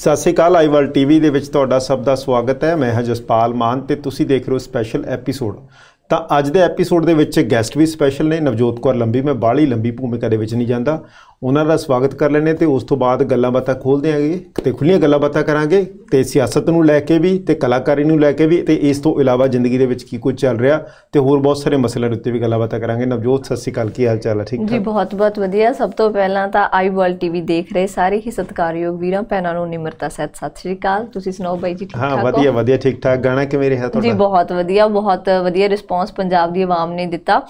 ਸਤਿ ਸ਼੍ਰੀ ਅਕਾਲ ਆਈਵਲ ਟੀਵੀ ਦੇ ਵਿੱਚ ਤੁਹਾਡਾ ਸਭ ਦਾ ਸਵਾਗਤ ਹੈ ਮੈਂ ਹਾਂ ਜਸਪਾਲ ਮਾਨ ਤੇ ਤੁਸੀਂ ਦੇਖ ਰਹੇ ਹੋ ਸਪੈਸ਼ਲ ਐਪੀਸੋਡ ਤਾਂ ਅੱਜ ਦੇ ਐਪੀਸੋਡ ਦੇ ਵਿੱਚ ਗੈਸਟ ਵੀ ਸਪੈਸ਼ਲ ਨੇ ਨਵਜੋਤ ਕੌਰ ਲੰਬੀ ਮੈਂ ਬਾਲੀ ਲੰਬੀ ਭੂਮਿਕਾ ਦੇ ਵਿੱਚ ਨਹੀਂ ਜਾਂਦਾ ਉਹਨਾਂ ਦਾ ਸਵਾਗਤ ਕਰ ਲੈਨੇ ਤੇ ਉਸ ਤੋਂ ਬਾਅਦ ਗੱਲਾਂ ਬਾਤਾਂ ਖੋਲ ਦਿਆਂਗੇ ਤੇ ਖੁੱਲੀਆਂ ਗੱਲਾਂ ਬਾਤਾਂ ਕਰਾਂਗੇ ਤੇ ਸਿਆਸਤ ਨੂੰ ਲੈ ਕੇ ਵੀ ਤੇ ਕਲਾਕਾਰੀ ਨੂੰ ਲੈ ਕੇ ਵੀ ਤੇ ਇਸ ਤੋਂ ਇਲਾਵਾ ਜ਼ਿੰਦਗੀ ਦੇ ਵਿੱਚ ਕੀ ਕੁਝ ਚੱਲ ਰਿਹਾ ਤੇ ਹੋਰ ਬਹੁਤ ਸਾਰੇ ਮਸਲਿਆਂ ਉੱਤੇ ਵੀ ਗੱਲਾਂ ਬਾਤਾਂ ਕਰਾਂਗੇ ਨਵਜੋਤ ਸਤਿ ਸ੍ਰੀ ਅਕਾਲ ਕੀ ਹਾਲ ਚਾਲ ਹੈ ਠੀਕ ਹੈ ਜੀ ਬਹੁਤ ਬਹੁਤ ਵਧੀਆ ਸਭ ਤੋਂ ਪਹਿਲਾਂ ਤਾਂ ਆਈ ਵਰਲਡ ਟੀਵੀ ਦੇਖ ਰਹੇ ਸਾਰੇ ਹੀ ਸਤਿਕਾਰਯੋਗ ਵੀਰਾਂ ਪੈਨਾਂ ਨੂੰ ਨਿਮਰਤਾ ਸਹਿਤ ਸਤਿ ਸ੍ਰੀ ਅਕਾਲ ਤੁਸੀਂ ਸੁਣਾਓ ਬਾਈ ਜੀ ਠੀਕ ਠਾਕ ਹਾਂ ਵਧੀਆ ਵਧੀਆ ਠੀਕ ਠਾਕ ਗਾਣਾ ਕਿਵੇਂ ਰਿਹਾ ਤੁਹਾਡਾ ਜੀ ਬਹੁਤ ਵਧੀਆ ਬਹੁਤ ਵਧੀਆ ਰਿਸਪੌਂਸ ਪੰਜਾਬ ਦੀ ਆਵਾਮ ਨੇ ਦਿੱਤਾ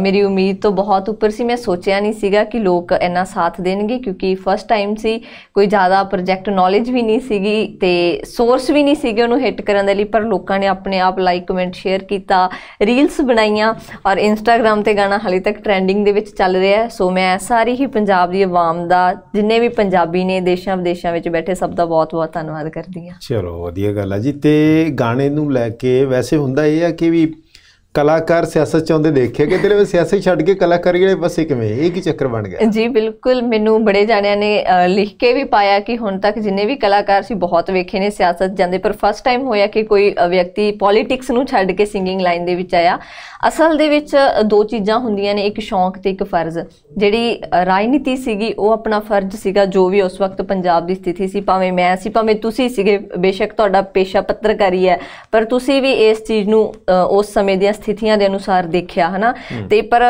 ਮੇਰੀ ਉਮੀਦ ਤੋਂ ਬਹੁਤ ਉੱਪਰ ਸੀ ਮੈਂ ਸੋਚਿਆ ਨਹੀਂ ਸੀਗਾ ਕਿ ਲੋਕ ਇੰਨਾ ਆਪਣਾ ਸਾਥ ਦੇਣਗੇ ਕਿਉਂਕਿ ਫਸਟ ਟਾਈਮ ਸੀ ਕੋਈ ਜ਼ਿਆਦਾ ਪ੍ਰੋਜੈਕਟ ਨੋਲਿਜ ਵੀ ਨਹੀਂ ਸੀਗੀ ਤੇ ਸੋਰਸ ਵੀ ਨਹੀਂ ਸੀਗੇ ਉਹਨੂੰ ਹਿੱਟ ਕਰਨ ਦੇ ਲਈ ਪਰ ਲੋਕਾਂ ਨੇ ਆਪਣੇ ਆਪ ਲਾਈਕ ਕਮੈਂਟ ਸ਼ੇਅਰ ਕੀਤਾ ਰੀਲਸ ਬਣਾਈਆਂ ਔਰ ਇੰਸਟਾਗ੍ਰam ਤੇ ਗਾਣਾ ਹਲੇ ਤੱਕ ਟ੍ਰੈਂਡਿੰਗ ਦੇ ਵਿੱਚ ਚੱਲ ਰਿਹਾ ਹੈ ਸੋ ਮੈਂ ਸਾਰੀ ਹੀ ਪੰਜਾਬ ਦੀ ਆਵਾਮ ਦਾ ਜਿੰਨੇ ਵੀ ਪੰਜਾਬੀ ਨੇ ਦੇਸ਼ਾਂ ਵਿਦੇਸ਼ਾਂ ਵਿੱਚ ਬੈਠੇ ਸਭ ਦਾ ਬਹੁਤ-ਬਹੁਤ ਧੰਨਵਾਦ ਕਰਦੀ ਹਾਂ ਚਲੋ ਵਧੀਆ ਗੱਲ ਆ ਜੀ ਤੇ ਗਾਣੇ ਨੂੰ ਲੈ ਕੇ ਵੈਸੇ ਹੁੰਦਾ ਇਹ ਆ ਕਿ ਵੀ ਕਲਾਕਾਰ ਸਿਆਸਤ ਚ ਆਉਂਦੇ ਦੇਖਿਆ ਕਿ ਤੇਰੇ ਵਿੱਚ ਸਿਆਸਤ ਛੱਡ ਕੇ ਕਲਾਕਾਰੀ ਵਾਲੇ ਪਾਸੇ ਕਿਵੇਂ ਇਹ ਕੀ ਚੱਕਰ ਬਣ ਗਿਆ ਜੀ ਬਿਲਕੁਲ ਮੈਨੂੰ ਬੜੇ ਜਾਣਿਆਂ ਨੇ ਲਿਖ ਕੇ ਵੀ ਪਾਇਆ ਕਿ ਹੁਣ ਤੱਕ ਜਿੰਨੇ ਵੀ ਕਲਾਕਾਰ ਸੀ ਬਹੁਤ ਵੇਖੇ ਨੇ ਸਿਆਸਤ ਜਾਂਦੇ ਪਰ ਫਸਟ ਟਾਈਮ ਹੋਇਆ ਕਿ ਕੋਈ ਵਿਅਕਤੀ ਪੋਲਿਟਿਕਸ ਨੂੰ ਛੱਡ ਕੇ ਸਿੰਗਿੰਗ ਲਾਈਨ ਦੇ ਵਿੱਚ ਆਇਆ ਅਸਲ ਦੇ ਵਿੱਚ ਦੋ ਚੀਜ਼ਾਂ ਹੁੰਦੀਆਂ ਨੇ ਇੱਕ ਸ਼ੌਂਕ ਤੇ ਇੱਕ ਫਰਜ਼ ਜਿਹੜੀ ਰਾਜਨੀਤੀ ਸੀਗੀ ਉਹ ਆਪਣਾ ਫਰਜ਼ ਸੀਗਾ ਜੋ ਵੀ ਉਸ ਵਕਤ ਪੰਜਾਬ ਦੀ ਸਥਿਤੀ ਸੀ ਭਾਵੇਂ ਮੈਂ ਸੀ ਭਾਵੇਂ ਤੁਸੀਂ ਸੀਗੇ ਬੇਸ਼ੱਕ ਤੁਹਾਡਾ ਪੇਸ਼ਾ ਪੱਤਰਕਾਰੀ ਹੈ ਪਰ ਤੁਸੀਂ ਵੀ ਇਸ ਚੀਜ਼ ਨੂੰ ਉਸ ਸਮੇਂ ਦੀਆਂ ਸਥਿਤੀਆਂ ਦੇ ਅਨੁਸਾਰ ਦੇਖਿਆ ਹਨਾ ਤੇ ਪਰ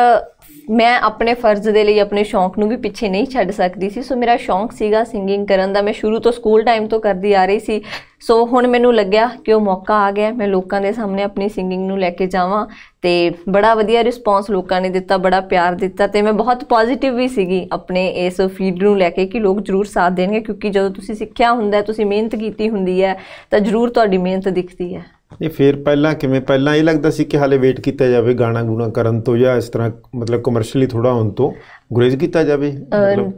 ਮੈਂ ਆਪਣੇ ਫਰਜ਼ ਦੇ ਲਈ ਆਪਣੇ ਸ਼ੌਂਕ ਨੂੰ ਵੀ ਪਿੱਛੇ ਨਹੀਂ ਛੱਡ ਸਕਦੀ ਸੀ ਸੋ ਮੇਰਾ ਸ਼ੌਂਕ ਸੀਗਾ ਸਿੰਗਿੰਗ ਕਰਨ ਦਾ ਮੈਂ ਸ਼ੁਰੂ ਤੋਂ ਸਕੂਲ ਟਾਈਮ ਤੋਂ ਕਰਦੀ ਆ ਰਹੀ ਸੀ ਸੋ ਹੁਣ ਮੈਨੂੰ ਲੱਗਿਆ ਕਿ ਉਹ ਮੌਕਾ ਆ ਗਿਆ ਮੈਂ ਲੋਕਾਂ ਦੇ ਸਾਹਮਣੇ ਆਪਣੀ ਸਿੰਗਿੰਗ ਨੂੰ ਲੈ ਕੇ ਜਾਵਾਂ ਤੇ ਬੜਾ ਵਧੀਆ ਰਿਸਪੌਂਸ ਲੋਕਾਂ ਨੇ ਦਿੱਤਾ ਬੜਾ ਪਿਆਰ ਦਿੱਤਾ ਤੇ ਮੈਂ ਬਹੁਤ ਪੋਜ਼ਿਟਿਵ ਵੀ ਸੀਗੀ ਆਪਣੇ ਇਸ ਫੀਲਡ ਨੂੰ ਲੈ ਕੇ ਕਿ ਲੋਕ ਜ਼ਰੂਰ ਸਾਥ ਦੇਣਗੇ ਕਿਉਂਕਿ ਜਦੋਂ ਤੁਸੀਂ ਸਿੱਖਿਆ ਹੁੰਦਾ ਤੁਸੀਂ ਮਿਹਨਤ ਕੀਤੀ ਹੁੰਦੀ ਹੈ ਤਾਂ ਜ਼ਰੂਰ ਤੁਹਾਡੀ ਮਿਹਨਤ ਦਿਖਦੀ ਹੈ ਇਹ ਫਿਰ ਪਹਿਲਾਂ ਕਿਵੇਂ ਪਹਿਲਾਂ ਇਹ ਲੱਗਦਾ ਸੀ ਕਿ ਹਾਲੇ ਵੇਟ ਕੀਤਾ ਜਾਵੇ ਗਾਣਾ ਗੁਣਾ ਕਰਨ ਤੋਂ ਜਾਂ ਇਸ ਤਰ੍ਹਾਂ ਮਤਲਬ ਕਮਰਸ਼ੀਅਲੀ ਥੋੜਾ ਹੋਣ ਤੋਂ ਗੁਰੇਜ਼ ਕੀਤਾ ਜਾਵੇ ਮਤਲਬ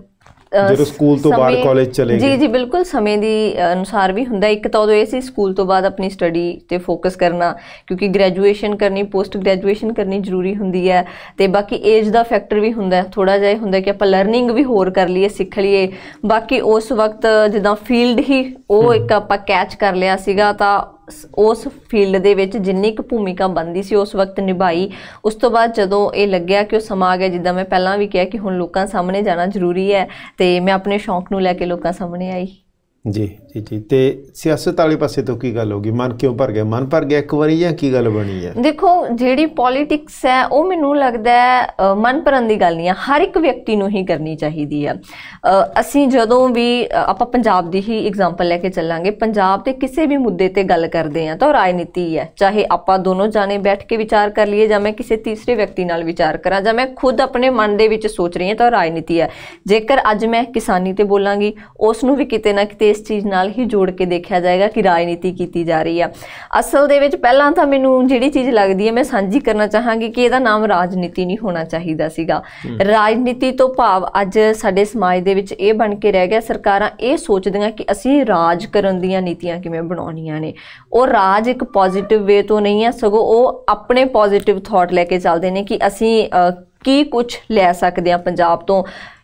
ਜਦੋਂ ਸਕੂਲ ਤੋਂ ਬਾਅਦ ਕਾਲਜ ਚਲੇ ਗਏ ਜੀ ਜੀ ਬਿਲਕੁਲ ਸਮੇਂ ਦੀ ਅਨੁਸਾਰ ਵੀ ਹੁੰਦਾ ਇੱਕ ਤਾਂ ਉਹ ਇਹ ਸੀ ਸਕੂਲ ਤੋਂ ਬਾਅਦ ਆਪਣੀ ਸਟੱਡੀ ਤੇ ਫੋਕਸ ਕਰਨਾ ਕਿਉਂਕਿ ਗ੍ਰੈਜੂਏਸ਼ਨ ਕਰਨੀ ਪੋਸਟ ਗ੍ਰੈਜੂਏਸ਼ਨ ਕਰਨੀ ਜ਼ਰੂਰੀ ਹੁੰਦੀ ਹੈ ਤੇ ਬਾਕੀ ਏਜ ਦਾ ਫੈਕਟਰ ਵੀ ਹੁੰਦਾ ਥੋੜਾ ਜਿਹਾ ਹੁੰਦਾ ਕਿ ਆਪਾਂ ਲਰਨਿੰਗ ਵੀ ਹੋਰ ਕਰ ਲਈਏ ਸਿੱਖ ਲਈਏ ਬਾਕੀ ਉਸ ਵਕਤ ਜਦੋਂ ਫੀਲਡ ਹੀ ਉਹ ਇੱਕ ਆਪਾਂ ਕੈਚ ਕਰ ਲਿਆ ਸੀਗਾ ਤਾਂ ਉਸ ਫੀਲਡ ਦੇ ਵਿੱਚ ਜਿੰਨੀ ਕੁ ਭੂਮਿਕਾ ਬੰਦੀ ਸੀ ਉਸ ਵਕਤ ਨਿਭਾਈ ਉਸ ਤੋਂ ਬਾਅਦ ਜਦੋਂ ਇਹ ਲੱਗਿਆ ਕਿ ਉਹ ਸਮਾ ਗਿਆ ਜਿੱਦਾਂ ਮੈਂ ਪਹਿਲਾਂ ਵੀ ਕਿਹਾ ਕਿ ਹੁਣ ਲੋਕਾਂ ਸਾਹਮਣੇ ਜਾਣਾ ਜ਼ਰੂਰੀ ਹੈ ਤੇ ਮੈਂ ਆਪਣੇ ਸ਼ੌਂਕ ਨੂੰ ਲੈ ਕੇ ਲੋਕਾਂ ਸਾਹਮਣੇ ਆਈ ਜੀ ਜੀ ਜੀ ਤੇ ਸਿਆਸਤ ਵਾਲੇ ਪਾਸੇ ਤੋਂ ਕੀ ਗੱਲ ਹੋ ਗਈ ਮਨ ਕਿਉਂ ਭਰ ਗਿਆ ਮਨ ਭਰ ਗਿਆ ਇੱਕ ਵਾਰੀ ਜਾਂ ਕੀ ਗੱਲ ਬਣੀ ਹੈ ਦੇਖੋ ਜਿਹੜੀ ਪੋਲਿਟਿਕਸ ਹੈ ਉਹ ਮੈਨੂੰ ਲੱਗਦਾ ਹੈ ਮਨ ਭਰਨ ਦੀ ਗੱਲ ਨਹੀਂ ਹੈ ਹਰ ਇੱਕ ਵਿਅਕਤੀ ਨੂੰ ਹੀ ਕਰਨੀ ਚਾਹੀਦੀ ਹੈ ਅਸੀਂ ਜਦੋਂ ਵੀ ਆਪਾਂ ਪੰਜਾਬ ਦੀ ਹੀ ਐਗਜ਼ਾਮਪਲ ਲੈ ਕੇ ਚੱਲਾਂਗੇ ਪੰਜਾਬ ਦੇ ਕਿਸੇ ਵੀ ਮੁੱਦੇ ਤੇ ਗੱਲ ਕਰਦੇ ਆ ਤਾਂ ਰਾਜਨੀਤੀ ਹੈ ਚਾਹੇ ਆਪਾਂ ਦੋਨੋਂ ਜਾਣੇ ਬੈਠ ਕੇ ਵਿਚਾਰ ਕਰ ਲਈਏ ਜਾਂ ਮੈਂ ਕਿਸੇ ਤੀਸਰੇ ਵਿਅਕਤੀ ਨਾਲ ਵਿਚਾਰ ਕਰਾਂ ਜਾਂ ਮੈਂ ਖੁਦ ਆਪਣੇ ਮਨ ਦੇ ਵਿੱਚ ਸੋਚ ਰਹੀ ਹਾਂ ਤਾਂ ਰਾਜਨੀਤੀ ਹੈ ਜੇਕਰ ਅੱਜ ਮੈਂ ਕਿਸਾਨੀ ਤੇ ਬੋਲਾਂਗੀ ਉਸ ਨੂੰ ਵੀ ਕਿਤੇ ਨਾ ਕਿਤੇ ਇਸ ਚੀਜ਼ ਨਾਲ ਨਾਲ ਹੀ ਜੋੜ ਕੇ ਦੇਖਿਆ ਜਾਏਗਾ ਕਿ ਰਾਜਨੀਤੀ ਕੀਤੀ ਜਾ ਰਹੀ ਆ ਅਸਲ ਦੇ ਵਿੱਚ ਪਹਿਲਾਂ ਤਾਂ ਮੈਨੂੰ ਜਿਹੜੀ ਚੀਜ਼ ਲੱਗਦੀ ਹੈ ਮੈਂ ਸਾਂਝੀ ਕਰਨਾ ਚਾਹਾਂਗੀ ਕਿ ਇਹਦਾ ਨਾਮ ਰਾਜਨੀਤੀ ਨਹੀਂ ਹੋਣਾ ਚਾਹੀਦਾ ਸੀਗਾ ਰਾਜਨੀਤੀ ਤੋਂ ਭਾਵ ਅੱਜ ਸਾਡੇ ਸਮਾਜ ਦੇ ਵਿੱਚ ਇਹ ਬਣ ਕੇ ਰਹਿ ਗਿਆ ਸਰਕਾਰਾਂ ਇਹ ਸੋਚਦੀਆਂ ਕਿ ਅਸੀਂ ਰਾਜ ਕਰਨ ਦੀਆਂ ਨੀਤੀਆਂ ਕਿਵੇਂ ਬਣਾਉਣੀਆਂ ਨੇ ਉਹ ਰਾਜ ਇੱਕ ਪੋਜ਼ਿਟਿਵ ਵੇ ਤੋਂ ਨਹੀਂ ਹੈ ਸਗੋਂ ਉਹ ਆਪਣੇ ਪੋਜ਼ਿਟਿਵ ਥਾਟ ਲੈ ਕੇ ਚੱਲਦੇ ਨੇ ਕਿ ਅਸੀਂ ਕੀ ਕੁਝ ਲੈ ਸਕਦੇ ਆ ਪੰਜਾਬ ਤੋਂ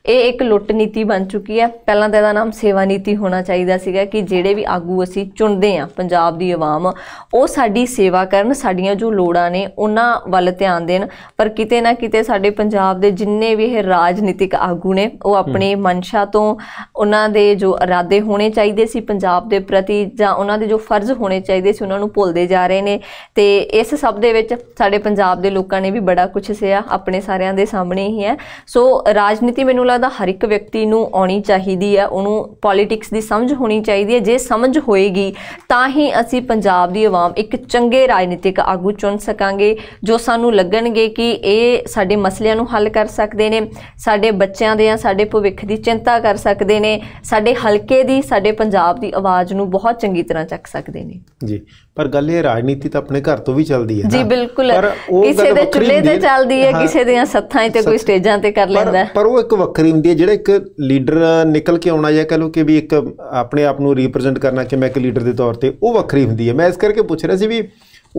ਇਹ ਇੱਕ ਲੁੱਟ ਨੀਤੀ ਬਣ ਚੁੱਕੀ ਹੈ ਪਹਿਲਾਂ ਤਾਂ ਇਹਦਾ ਨਾਮ ਸੇਵਾ ਨੀਤੀ ਹੋਣਾ ਚਾਹੀਦਾ ਸੀਗਾ ਕਿ ਜਿਹੜੇ ਵੀ ਆਗੂ ਅਸੀਂ ਚੁਣਦੇ ਆ ਪੰਜਾਬ ਦੀ ਆਵਾਮ ਉਹ ਸਾਡੀ ਸੇਵਾ ਕਰਨ ਸਾਡੀਆਂ ਜੋ ਲੋੜਾਂ ਨੇ ਉਹਨਾਂ ਵੱਲ ਧਿਆਨ ਦੇਣ ਪਰ ਕਿਤੇ ਨਾ ਕਿਤੇ ਸਾਡੇ ਪੰਜਾਬ ਦੇ ਜਿੰਨੇ ਵੀ ਇਹ ਰਾਜਨੀਤਿਕ ਆਗੂ ਨੇ ਉਹ ਆਪਣੇ ਮਨਸ਼ਾ ਤੋਂ ਉਹਨਾਂ ਦੇ ਜੋ ਇਰਾਦੇ ਹੋਣੇ ਚਾਹੀਦੇ ਸੀ ਪੰਜਾਬ ਦੇ ਪ੍ਰਤੀ ਜਾਂ ਉਹਨਾਂ ਦੇ ਜੋ ਫਰਜ਼ ਹੋਣੇ ਚਾਹੀਦੇ ਸੀ ਉਹਨਾਂ ਨੂੰ ਭੁੱਲਦੇ ਜਾ ਰਹੇ ਨੇ ਤੇ ਇਸ ਸਭ ਦੇ ਵਿੱਚ ਸਾਡੇ ਪੰਜਾਬ ਦੇ ਲੋਕਾਂ ਨੇ ਵੀ ਬੜਾ ਕੁਝ ਸਿਆ ਆਪਣੇ ਸਾਰਿਆਂ ਦੇ ਸਾਹਮਣੇ ਹੀ ਹੈ ਸੋ ਰਾਜਨੀਤੀ ਮੈਨੂੰ ਲੱਗਦਾ ਹਰ ਇੱਕ ਵਿਅਕਤੀ ਨੂੰ ਆਉਣੀ ਚਾਹੀਦੀ ਹੈ ਉਹਨੂੰ ਪੋਲਿਟਿਕਸ ਦੀ ਸਮਝ ਹੋਣੀ ਚਾਹੀਦੀ ਹੈ ਜੇ ਸਮਝ ਹੋਏਗੀ ਤਾਂ ਹੀ ਅਸੀਂ ਪੰਜਾਬ ਦੀ ਆਵਾਮ ਇੱਕ ਚੰਗੇ ਰਾਜਨੀਤਿਕ ਆਗੂ ਚੁਣ ਸਕਾਂਗੇ ਜੋ ਸਾਨੂੰ ਲੱਗਣਗੇ ਕਿ ਇਹ ਸਾਡੇ ਮਸਲਿਆਂ ਨੂੰ ਹੱਲ ਕਰ ਸਕਦੇ ਨੇ ਸਾਡੇ ਬੱਚਿਆਂ ਦੇ ਜਾਂ ਸਾਡੇ ਭਵਿੱਖ ਦੀ ਚਿੰਤਾ ਕਰ ਸਕਦੇ ਨੇ ਸਾਡੇ ਹਲਕੇ ਦੀ ਸਾਡੇ ਪੰਜਾਬ ਦੀ ਆਵਾਜ਼ ਨੂੰ ਬਹੁਤ ਚੰਗੀ ਤਰ੍ਹਾਂ ਚੱਕ ਸਕਦੇ ਨੇ ਜੀ ਪਰ ਗੱਲ ਇਹ ਰਾਜਨੀਤੀ ਤਾਂ ਆਪਣੇ ਘਰ ਤੋਂ ਵੀ ਚੱਲਦੀ ਹੈ ਜੀ ਬਿਲਕੁਲ ਕਿਸੇ ਦੇ ਚੁੱਲ੍ਹੇ ਤੇ ਚੱਲਦੀ ਹੈ ਕਿਸੇ ਦੇ ਸੱਥਾਂ ਤੇ ਕੋਈ ਸਟੇਜਾਂ ਤੇ ਕਰ ਲੈਂਦਾ ਪਰ ਉਹ ਇੱਕ ਵੱਖ ਵੱਖਰੀ ਹੁੰਦੀ ਹੈ ਜਿਹੜਾ ਇੱਕ ਲੀਡਰ ਨਿਕਲ ਕੇ ਆਉਣਾ ਜਾਂ ਕਹ ਲੋ ਕਿ ਵੀ ਇੱਕ ਆਪਣੇ ਆਪ ਨੂੰ ਰਿਪਰੈਜ਼ੈਂਟ ਕਰਨਾ ਕਿ ਮੈਂ ਇੱਕ ਲੀਡਰ ਦੇ ਤੌਰ ਤੇ ਉਹ ਵੱਖਰੀ ਹੁੰਦੀ ਹੈ ਮੈਂ ਇਸ ਕਰਕੇ ਪੁੱਛ ਰਿਹਾ ਸੀ ਵੀ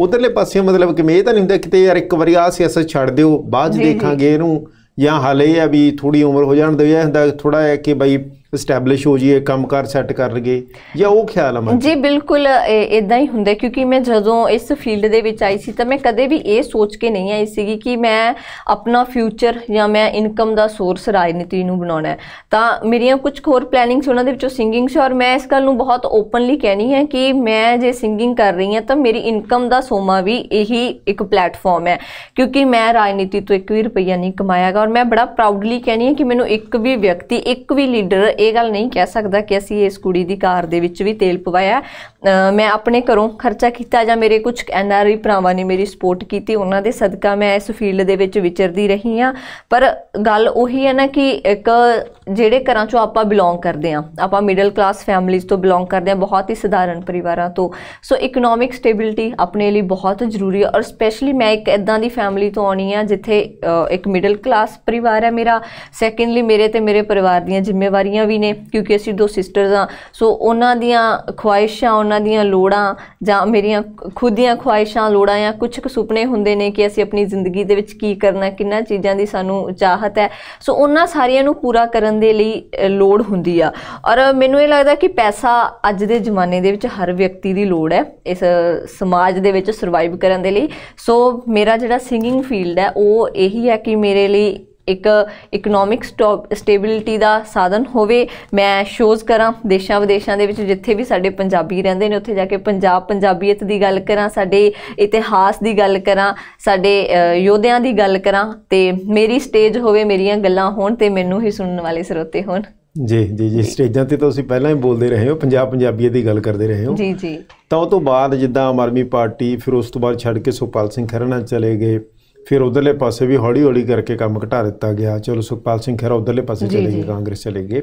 ਉਧਰਲੇ ਪਾਸੇ ਮਤਲਬ ਕਿ ਮੈਂ ਇਹ ਤਾਂ ਨਹੀਂ ਹੁੰਦਾ ਕਿਤੇ ਯਾਰ ਇੱਕ ਵਾਰੀ ਆ ਸਿਆਸਤ ਛੱਡ ਦਿਓ ਬਾਅਦ ਦੇਖਾਂਗੇ ਇਹਨੂੰ ਜਾਂ ਹਾਲੇ ਆ ਵੀ ਥੋੜੀ ਉਮਰ ਹੋ ਜਾਣ ਦੇ ਜਾਂ ਹੁੰਦਾ ਥੋੜਾ ਹੈ ਕਿ ਬਈ ਸਟੈਬਲਿਸ਼ ਹੋ ਕੰਮ ਕੰਮਕਾਰ ਸੈੱਟ ਕਰ ਲਗੇ ਜਾਂ ਉਹ ਖਿਆਲ ਆ ਜੀ ਬਿਲਕੁਲ ਇਦਾਂ ਹੀ ਹੁੰਦਾ ਕਿਉਂਕਿ ਮੈਂ ਜਦੋਂ ਇਸ ਫੀਲਡ ਦੇ ਵਿੱਚ ਆਈ ਸੀ ਤਾਂ ਮੈਂ ਕਦੇ ਵੀ ਇਹ ਸੋਚ ਕੇ ਨਹੀਂ ਆਈ ਸੀ ਕਿ ਮੈਂ ਆਪਣਾ ਫਿਊਚਰ ਜਾਂ ਮੈਂ ਇਨਕਮ ਦਾ ਸੋਰਸ ਰਾਜਨੀਤੀ ਨੂੰ ਬਣਾਉਣਾ ਹੈ ਤਾਂ ਮੇਰੀਆਂ ਕੁਝ ਹੋਰ ਪਲੈਨਿੰਗਸ ਉਹਨਾਂ ਦੇ ਵਿੱਚੋਂ ਸਿੰਗਿੰਗ ਸੀ ਔਰ ਮੈਂ ਇਸ ਗੱਲ ਨੂੰ ਬਹੁਤ ਓਪਨਲੀ ਕਹਿਣੀ ਹੈ ਕਿ ਮੈਂ ਜੇ ਸਿੰਗਿੰਗ ਕਰ ਰਹੀ ਹਾਂ ਤਾਂ ਮੇਰੀ ਇਨਕਮ ਦਾ ਸੋਮਾ ਵੀ ਇਹੀ ਇੱਕ ਪਲੇਟਫਾਰਮ ਹੈ ਕਿਉਂਕਿ ਮੈਂ ਰਾਜਨੀਤੀ ਤੋਂ ਇੱਕ ਵੀ ਰੁਪਈਆ ਨਹੀਂ ਕਮਾਇਆਗਾ ਔਰ ਮੈਂ ਬੜਾ ਪ੍ਰਾਊਡਲੀ ਕਹਿਣੀ ਹੈ ਕਿ ਮੈਨੂੰ ਇੱਕ ਵੀ ਵਿਅਕਤੀ ਇੱਕ ਵੀ ਲੀਡਰ ਇਹ ਗੱਲ ਨਹੀਂ ਕਹਿ ਸਕਦਾ ਕਿ ਅਸੀਂ ਇਸ ਕੁੜੀ ਦੀ ਕਾਰ ਦੇ ਵਿੱਚ ਵੀ ਤੇਲ ਪਵਾਇਆ ਮੈਂ ਆਪਣੇ ਘਰੋਂ ਖਰਚਾ ਕੀਤਾ ਜਾਂ ਮੇਰੇ ਕੁਝ ਐਨਆਰਆਈ ਭਰਾਵਾਂ ਨੇ ਮੇਰੀ ਸਪੋਰਟ ਕੀਤੀ ਉਹਨਾਂ ਦੇ ਸਦਕਾ ਮੈਂ ਇਸ ਫੀਲਡ ਦੇ ਵਿੱਚ ਵਿਚਰਦੀ ਰਹੀ ਆ ਪਰ ਗੱਲ ਉਹੀ ਹੈ ਨਾ ਕਿ ਇੱਕ ਜਿਹੜੇ ਘਰਾਂ ਚੋਂ ਆਪਾਂ ਬਿਲੋਂਗ ਕਰਦੇ ਆ ਆਪਾਂ ਮਿਡਲ ਕਲਾਸ ਫੈਮਿਲੀਜ਼ ਤੋਂ ਬਿਲੋਂਗ ਕਰਦੇ ਆ ਬਹੁਤ ਹੀ ਸਧਾਰਨ ਪਰਿਵਾਰਾਂ ਤੋਂ ਸੋ ਇਕਨੋਮਿਕ ਸਟੇਬਿਲਟੀ ਆਪਣੇ ਲਈ ਬਹੁਤ ਜ਼ਰੂਰੀ ਹੈ ਔਰ ਸਪੈਸ਼ਲੀ ਮੈਂ ਇੱਕ ਇਦਾਂ ਦੀ ਫੈਮਿਲੀ ਤੋਂ ਆਉਣੀ ਆ ਜਿੱਥੇ ਇੱਕ ਮਿਡਲ ਕਲਾਸ ਪਰਿਵਾਰ ਹੈ ਮੇਰਾ ਸੈਕੰਡਲੀ ਮੇਰੇ ਤੇ ਮੇਰੇ ਪਰਿਵਾਰ ਦੀਆਂ ਜ਼ਿੰਮੇਵਾਰੀਆਂ ਵੀ ਨੇ ਕਿਉਂਕਿ ਅਸੀਂ ਦੋ ਸਿਸਟਰਸ ਆ ਸੋ ਉਹਨਾਂ ਦੀਆਂ ਖੁਆਇਸ਼ਾਂ ਉਹਨਾਂ ਦੀਆਂ ਲੋੜਾਂ ਜਾਂ ਮੇਰੀਆਂ ਖੁਦ ਦੀਆਂ ਖੁਆਇਸ਼ਾਂ ਲੋੜਾਂ ਜਾਂ ਕੁਝ ਕੁ ਸੁਪਨੇ ਹੁੰਦੇ ਨੇ ਕਿ ਅਸੀਂ ਆਪਣੀ ਜ਼ਿੰਦਗੀ ਦੇ ਵਿੱਚ ਕੀ ਕਰਨਾ ਕਿੰਨਾ ਚੀਜ਼ਾਂ ਦੀ ਸਾਨੂੰ ਚਾਹਤ ਹੈ ਸੋ ਉਹਨਾਂ ਸਾਰੀਆਂ ਨੂੰ ਪੂਰਾ ਕਰਨ ਦੇ ਲਈ ਲੋੜ ਹੁੰਦੀ ਆ ਔਰ ਮੈਨੂੰ ਇਹ ਲੱਗਦਾ ਕਿ ਪੈਸਾ ਅੱਜ ਦੇ ਜ਼ਮਾਨੇ ਦੇ ਵਿੱਚ ਹਰ ਵਿਅਕਤੀ ਦੀ ਲੋੜ ਹੈ ਇਸ ਸਮਾਜ ਦੇ ਵਿੱਚ ਸਰਵਾਈਵ ਕਰਨ ਦੇ ਲਈ ਸੋ ਮੇਰਾ ਜਿਹੜਾ ਸਿੰਗਿੰਗ ਫੀਲਡ ਹੈ ਉਹ ਇਹੀ ਹੈ ਕਿ ਮੇਰੇ ਲਈ ਇੱਕ ਇਕਨੋਮਿਕ ਸਟੇਬਿਲਿਟੀ ਦਾ ਸਾਧਨ ਹੋਵੇ ਮੈਂ ਸ਼ੋਜ਼ ਕਰਾਂ ਦੇਸ਼ਾਂ ਵਿਦੇਸ਼ਾਂ ਦੇ ਵਿੱਚ ਜਿੱਥੇ ਵੀ ਸਾਡੇ ਪੰਜਾਬੀ ਰਹਿੰਦੇ ਨੇ ਉੱਥੇ ਜਾ ਕੇ ਪੰਜਾਬ ਪੰਜਾਬੀਅਤ ਦੀ ਗੱਲ ਕਰਾਂ ਸਾਡੇ ਇਤਿਹਾਸ ਦੀ ਗੱਲ ਕਰਾਂ ਸਾਡੇ ਯੋਧਿਆਂ ਦੀ ਗੱਲ ਕਰਾਂ ਤੇ ਮੇਰੀ ਸਟੇਜ ਹੋਵੇ ਮੇਰੀਆਂ ਗੱਲਾਂ ਹੋਣ ਤੇ ਮੈਨੂੰ ਹੀ ਸੁਣਨ ਵਾਲੇ ਸਰੋਤੇ ਹੋਣ ਜੀ ਜੀ ਜੀ ਸਟੇਜਾਂ ਤੇ ਤਾਂ ਤੁਸੀਂ ਪਹਿਲਾਂ ਹੀ ਬੋਲਦੇ ਰਹੇ ਹੋ ਪੰਜਾਬ ਪੰਜਾਬੀਅਤ ਦੀ ਗੱਲ ਕਰਦੇ ਰਹੇ ਹੋ ਜੀ ਜੀ ਤਾਂ ਉਹ ਤੋਂ ਬਾਅਦ ਜਿੱਦਾਂ ਆਮ ਆਦਮੀ ਪਾਰਟੀ ਫਿਰ ਉਸ ਤੋਂ ਬਾਅਦ ਛੱਡ ਕੇ ਸੁਪਾਲ ਸਿੰਘ ਖਰਨਾ ਚਲੇ ਗਏ ਫਿਰ ਉਧਰਲੇ ਪਾਸੇ ਵੀ ਹੌਲੀ ਹੌਲੀ ਕਰਕੇ ਕੰਮ ਘਟਾ ਦਿੱਤਾ ਗਿਆ ਚਲੋ ਸੁਖਪਾਲ ਸਿੰਘ ਖਹਿਰਾ ਉਧਰਲੇ ਪਾਸੇ ਚਲੇ ਗਏ ਕਾਂਗਰਸ ਚਲੇ ਗਏ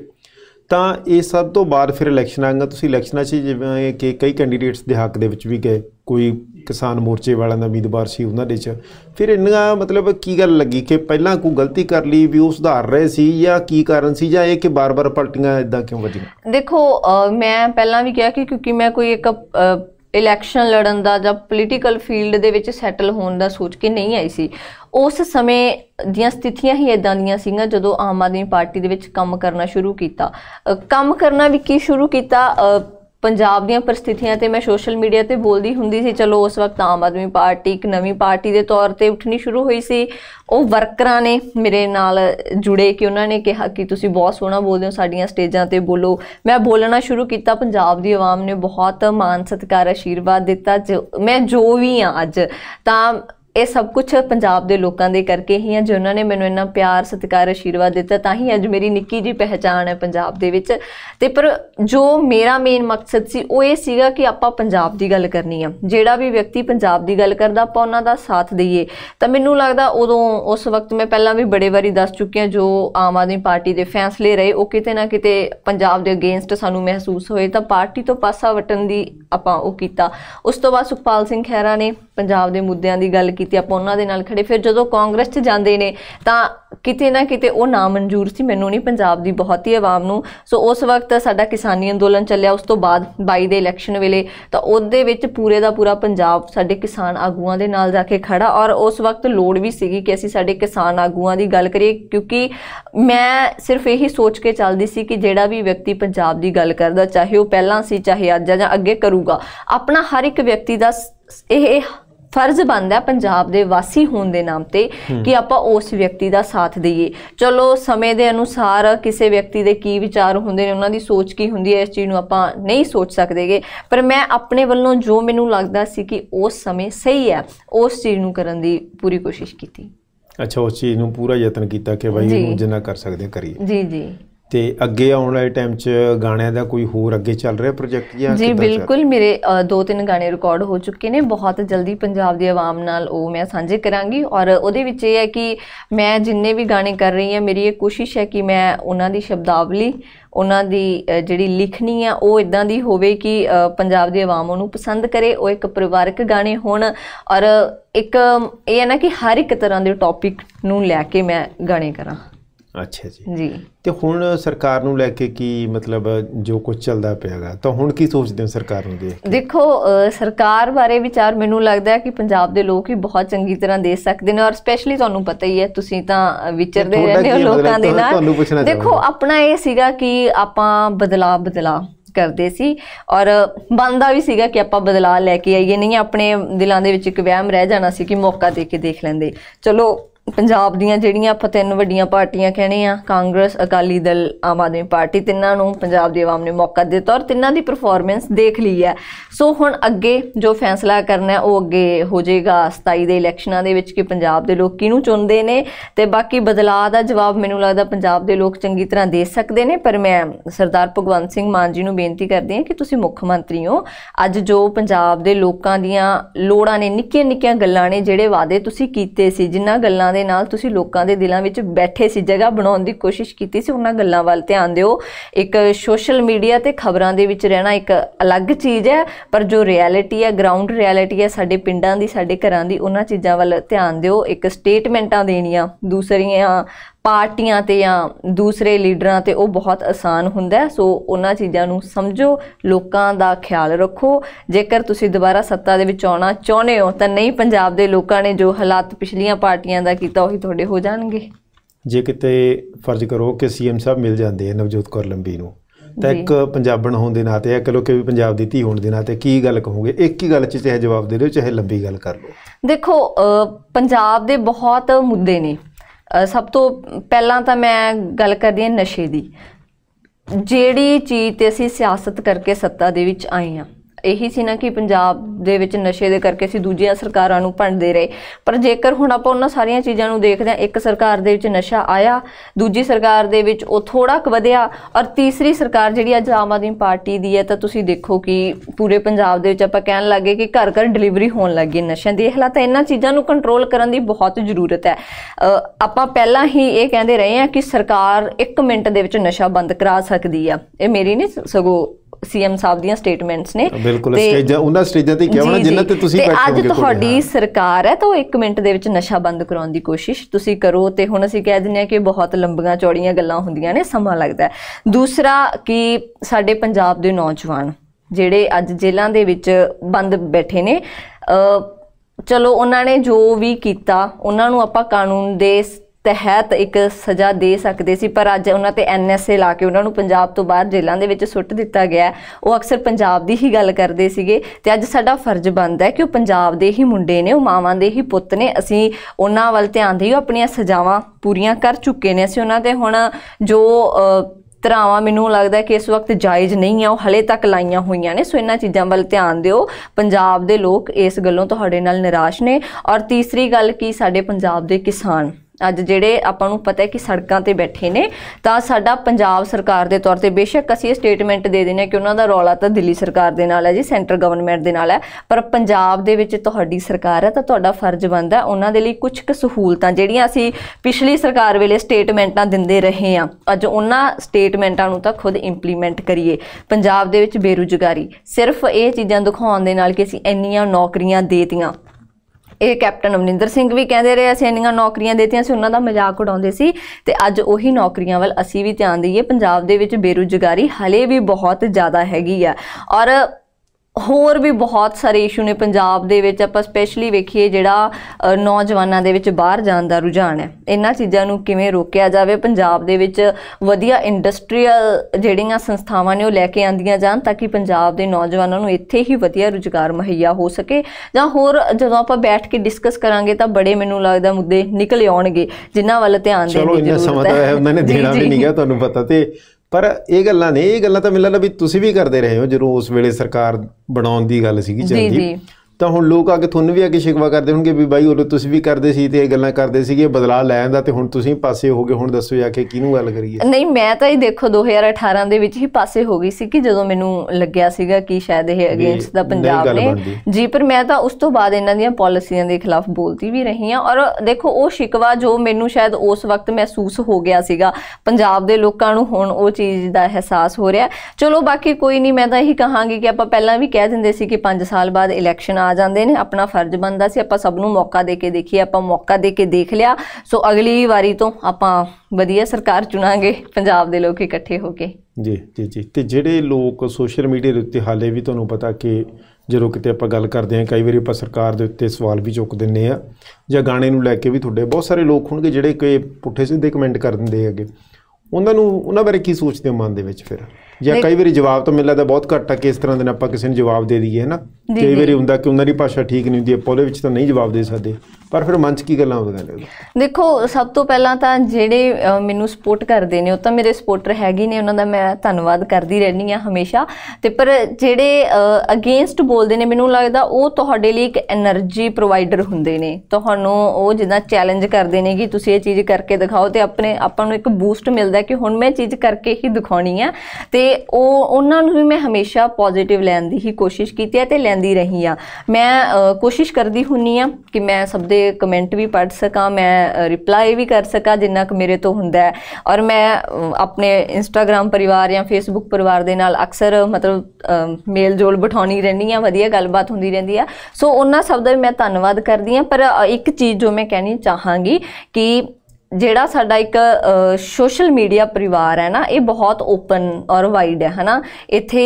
ਤਾਂ ਇਹ ਸਭ ਤੋਂ ਬਾਅਦ ਫਿਰ ਇਲੈਕਸ਼ਨ ਆਂਗਾ ਤੁਸੀਂ ਇਲੈਕਸ਼ਨਾਂ 'ਚ ਜਿਵੇਂ ਕਿ ਕਈ ਕੈਂਡੀਡੇਟਸ ਦੇ ਹੱਕ ਦੇ ਵਿੱਚ ਵੀ ਗਏ ਕੋਈ ਕਿਸਾਨ ਮੋਰਚੇ ਵਾਲਿਆਂ ਦਾ ਉਮੀਦਵਾਰ ਸੀ ਉਹਨਾਂ ਦੇ 'ਚ ਫਿਰ ਇੰਨਾ ਮਤਲਬ ਕੀ ਗੱਲ ਲੱਗੀ ਕਿ ਪਹਿਲਾਂ ਕੋਈ ਗਲਤੀ ਕਰ ਲਈ ਵੀ ਉਹ ਸੁਧਾਰ ਰਹੇ ਸੀ ਜਾਂ ਕੀ ਕਾਰਨ ਸੀ ਜਾਂ ਇਹ ਕਿ ਬਾਰ-ਬਾਰ ਪਲਟੀਆਂ ਇਦਾਂ ਕਿਉਂ ਵਜੀਆਂ ਦੇਖੋ ਮੈਂ ਪਹਿਲਾਂ ਵੀ ਕਿਹਾ ਕਿ ਕਿਉਂਕਿ ਮੈਂ ਕੋਈ ਇੱਕ ਇਲੈਕਸ਼ਨ ਲੜਨ ਦਾ ਜਾਂ ਪੋਲੀਟੀਕਲ ਫੀਲਡ ਦੇ ਵਿੱਚ ਸੈਟਲ ਹੋਣ ਦਾ ਸੋਚ ਕੇ ਨਹੀਂ ਆਈ ਸੀ ਉਸ ਸਮੇਂ ਦੀਆਂ ਸਥਿਤੀਆਂ ਹੀ ਇਦਾਂ ਦੀਆਂ ਸੀਗਾ ਜਦੋਂ ਆਮ ਆਦਮੀ ਪਾਰਟੀ ਦੇ ਵਿੱਚ ਕੰਮ ਕਰਨਾ ਸ਼ੁਰੂ ਕੀਤਾ ਕੰਮ ਕਰਨਾ ਵੀ ਕੀ ਸ਼ੁਰੂ ਕੀਤਾ ਪੰਜਾਬ ਦੀਆਂ ਪਰਿਸਥਿਤੀਆਂ ਤੇ ਮੈਂ ਸੋਸ਼ਲ ਮੀਡੀਆ ਤੇ ਬੋਲਦੀ ਹੁੰਦੀ ਸੀ ਚਲੋ ਉਸ ਵਕਤ ਆਮ ਆਦਮੀ ਪਾਰਟੀ ਇੱਕ ਨਵੀਂ ਪਾਰਟੀ ਦੇ ਤੌਰ ਤੇ ਉੱਠਣੀ ਸ਼ੁਰੂ ਹੋਈ ਸੀ ਉਹ ਵਰਕਰਾਂ ਨੇ ਮੇਰੇ ਨਾਲ ਜੁੜੇ ਕਿ ਉਹਨਾਂ ਨੇ ਕਿਹਾ ਕਿ ਤੁਸੀਂ ਬਹੁਤ ਸੋਹਣਾ ਬੋਲਦੇ ਹੋ ਸਾਡੀਆਂ ਸਟੇਜਾਂ ਤੇ ਬੋਲੋ ਮੈਂ ਬੋਲਣਾ ਸ਼ੁਰੂ ਕੀਤਾ ਪੰਜਾਬ ਦੀ ਆਵਾਮ ਨੇ ਬਹੁਤ ਮਾਨ ਸਤਕਾਰ ਆਸ਼ੀਰਵਾਦ ਦਿੱਤਾ ਮੈਂ ਜੋ ਵੀ ਆ ਅੱਜ ਤਾਂ ਇਹ ਸਭ ਕੁਝ ਪੰਜਾਬ ਦੇ ਲੋਕਾਂ ਦੇ ਕਰਕੇ ਹੀ ਹੈ ਜਿਨ੍ਹਾਂ ਨੇ ਮੈਨੂੰ ਇੰਨਾ ਪਿਆਰ ਸਤਿਕਾਰ ਅਸ਼ੀਰਵਾਦ ਦਿੱਤਾ ਤਾਂ ਹੀ ਅੱਜ ਮੇਰੀ ਨਿੱਕੀ ਜੀ ਪਹਿਚਾਣ ਹੈ ਪੰਜਾਬ ਦੇ ਵਿੱਚ ਤੇ ਪਰ ਜੋ ਮੇਰਾ ਮੇਨ ਮਕਸਦ ਸੀ ਉਹ ਇਹ ਸੀਗਾ ਕਿ ਆਪਾਂ ਪੰਜਾਬ ਦੀ ਗੱਲ ਕਰਨੀ ਆ ਜਿਹੜਾ ਵੀ ਵਿਅਕਤੀ ਪੰਜਾਬ ਦੀ ਗੱਲ ਕਰਦਾ ਆਪਾਂ ਉਹਨਾਂ ਦਾ ਸਾਥ ਦਈਏ ਤਾਂ ਮੈਨੂੰ ਲੱਗਦਾ ਉਦੋਂ ਉਸ ਵਕਤ ਮੈਂ ਪਹਿਲਾਂ ਵੀ ਬੜੇ ਵਾਰੀ ਦੱਸ ਚੁੱਕਿਆ ਜੋ ਆਮ ਆਦਮੀ ਪਾਰਟੀ ਦੇ ਫੈਸਲੇ ਰਹੇ ਉਹ ਕਿਤੇ ਨਾ ਕਿਤੇ ਪੰਜਾਬ ਦੇ ਅਗੇਂਸਟ ਸਾਨੂੰ ਮਹਿਸੂਸ ਹੋਏ ਤਾਂ ਪਾਰਟੀ ਤੋਂ ਪਾਸਾ ਵਟਣ ਦੀ ਆਪਾਂ ਉਹ ਕੀਤਾ ਉਸ ਤੋਂ ਬਾਅਦ ਸੁਖਪਾਲ ਸਿੰਘ ਖਹਿਰਾ ਨੇ ਪੰਜਾਬ ਦੇ ਮੁੱਦਿਆਂ ਦੀ ਗੱਲ ਕੀਤੀ ਆਪਾਂ ਉਹਨਾਂ ਦੇ ਨਾਲ ਖੜੇ ਫਿਰ ਜਦੋਂ ਕਾਂਗਰਸ 'ਚ ਜਾਂਦੇ ਨੇ ਤਾਂ ਕਿਤੇ ਨਾ ਕਿਤੇ ਉਹ ਨਾ ਮਨਜ਼ੂਰ ਸੀ ਮੈਨੂੰ ਨਹੀਂ ਪੰਜਾਬ ਦੀ ਬਹੁਤ ਹੀ ਆਵਾਮ ਨੂੰ ਸੋ ਉਸ ਵਕਤ ਸਾਡਾ ਕਿਸਾਨੀ ਅੰਦੋਲਨ ਚੱਲਿਆ ਉਸ ਤੋਂ ਬਾਅਦ 22 ਦੇ ਇਲੈਕਸ਼ਨ ਵੇਲੇ ਤਾਂ ਉਹਦੇ ਵਿੱਚ ਪੂਰੇ ਦਾ ਪੂਰਾ ਪੰਜਾਬ ਸਾਡੇ ਕਿਸਾਨ ਆਗੂਆਂ ਦੇ ਨਾਲ ਜਾ ਕੇ ਖੜਾ ਔਰ ਉਸ ਵਕਤ ਲੋੜ ਵੀ ਸੀਗੀ ਕਿ ਅਸੀਂ ਸਾਡੇ ਕਿਸਾਨ ਆਗੂਆਂ ਦੀ ਗੱਲ ਕਰੀਏ ਕਿਉਂਕਿ ਮੈਂ ਸਿਰਫ ਇਹੀ ਸੋਚ ਕੇ ਚੱਲਦੀ ਸੀ ਕਿ ਜਿਹੜਾ ਵੀ ਵਿਅਕਤੀ ਪੰਜਾਬ ਦੀ ਗੱਲ ਕਰਦਾ ਚਾਹੇ ਉਹ ਪਹਿਲਾਂ ਸੀ ਚਾਹੇ ਅੱਜ ਜਾਂ ਅੱਗੇ ਕਰੂਗਾ ਆਪਣਾ ਹਰ ਇੱਕ ਵਿਅਕਤੀ ਦਾ ਇਹ ਫਰਜ਼ ਬਣਦਾ ਪੰਜਾਬ ਦੇ ਵਾਸੀ ਹੋਣ ਦੇ ਨਾਮ ਤੇ ਕਿ ਆਪਾਂ ਉਸ ਵਿਅਕਤੀ ਦਾ ਸਾਥ ਦਈਏ ਚਲੋ ਸਮੇਂ ਦੇ ਅਨੁਸਾਰ ਕਿਸੇ ਵਿਅਕਤੀ ਦੇ ਕੀ ਵਿਚਾਰ ਹੁੰਦੇ ਨੇ ਉਹਨਾਂ ਦੀ ਸੋਚ ਕੀ ਹੁੰਦੀ ਹੈ ਇਸ ਚੀਜ਼ ਨੂੰ ਆਪਾਂ ਨਹੀਂ ਸੋਚ ਸਕਦੇਗੇ ਪਰ ਮੈਂ ਆਪਣੇ ਵੱਲੋਂ ਜੋ ਮੈਨੂੰ ਲੱਗਦਾ ਸੀ ਕਿ ਉਸ ਸਮੇਂ ਸਹੀ ਹੈ ਉਸ ਚੀਜ਼ ਨੂੰ ਕਰਨ ਦੀ ਪੂਰੀ ਕੋਸ਼ਿਸ਼ ਕੀਤੀ ਅੱਛਾ ਉਸ ਚੀਜ਼ ਨੂੰ ਪੂਰਾ ਯਤਨ ਕੀਤਾ ਕਿ ਭਾਈ ਇਹਨੂੰ ਜਿੰਨਾ ਕਰ ਸਕਦੇ ਕਰੀਏ ਜੀ ਜੀ ਤੇ ਅੱਗੇ ਆਉਣ ਵਾਲੇ ਟਾਈਮ 'ਚ ਗਾਣਿਆਂ ਦਾ ਕੋਈ ਹੋਰ ਅੱਗੇ ਚੱਲ ਰਿਹਾ ਪ੍ਰੋਜੈਕਟ ਜਾਂ ਜੀ ਬਿਲਕੁਲ ਮੇਰੇ ਦੋ ਤਿੰਨ ਗਾਣੇ ਰਿਕਾਰਡ ਹੋ ਚੁੱਕੇ ਨੇ ਬਹੁਤ ਜਲਦੀ ਪੰਜਾਬ ਦੀ ਆਵਾਮ ਨਾਲ ਉਹ ਮੈਂ ਸਾਂਝੇ ਕਰਾਂਗੀ ਔਰ ਉਹਦੇ ਵਿੱਚ ਇਹ ਹੈ ਕਿ ਮੈਂ ਜਿੰਨੇ ਵੀ ਗਾਣੇ ਕਰ ਰਹੀ ਹਾਂ ਮੇਰੀ ਇਹ ਕੋਸ਼ਿਸ਼ ਹੈ ਕਿ ਮੈਂ ਉਹਨਾਂ ਦੀ ਸ਼ਬਦਾਵਲੀ ਉਹਨਾਂ ਦੀ ਜਿਹੜੀ ਲਿਖਣੀ ਆ ਉਹ ਇਦਾਂ ਦੀ ਹੋਵੇ ਕਿ ਪੰਜਾਬ ਦੀ ਆਵਾਮ ਉਹਨੂੰ ਪਸੰਦ ਕਰੇ ਉਹ ਇੱਕ ਪਰਿਵਾਰਕ ਗਾਣੇ ਹੋਣ ਔਰ ਇੱਕ ਇਹ ਹੈ ਨਾ ਕਿ ਹਰ ਇੱਕ ਤਰ੍ਹਾਂ ਦੇ ਟੌਪਿਕ ਨੂੰ ਲੈ ਕੇ ਮੈਂ ਗਾਣੇ ਕਰਾਂ ਅੱਛਾ ਜੀ ਜੀ ਤੇ ਹੁਣ ਸਰਕਾਰ ਨੂੰ ਲੈ ਕੇ ਕੀ ਮਤਲਬ ਜੋ ਕੁਝ ਚੱਲਦਾ ਪਿਆਗਾ ਤਾਂ ਹੁਣ ਕੀ ਸੋਚਦੇ ਹੋ ਸਰਕਾਰ ਨੂੰ ਦੇਖ ਦੇਖੋ ਸਰਕਾਰ ਬਾਰੇ ਵਿਚਾਰ ਮੈਨੂੰ ਲੱਗਦਾ ਹੈ ਕਿ ਪੰਜਾਬ ਦੇ ਲੋਕ ਹੀ ਬਹੁਤ ਚੰਗੀ ਤਰ੍ਹਾਂ ਦੇ ਸਕਦੇ ਨੇ ਔਰ ਸਪੈਸ਼ਲੀ ਤੁਹਾਨੂੰ ਪਤਾ ਹੀ ਹੈ ਤੁਸੀਂ ਤਾਂ ਵਿਚਰਦੇ ਰਹਿੰਦੇ ਹੋ ਲੋਕਾਂ ਦੇ ਨਾਲ ਦੇਖੋ ਆਪਣਾ ਇਹ ਸੀਗਾ ਕਿ ਆਪਾਂ ਬਦਲਾ ਬਦਲਾ ਕਰਦੇ ਸੀ ਔਰ ਬੰਦਾ ਵੀ ਸੀਗਾ ਕਿ ਆਪਾਂ ਬਦਲਾ ਲੈ ਕੇ ਆਈਏ ਨਹੀਂ ਆਪਣੇ ਦਿਲਾਂ ਦੇ ਵਿੱਚ ਇੱਕ ਵਹਿਮ ਰਹਿ ਜਾਣਾ ਸੀ ਕਿ ਮੌਕਾ ਦੇ ਕੇ ਦੇਖ ਲੈਂਦੇ ਚਲੋ ਪੰਜਾਬ ਦੀਆਂ ਜਿਹੜੀਆਂ ਆਪਾਂ ਤਿੰਨ ਵੱਡੀਆਂ ਪਾਰਟੀਆਂ ਕਹਿੰਦੇ ਆ ਕਾਂਗਰਸ ਅਕਾਲੀ ਦਲ ਆਮ ਆਦਮੀ ਪਾਰਟੀ ਤਿੰਨਾਂ ਨੂੰ ਪੰਜਾਬ ਦੀ ਆਵਾਮ ਨੇ ਮੌਕਾ ਦਿੱਤਾ ਔਰ ਤਿੰਨਾਂ ਦੀ ਪਰਫਾਰਮੈਂਸ ਦੇਖ ਲਈ ਹੈ ਸੋ ਹੁਣ ਅੱਗੇ ਜੋ ਫੈਸਲਾ ਕਰਨਾ ਹੈ ਉਹ ਅੱਗੇ ਹੋ ਜਾਏਗਾ 27 ਦੇ ਇਲੈਕਸ਼ਨਾਂ ਦੇ ਵਿੱਚ ਕਿ ਪੰਜਾਬ ਦੇ ਲੋਕ ਕਿਹਨੂੰ ਚੁਣਦੇ ਨੇ ਤੇ ਬਾਕੀ ਬਦਲਾਅ ਦਾ ਜਵਾਬ ਮੈਨੂੰ ਲੱਗਦਾ ਪੰਜਾਬ ਦੇ ਲੋਕ ਚੰਗੀ ਤਰ੍ਹਾਂ ਦੇ ਸਕਦੇ ਨੇ ਪਰ ਮੈਂ ਸਰਦਾਰ ਭਗਵੰਤ ਸਿੰਘ ਮਾਨ ਜੀ ਨੂੰ ਬੇਨਤੀ ਕਰਦੀ ਹਾਂ ਕਿ ਤੁਸੀਂ ਮੁੱਖ ਮੰਤਰੀ ਹੋ ਅੱਜ ਜੋ ਪੰਜਾਬ ਦੇ ਲੋਕਾਂ ਦੀਆਂ ਲੋੜਾਂ ਨੇ ਨਿੱਕੀਆਂ ਨਿੱਕੀਆਂ ਗੱਲਾਂ ਨੇ ਜਿਹੜੇ ਵਾਅਦੇ ਤੁਸੀਂ ਕੀਤੇ ਸੀ ਜਿੰਨਾ ਗੱਲਾਂ ਦੇ ਨਾਲ ਤੁਸੀਂ ਲੋਕਾਂ ਦੇ ਦਿਲਾਂ ਵਿੱਚ ਬੈਠੇ ਸੀ ਜਗ੍ਹਾ ਬਣਾਉਣ ਦੀ ਕੋਸ਼ਿਸ਼ ਕੀਤੀ ਸੀ ਉਹਨਾਂ ਗੱਲਾਂ ਵੱਲ ਧਿਆਨ ਦਿਓ ਇੱਕ ਸੋਸ਼ਲ ਮੀਡੀਆ ਤੇ ਖਬਰਾਂ ਦੇ ਵਿੱਚ ਰਹਿਣਾ ਇੱਕ ਅਲੱਗ ਚੀਜ਼ ਹੈ ਪਰ ਜੋ ਰਿਐਲਿਟੀ ਹੈ ਗਰਾਊਂਡ ਰਿਐਲਿਟੀ ਹੈ ਸਾਡੇ ਪਿੰਡਾਂ ਦੀ ਸਾਡੇ ਘਰਾਂ ਦੀ ਉਹਨਾਂ ਚੀਜ਼ਾਂ ਵੱਲ ਧਿਆਨ ਦਿਓ ਇੱਕ ਸਟੇਟਮੈਂਟਾਂ ਦੇਣੀਆਂ ਦੂਸਰੀਆਂ ਪਾਰਟੀਆਂ ਤੇ ਜਾਂ ਦੂਸਰੇ ਲੀਡਰਾਂ ਤੇ ਉਹ ਬਹੁਤ ਆਸਾਨ ਹੁੰਦਾ ਸੋ ਉਹਨਾਂ ਚੀਜ਼ਾਂ ਨੂੰ ਸਮਝੋ ਲੋਕਾਂ ਦਾ ਖਿਆਲ ਰੱਖੋ ਜੇਕਰ ਤੁਸੀਂ ਦੁਬਾਰਾ ਸੱਤਾ ਦੇ ਵਿੱਚ ਆਉਣਾ ਚਾਹੁੰਦੇ ਹੋ ਤਾਂ ਨਹੀਂ ਪੰਜਾਬ ਦੇ ਲੋਕਾਂ ਨੇ ਜੋ ਹਾਲਾਤ ਪਿਛਲੀਆਂ ਪਾਰਟੀਆਂ ਦਾ ਕੀਤਾ ਉਹੀ ਤੁਹਾਡੇ ਹੋ ਜਾਣਗੇ ਜੇ ਕਿਤੇ ਫਰਜ਼ ਕਰੋ ਕਿ ਸੀਐਮ ਸਾਹਿਬ ਮਿਲ ਜਾਂਦੇ ਹਨ ਨਵਜੋਤ ਕੌਰ ਲੰਬੀ ਨੂੰ ਤਾਂ ਇੱਕ ਪੰਜਾਬਣ ਹੋਣ ਦੇ ਨਾਤੇ ਆ ਕਹੋ ਕਿ ਵੀ ਪੰਜਾਬ ਦੀ ਧੀ ਹੋਣ ਦੇ ਨਾਤੇ ਕੀ ਗੱਲ ਕਹੋਗੇ ਇੱਕ ਹੀ ਗੱਲ ਚ ਚਾਹੇ ਜਵਾਬ ਦੇ ਦਿਓ ਚਾਹੇ ਲੰਬੀ ਗੱਲ ਕਰ ਲਓ ਦੇਖੋ ਪੰਜਾਬ ਦੇ ਬਹੁਤ ਮੁੱਦੇ ਨੇ ਸਭ ਤੋਂ ਪਹਿਲਾਂ ਤਾਂ ਮੈਂ ਗੱਲ ਕਰਦੀ ਹਾਂ ਨਸ਼ੇ ਦੀ ਜਿਹੜੀ ਚੀਜ਼ ਤੇ ਅਸੀਂ ਸਿਆਸਤ ਕਰਕੇ ਸੱਤਾ ਦੇ ਵਿੱਚ ਆਏ ਹਾਂ ਇਹੀ ਸੀ ਨਾ ਕਿ ਪੰਜਾਬ ਦੇ ਵਿੱਚ ਨਸ਼ੇ ਦੇ ਕਰਕੇ ਅਸੀਂ ਦੂਜੀਆਂ ਸਰਕਾਰਾਂ ਨੂੰ ਭੰਡਦੇ ਰਹੇ ਪਰ ਜੇਕਰ ਹੁਣ ਆਪਾਂ ਉਹਨਾਂ ਸਾਰੀਆਂ ਚੀਜ਼ਾਂ ਨੂੰ ਦੇਖਦੇ ਆ ਇੱਕ ਸਰਕਾਰ ਦੇ ਵਿੱਚ ਨਸ਼ਾ ਆਇਆ ਦੂਜੀ ਸਰਕਾਰ ਦੇ ਵਿੱਚ ਉਹ ਥੋੜਾ ਕੁ ਵਧਿਆ ਔਰ ਤੀਸਰੀ ਸਰਕਾਰ ਜਿਹੜੀ ਅੱਜ ਆਮ ਆਦਮੀ ਪਾਰਟੀ ਦੀ ਹੈ ਤਾਂ ਤੁਸੀਂ ਦੇਖੋ ਕਿ ਪੂਰੇ ਪੰਜਾਬ ਦੇ ਵਿੱਚ ਆਪਾਂ ਕਹਿਣ ਲੱਗੇ ਕਿ ਘਰ ਘਰ ਡਿਲੀਵਰੀ ਹੋਣ ਲੱਗੀ ਨਸ਼ਿਆਂ ਦੀ ਹਾਲਾਤ ਇਹਨਾਂ ਚੀਜ਼ਾਂ ਨੂੰ ਕੰਟਰੋਲ ਕਰਨ ਦੀ ਬਹੁਤ ਜ਼ਰੂਰਤ ਹੈ ਆਪਾਂ ਪਹਿਲਾਂ ਹੀ ਇਹ ਕਹਿੰਦੇ ਰਹੇ ਹਾਂ ਕਿ ਸਰਕਾਰ 1 ਮਿੰਟ ਦੇ ਵਿੱਚ ਨਸ਼ਾ ਬੰਦ ਕਰਾ ਸਕਦੀ ਆ ਇਹ ਮੇਰੀ ਨਹੀਂ ਸਗੋ ਸੀਐਮ ਸਾਹਿਬ ਦੀਆਂ ਸਟੇਟਮੈਂਟਸ ਨੇ ਬਿਲਕੁਲ ਸਟੇਜਾਂ ਉਹਨਾਂ ਸਟੇਜਾਂ ਤੇ ਕਿਹਾ ਹੋਣਾ ਜਿੰਨਾ ਤੇ ਤੁਸੀਂ ਬੈਠੇ ਹੋ ਅੱਜ ਤੁਹਾਡੀ ਸਰਕਾਰ ਹੈ ਤਾਂ ਉਹ 1 ਮਿੰਟ ਦੇ ਵਿੱਚ ਨਸ਼ਾ ਬੰਦ ਕਰਾਉਣ ਦੀ ਕੋਸ਼ਿਸ਼ ਤੁਸੀਂ ਕਰੋ ਤੇ ਹੁਣ ਅਸੀਂ ਕਹਿ ਦਿੰਨੇ ਆ ਕਿ ਬਹੁਤ ਲੰਬੀਆਂ ਚੌੜੀਆਂ ਗੱਲਾਂ ਹੁੰਦੀਆਂ ਨੇ ਸਮਾਂ ਲੱਗਦਾ ਹੈ ਦੂਸਰਾ ਕਿ ਸਾਡੇ ਪੰਜਾਬ ਦੇ ਨੌਜਵਾਨ ਜਿਹੜੇ ਅੱਜ ਜੇਲ੍ਹਾਂ ਦੇ ਵਿੱਚ ਬੰਦ ਬੈਠੇ ਨੇ ਚਲੋ ਉਹਨਾਂ ਨੇ ਜੋ ਵੀ ਕੀਤਾ ਉਹਨਾਂ ਨੂੰ ਆਪਾਂ ਕਾਨੂੰਨ ਦੇ ਤਹਿਤ ਇੱਕ ਸਜ਼ਾ ਦੇ ਸਕਦੇ ਸੀ ਪਰ ਅੱਜ ਉਹਨਾਂ ਤੇ ਐਨਐਸਏ ਲਾ ਕੇ ਉਹਨਾਂ ਨੂੰ ਪੰਜਾਬ ਤੋਂ ਬਾਹਰ ਜੇਲ੍ਹਾਂ ਦੇ ਵਿੱਚ ਸੁੱਟ ਦਿੱਤਾ ਗਿਆ ਉਹ ਅਕਸਰ ਪੰਜਾਬ ਦੀ ਹੀ ਗੱਲ ਕਰਦੇ ਸੀਗੇ ਤੇ ਅੱਜ ਸਾਡਾ ਫਰਜ਼ ਬਣਦਾ ਹੈ ਕਿ ਉਹ ਪੰਜਾਬ ਦੇ ਹੀ ਮੁੰਡੇ ਨੇ ਉਹ ਮਾਵਾਂ ਦੇ ਹੀ ਪੁੱਤ ਨੇ ਅਸੀਂ ਉਹਨਾਂ ਵੱਲ ਧਿਆਨ ਦੇਈਓ ਆਪਣੀਆਂ ਸਜ਼ਾਵਾਂ ਪੂਰੀਆਂ ਕਰ ਚੁੱਕੇ ਨੇ ਅਸੀਂ ਉਹਨਾਂ ਤੇ ਹੁਣ ਜੋ ਤਰਾਵਾਂ ਮੈਨੂੰ ਲੱਗਦਾ ਕਿ ਇਸ ਵਕਤ ਜਾਇਜ਼ ਨਹੀਂ ਆ ਉਹ ਹਲੇ ਤੱਕ ਲਾਈਆਂ ਹੋਈਆਂ ਨੇ ਸੋ ਇਹਨਾਂ ਚੀਜ਼ਾਂ ਵੱਲ ਧਿਆਨ ਦਿਓ ਪੰਜਾਬ ਦੇ ਲੋਕ ਇਸ ਗੱਲੋਂ ਤੁਹਾਡੇ ਨਾਲ ਨਿਰਾਸ਼ ਨੇ ਔਰ ਤੀਸਰੀ ਗੱਲ ਕੀ ਸਾਡੇ ਪੰਜਾਬ ਦੇ ਕਿਸਾਨ ਅੱਜ ਜਿਹੜੇ ਆਪਾਂ ਨੂੰ ਪਤਾ ਹੈ ਕਿ ਸੜਕਾਂ ਤੇ ਬੈਠੇ ਨੇ ਤਾਂ ਸਾਡਾ ਪੰਜਾਬ ਸਰਕਾਰ ਦੇ ਤੌਰ ਤੇ ਬੇਸ਼ੱਕ ਅਸੀਂ ਇਹ ਸਟੇਟਮੈਂਟ ਦੇ ਦਿੰਨੇ ਕਿ ਉਹਨਾਂ ਦਾ ਰੌਲਾ ਤਾਂ ਦਿੱਲੀ ਸਰਕਾਰ ਦੇ ਨਾਲ ਹੈ ਜੀ ਸੈਂਟਰ ਗਵਰਨਮੈਂਟ ਦੇ ਨਾਲ ਹੈ ਪਰ ਪੰਜਾਬ ਦੇ ਵਿੱਚ ਤੁਹਾਡੀ ਸਰਕਾਰ ਹੈ ਤਾਂ ਤੁਹਾਡਾ ਫਰਜ਼ ਬਣਦਾ ਉਹਨਾਂ ਦੇ ਲਈ ਕੁਝ ਕੁ ਸਹੂਲਤਾਂ ਜਿਹੜੀਆਂ ਅਸੀਂ ਪਿਛਲੀ ਸਰਕਾਰ ਵੇਲੇ ਸਟੇਟਮੈਂਟਾਂ ਦਿੰਦੇ ਰਹੇ ਆ ਅੱਜ ਉਹਨਾਂ ਸਟੇਟਮੈਂਟਾਂ ਨੂੰ ਤਾਂ ਖੁਦ ਇੰਪਲੀਮੈਂਟ ਕਰੀਏ ਪੰਜਾਬ ਦੇ ਵਿੱਚ ਬੇਰੁਜ਼ਗਾਰੀ ਸਿਰਫ ਇਹ ਚੀਜ਼ਾਂ ਦਿਖਾਉਣ ਦੇ ਨਾਲ ਕਿ ਅਸੀਂ ਇੰਨੀਆਂ ਨੌਕਰੀਆਂ ਦੇਤੀਆਂ ਇਹ ਕੈਪਟਨ ਅਮਰਿੰਦਰ ਸਿੰਘ ਵੀ ਕਹਿੰਦੇ ਰਹੇ ਅਸੀਂ ਇੰਨੀਆਂ ਨੌਕਰੀਆਂ ਦਿੱਤੀਆਂ ਸੀ ਉਹਨਾਂ ਦਾ ਮਜ਼ਾਕ ਉਡਾਉਂਦੇ ਸੀ ਤੇ ਅੱਜ ਉਹੀ ਨੌਕਰੀਆਂ ਵੱਲ ਅਸੀਂ ਵੀ ਧਿਆਨ ਦਈਏ ਪੰਜਾਬ ਦੇ ਵਿੱਚ ਬੇਰੁਜ਼ਗਾਰੀ ਹਲੇ ਵੀ ਬਹੁਤ ਜ਼ਿਆਦਾ ਹੈਗੀ ਆ ਔਰ ਹੋਰ ਵੀ ਬਹੁਤ ਸਾਰੇ ਇਸ਼ੂ ਨੇ ਪੰਜਾਬ ਦੇ ਵਿੱਚ ਆਪਾਂ ਸਪੈਸ਼ਲੀ ਵੇਖੀਏ ਜਿਹੜਾ ਨੌਜਵਾਨਾਂ ਦੇ ਵਿੱਚ ਬਾਹਰ ਜਾਣ ਦਾ ਰੁਝਾਨ ਹੈ ਇਹਨਾਂ ਚੀਜ਼ਾਂ ਨੂੰ ਕਿਵੇਂ ਰੋਕਿਆ ਜਾਵੇ ਪੰਜਾਬ ਦੇ ਵਿੱਚ ਵਧੀਆ ਇੰਡਸਟਰੀਅਲ ਜਿਹੜੀਆਂ ਸੰਸਥਾਵਾਂ ਨੇ ਉਹ ਲੈ ਕੇ ਆਂਦੀਆਂ ਜਾਣ ਤਾਂ ਕਿ ਪੰਜਾਬ ਦੇ ਨੌਜਵਾਨਾਂ ਨੂੰ ਇੱਥੇ ਹੀ ਵਧੀਆ ਰੁਜ਼ਗਾਰ ਮੁਹੱਈਆ ਹੋ ਸਕੇ ਜਾਂ ਹੋਰ ਜਦੋਂ ਆਪਾਂ ਬੈਠ ਕੇ ਡਿਸਕਸ ਕਰਾਂਗੇ ਤਾਂ ਬੜੇ ਮੈਨੂੰ ਲੱਗਦਾ ਮੁੱਦੇ ਨਿਕਲ ਆਉਣਗੇ ਜਿਨ੍ਹਾਂ ਵੱਲ ਧਿਆਨ ਦੇਣ ਦੀ ਜ਼ਰੂਰਤ ਹੈ ਚਲੋ ਇਹ ਸਮਾਂ ਤਾਂ ਹੈ ਉਹਨਾਂ ਨੇ ਦੇਣਾ ਵੀ ਨਹੀਂ ਗਿਆ ਤੁਹਾਨੂੰ ਪਤਾ ਤੇ ਪਰ ਇਹ ਗੱਲਾਂ ਨੇ ਇਹ ਗੱਲਾਂ ਤਾਂ ਮਿਲਣਾ ਵੀ ਤੁਸੀਂ ਵੀ ਕਰਦੇ ਰਹੇ ਹੋ ਜਦੋਂ ਉਸ ਵੇਲੇ ਸਰਕਾਰ ਬਣਾਉਣ ਦੀ ਗੱਲ ਸੀਗੀ ਚੱਲਦੀ ਤਾਂ ਹੁਣ ਲੋਕ ਆ ਕੇ ਤੁਹਾਨੂੰ ਵੀ ਆ ਕੇ ਸ਼ਿਕਵਾ ਕਰਦੇ ਹੋਣਗੇ ਵੀ ਬਾਈ ਉਦੋਂ ਤੁਸੀਂ ਵੀ ਕਰਦੇ ਸੀ ਤੇ ਇਹ ਗੱਲਾਂ ਕਰਦੇ ਸੀਗੇ ਬਦਲਾ ਲੈਣ ਦਾ ਤੇ ਹੁਣ ਤੁਸੀਂ ਪਾਸੇ ਹੋ ਗਏ ਹੁਣ ਦੱਸੋ ਜਾ ਕੇ ਕਿਹਨੂੰ ਗੱਲ ਕਰੀਏ ਨਹੀਂ ਮੈਂ ਤਾਂ ਇਹ ਦੇਖੋ 2018 ਦੇ ਵਿੱਚ ਹੀ ਪਾਸੇ ਹੋ ਗਈ ਸੀ ਕਿ ਜਦੋਂ ਮੈਨੂੰ ਲੱਗਿਆ ਸੀਗਾ ਕਿ ਸ਼ਾਇਦ ਇਹ ਅਗੇਂਸਟ ਦਾ ਪੰਜਾਬ ਨੇ ਜੀ ਪਰ ਮੈਂ ਤਾਂ ਉਸ ਤੋਂ ਬਾਅਦ ਇਹਨਾਂ ਦੀਆਂ ਪਾਲਿਸੀਆਂ ਦੇ ਖਿਲਾਫ ਬੋਲਦੀ ਵੀ ਰਹੀ ਹਾਂ ਔਰ ਦੇਖੋ ਉਹ ਸ਼ਿਕਵਾ ਜੋ ਮੈਨੂੰ ਸ਼ਾਇਦ ਉਸ ਵਕਤ ਮਹਿਸੂਸ ਹੋ ਗਿਆ ਸੀਗਾ ਪੰਜਾਬ ਦੇ ਲੋਕਾਂ ਨੂੰ ਹੁਣ ਉਹ ਚੀਜ਼ ਦਾ ਅਹਿਸਾਸ ਹੋ ਰਿਹਾ ਚਲੋ ਬਾਕੀ ਕੋਈ ਨਹੀਂ ਮੈਂ ਤਾਂ ਇਹੀ ਕਹਾਂਗੀ ਕਿ ਆਪਾਂ ਪਹਿਲਾਂ ਵੀ ਕਹਿ ਦਿੰਦੇ ਸੀ ਕਿ 5 ਸਾਲ ਬਾਅਦ ਇਲੈਕਸ਼ਨ ਆ ਆ ਜਾਂਦੇ ਨੇ ਆਪਣਾ ਫਰਜ਼ ਬਣਦਾ ਸੀ ਆਪਾਂ ਸਭ ਨੂੰ ਮੌਕਾ ਦੇ ਕੇ ਦੇਖੀਏ ਆਪਾਂ ਮੌਕਾ ਦੇ ਕੇ ਦੇਖ ਲਿਆ ਸੋ ਅਗਲੀ ਵਾਰੀ ਤੋਂ ਆਪਾਂ ਵਧੀਆ ਸਰਕਾਰ ਚੁਣਾਂਗੇ ਪੰਜਾਬ ਦੇ ਲੋਕ ਇਕੱਠੇ ਹੋ ਕੇ ਜੀ ਜੀ ਜੀ ਤੇ ਜਿਹੜੇ ਲੋਕ ਸੋਸ਼ਲ ਮੀਡੀਆ ਦੇ ਉੱਤੇ ਹਾਲੇ ਵੀ ਤੁਹਾਨੂੰ ਪਤਾ ਕਿ ਜਦੋਂ ਕਿਤੇ ਆਪਾਂ ਗੱਲ ਕਰਦੇ ਹਾਂ ਕਈ ਵਾਰੀ ਆਪਾਂ ਸਰਕਾਰ ਦੇ ਉੱਤੇ ਸਵਾਲ ਵੀ ਚੁੱਕ ਦਿੰਨੇ ਆ ਜਾਂ ਗਾਣੇ ਨੂੰ ਲੈ ਕੇ ਵੀ ਤੁਹਾਡੇ ਬਹੁਤ ਸਾਰੇ ਲੋਕ ਹੋਣਗੇ ਜਿਹੜੇ ਕਿ ਪੁੱਠੇ ਸਿੱਧੇ ਕਮੈਂਟ ਕਰ ਦਿੰਦੇ ਹੈਗੇ ਉਹਨਾਂ ਨੂੰ ਉਹਨਾਂ ਬਾਰੇ ਕੀ ਸੋਚਦੇ ਹੋ ਮਨ ਦੇ ਵਿੱਚ ਫਿਰ ਜਾਂ ਕਈ ਵਾਰੀ ਜਵਾਬ ਤਾਂ ਮਿਲਦਾ ਬਹੁਤ ਘੱਟ ਆ ਕਿ ਇਸ ਤਰ੍ਹਾਂ ਦੇ ਨਾਲ ਆਪਾਂ ਕਿਸੇ ਨੂੰ ਜਵਾਬ ਦੇ ਦਈਏ ਹੈ ਨਾ ਕਈ ਵਾਰੀ ਹੁੰਦਾ ਕਿ ਉਹਨਾਂ ਦੀ ਭਾਸ਼ਾ ਠੀਕ ਨਹੀਂ ਹੁੰਦੀ ਹੈ ਪੋਲੇ ਵਿੱਚ ਤਾਂ ਨਹੀਂ ਜਵਾਬ ਦੇ ਸਕਦੇ ਪਰ ਫਿਰ ਮਨ 'ਚ ਕੀ ਗੱਲਾਂ ਆਉਂਦੀਆਂ ਨੇ ਦੇਖੋ ਸਭ ਤੋਂ ਪਹਿਲਾਂ ਤਾਂ ਜਿਹੜੇ ਮੈਨੂੰ ਸਪੋਰਟ ਕਰਦੇ ਨੇ ਉਹ ਤਾਂ ਮੇਰੇ ਸਪੋਰਟਰ ਹੈਗੇ ਨੇ ਉਹਨਾਂ ਦਾ ਮੈਂ ਧੰਨਵਾਦ ਕਰਦੀ ਰਹਿਣੀ ਆ ਹਮੇਸ਼ਾ ਤੇ ਪਰ ਜਿਹੜੇ ਅਗੇਂਸਟ ਬੋਲਦੇ ਨੇ ਮੈਨੂੰ ਲੱਗਦਾ ਉਹ ਤੁਹਾਡੇ ਲਈ ਇੱਕ એનર્ਜੀ ਪ੍ਰੋਵਾਈਡਰ ਹੁੰਦੇ ਨੇ ਤੁਹਾਨੂੰ ਉਹ ਜਿੱਦਾਂ ਚੈਲੰਜ ਕਰਦੇ ਨੇ ਕਿ ਤੁਸੀਂ ਇਹ ਚੀਜ਼ ਕਰਕੇ ਦਿਖਾਓ ਤੇ ਆਪਣੇ ਆਪਾਂ ਨੂੰ ਇੱਕ ਬੂਸਟ ਮਿਲਦਾ ਕਿ ਹੁਣ ਮੈਂ ਚੀਜ਼ ਕਰਕੇ ਹੀ ਦਿਖਾਉਣੀ ਆ ਤੇ ਉਹ ਉਹਨਾਂ ਨੂੰ ਵੀ ਮੈਂ ਹਮੇਸ਼ਾ ਪੋਜ਼ਿਟਿਵ ਲੈਣ ਦੀ ਹੀ ਕੋਸ਼ਿਸ਼ ਕੀਤੀ ਹੈ ਤੇ ਲੈਂਦੀ ਰਹੀ ਆ ਮੈਂ ਕੋਸ਼ਿਸ਼ ਕਰਦੀ ਹੁੰਨੀ ਆ ਕਿ ਮੈਂ ਸਭ ਦੇ ਦੇ ਕਮੈਂਟ ਵੀ ਪੜ ਸਕਾਂ ਮੈਂ ਰਿਪਲਾਈ ਵੀ ਕਰ ਸਕਾਂ ਜਿੰਨਾ ਕੁ ਮੇਰੇ ਤੋਂ ਹੁੰਦਾ ਹੈ ਔਰ ਮੈਂ ਆਪਣੇ ਇੰਸਟਾਗ੍ਰam ਪਰਿਵਾਰ ਜਾਂ ਫੇਸਬੁੱਕ ਪਰਿਵਾਰ ਦੇ ਨਾਲ ਅਕਸਰ ਮਤਲਬ ਮੇਲ ਜੋਲ ਬਿਠਾਉਣੀ ਰਹਿੰਦੀ ਆ ਵਧੀਆ ਗੱਲਬਾਤ ਹੁੰਦੀ ਰਹਿੰਦੀ ਆ ਸੋ ਉਹਨਾਂ ਸਭ ਦਾ ਵੀ ਮੈਂ ਧੰਨਵਾਦ ਕਰਦੀ ਆ ਪਰ ਇੱਕ ਚੀਜ਼ ਜੋ ਮੈਂ ਕਹਿਣੀ ਚਾਹਾਂਗੀ ਕਿ ਜਿਹੜਾ ਸਾਡਾ ਇੱਕ ਸੋਸ਼ਲ ਮੀਡੀਆ ਪਰਿਵਾਰ ਹੈ ਨਾ ਇਹ ਬਹੁਤ ਓਪਨ ਔਰ ਵਾਈਡ ਹੈ ਹਨਾ ਇੱਥੇ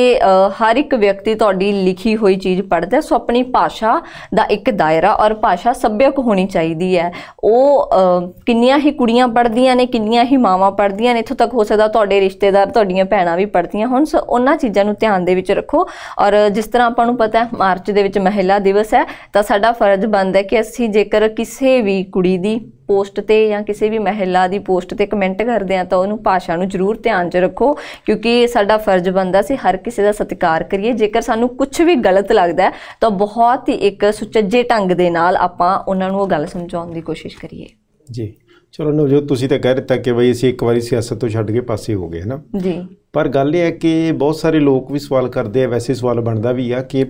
ਹਰ ਇੱਕ ਵਿਅਕਤੀ ਤੁਹਾਡੀ ਲਿਖੀ ਹੋਈ ਚੀਜ਼ ਪੜ੍ਹਦਾ ਸੋ ਆਪਣੀ ਭਾਸ਼ਾ ਦਾ ਇੱਕ ਦਾਇਰਾ ਔਰ ਭਾਸ਼ਾ ਸੱਭਿਅਕ ਹੋਣੀ ਚਾਹੀਦੀ ਹੈ ਉਹ ਕਿੰਨੀਆਂ ਹੀ ਕੁੜੀਆਂ ਪੜ੍ਹਦੀਆਂ ਨੇ ਕਿੰਨੀਆਂ ਹੀ ਮਾਵਾਂ ਪੜ੍ਹਦੀਆਂ ਨੇ ਇਥੋਂ ਤੱਕ ਹੋ ਸਕਦਾ ਤੁਹਾਡੇ ਰਿਸ਼ਤੇਦਾਰ ਤੁਹਾਡੀਆਂ ਭੈਣਾਂ ਵੀ ਪੜ੍ਹਦੀਆਂ ਹੋਣ ਸੋ ਉਹਨਾਂ ਚੀਜ਼ਾਂ ਨੂੰ ਧਿਆਨ ਦੇ ਵਿੱਚ ਰੱਖੋ ਔਰ ਜਿਸ ਤਰ੍ਹਾਂ ਆਪਾਂ ਨੂੰ ਪਤਾ ਹੈ ਮਾਰਚ ਦੇ ਵਿੱਚ ਮਹਿਲਾ ਦਿਵਸ ਹੈ ਤਾਂ ਸਾਡਾ ਫਰਜ਼ ਬਣਦਾ ਹੈ ਕਿ ਅਸੀਂ ਜੇਕਰ ਕਿਸੇ ਵੀ ਕੁੜੀ ਦੀ ਪੋਸਟ ਤੇ ਜਾਂ ਕਿਸੇ ਵੀ ਮਹਿਲਾ ਦੀ ਪੋਸਟ ਤੇ ਕਮੈਂਟ ਕਰਦੇ ਆ ਤਾਂ ਉਹਨੂੰ ਭਾਸ਼ਾ ਨੂੰ ਜ਼ਰੂਰ ਧਿਆਨ 'ਚ ਰੱਖੋ ਕਿਉਂਕਿ ਸਾਡਾ ਫਰਜ਼ ਬਣਦਾ ਸੀ ਹਰ ਕਿਸੇ ਦਾ ਸਤਿਕਾਰ ਕਰੀਏ ਜੇਕਰ ਸਾਨੂੰ ਕੁਝ ਵੀ ਗਲਤ ਲੱਗਦਾ ਤਾਂ ਬਹੁਤ ਹੀ ਇੱਕ ਸੁਚੱਜੇ ਢੰਗ ਦੇ ਨਾਲ ਆਪਾਂ ਉਹਨਾਂ ਨੂੰ ਉਹ ਗੱਲ ਸਮਝਾਉਣ ਦੀ ਕੋਸ਼ਿਸ਼ ਕਰੀਏ ਜੀ ਚਲੋ ਜੋ ਤੁਸੀਂ ਤਾਂ ਕਹਿ ਦਿੱਤਾ ਕਿ ਬਈ ਅਸੀਂ ਇੱਕ ਵਾਰੀ ਸਿਆਸਤ ਤੋਂ ਛੱਡ ਕੇ ਪਾਸੇ ਹੋ ਗਏ ਹਨਾ ਜੀ ਪਰ ਗੱਲ ਇਹ ਹੈ ਕਿ ਬਹੁਤ ਸਾਰੇ ਲੋਕ ਵੀ ਸਵਾਲ ਕਰਦੇ ਆ ਵੈਸੇ ਸਵਾਲ ਬਣਦਾ ਵੀ ਆ ਕਿ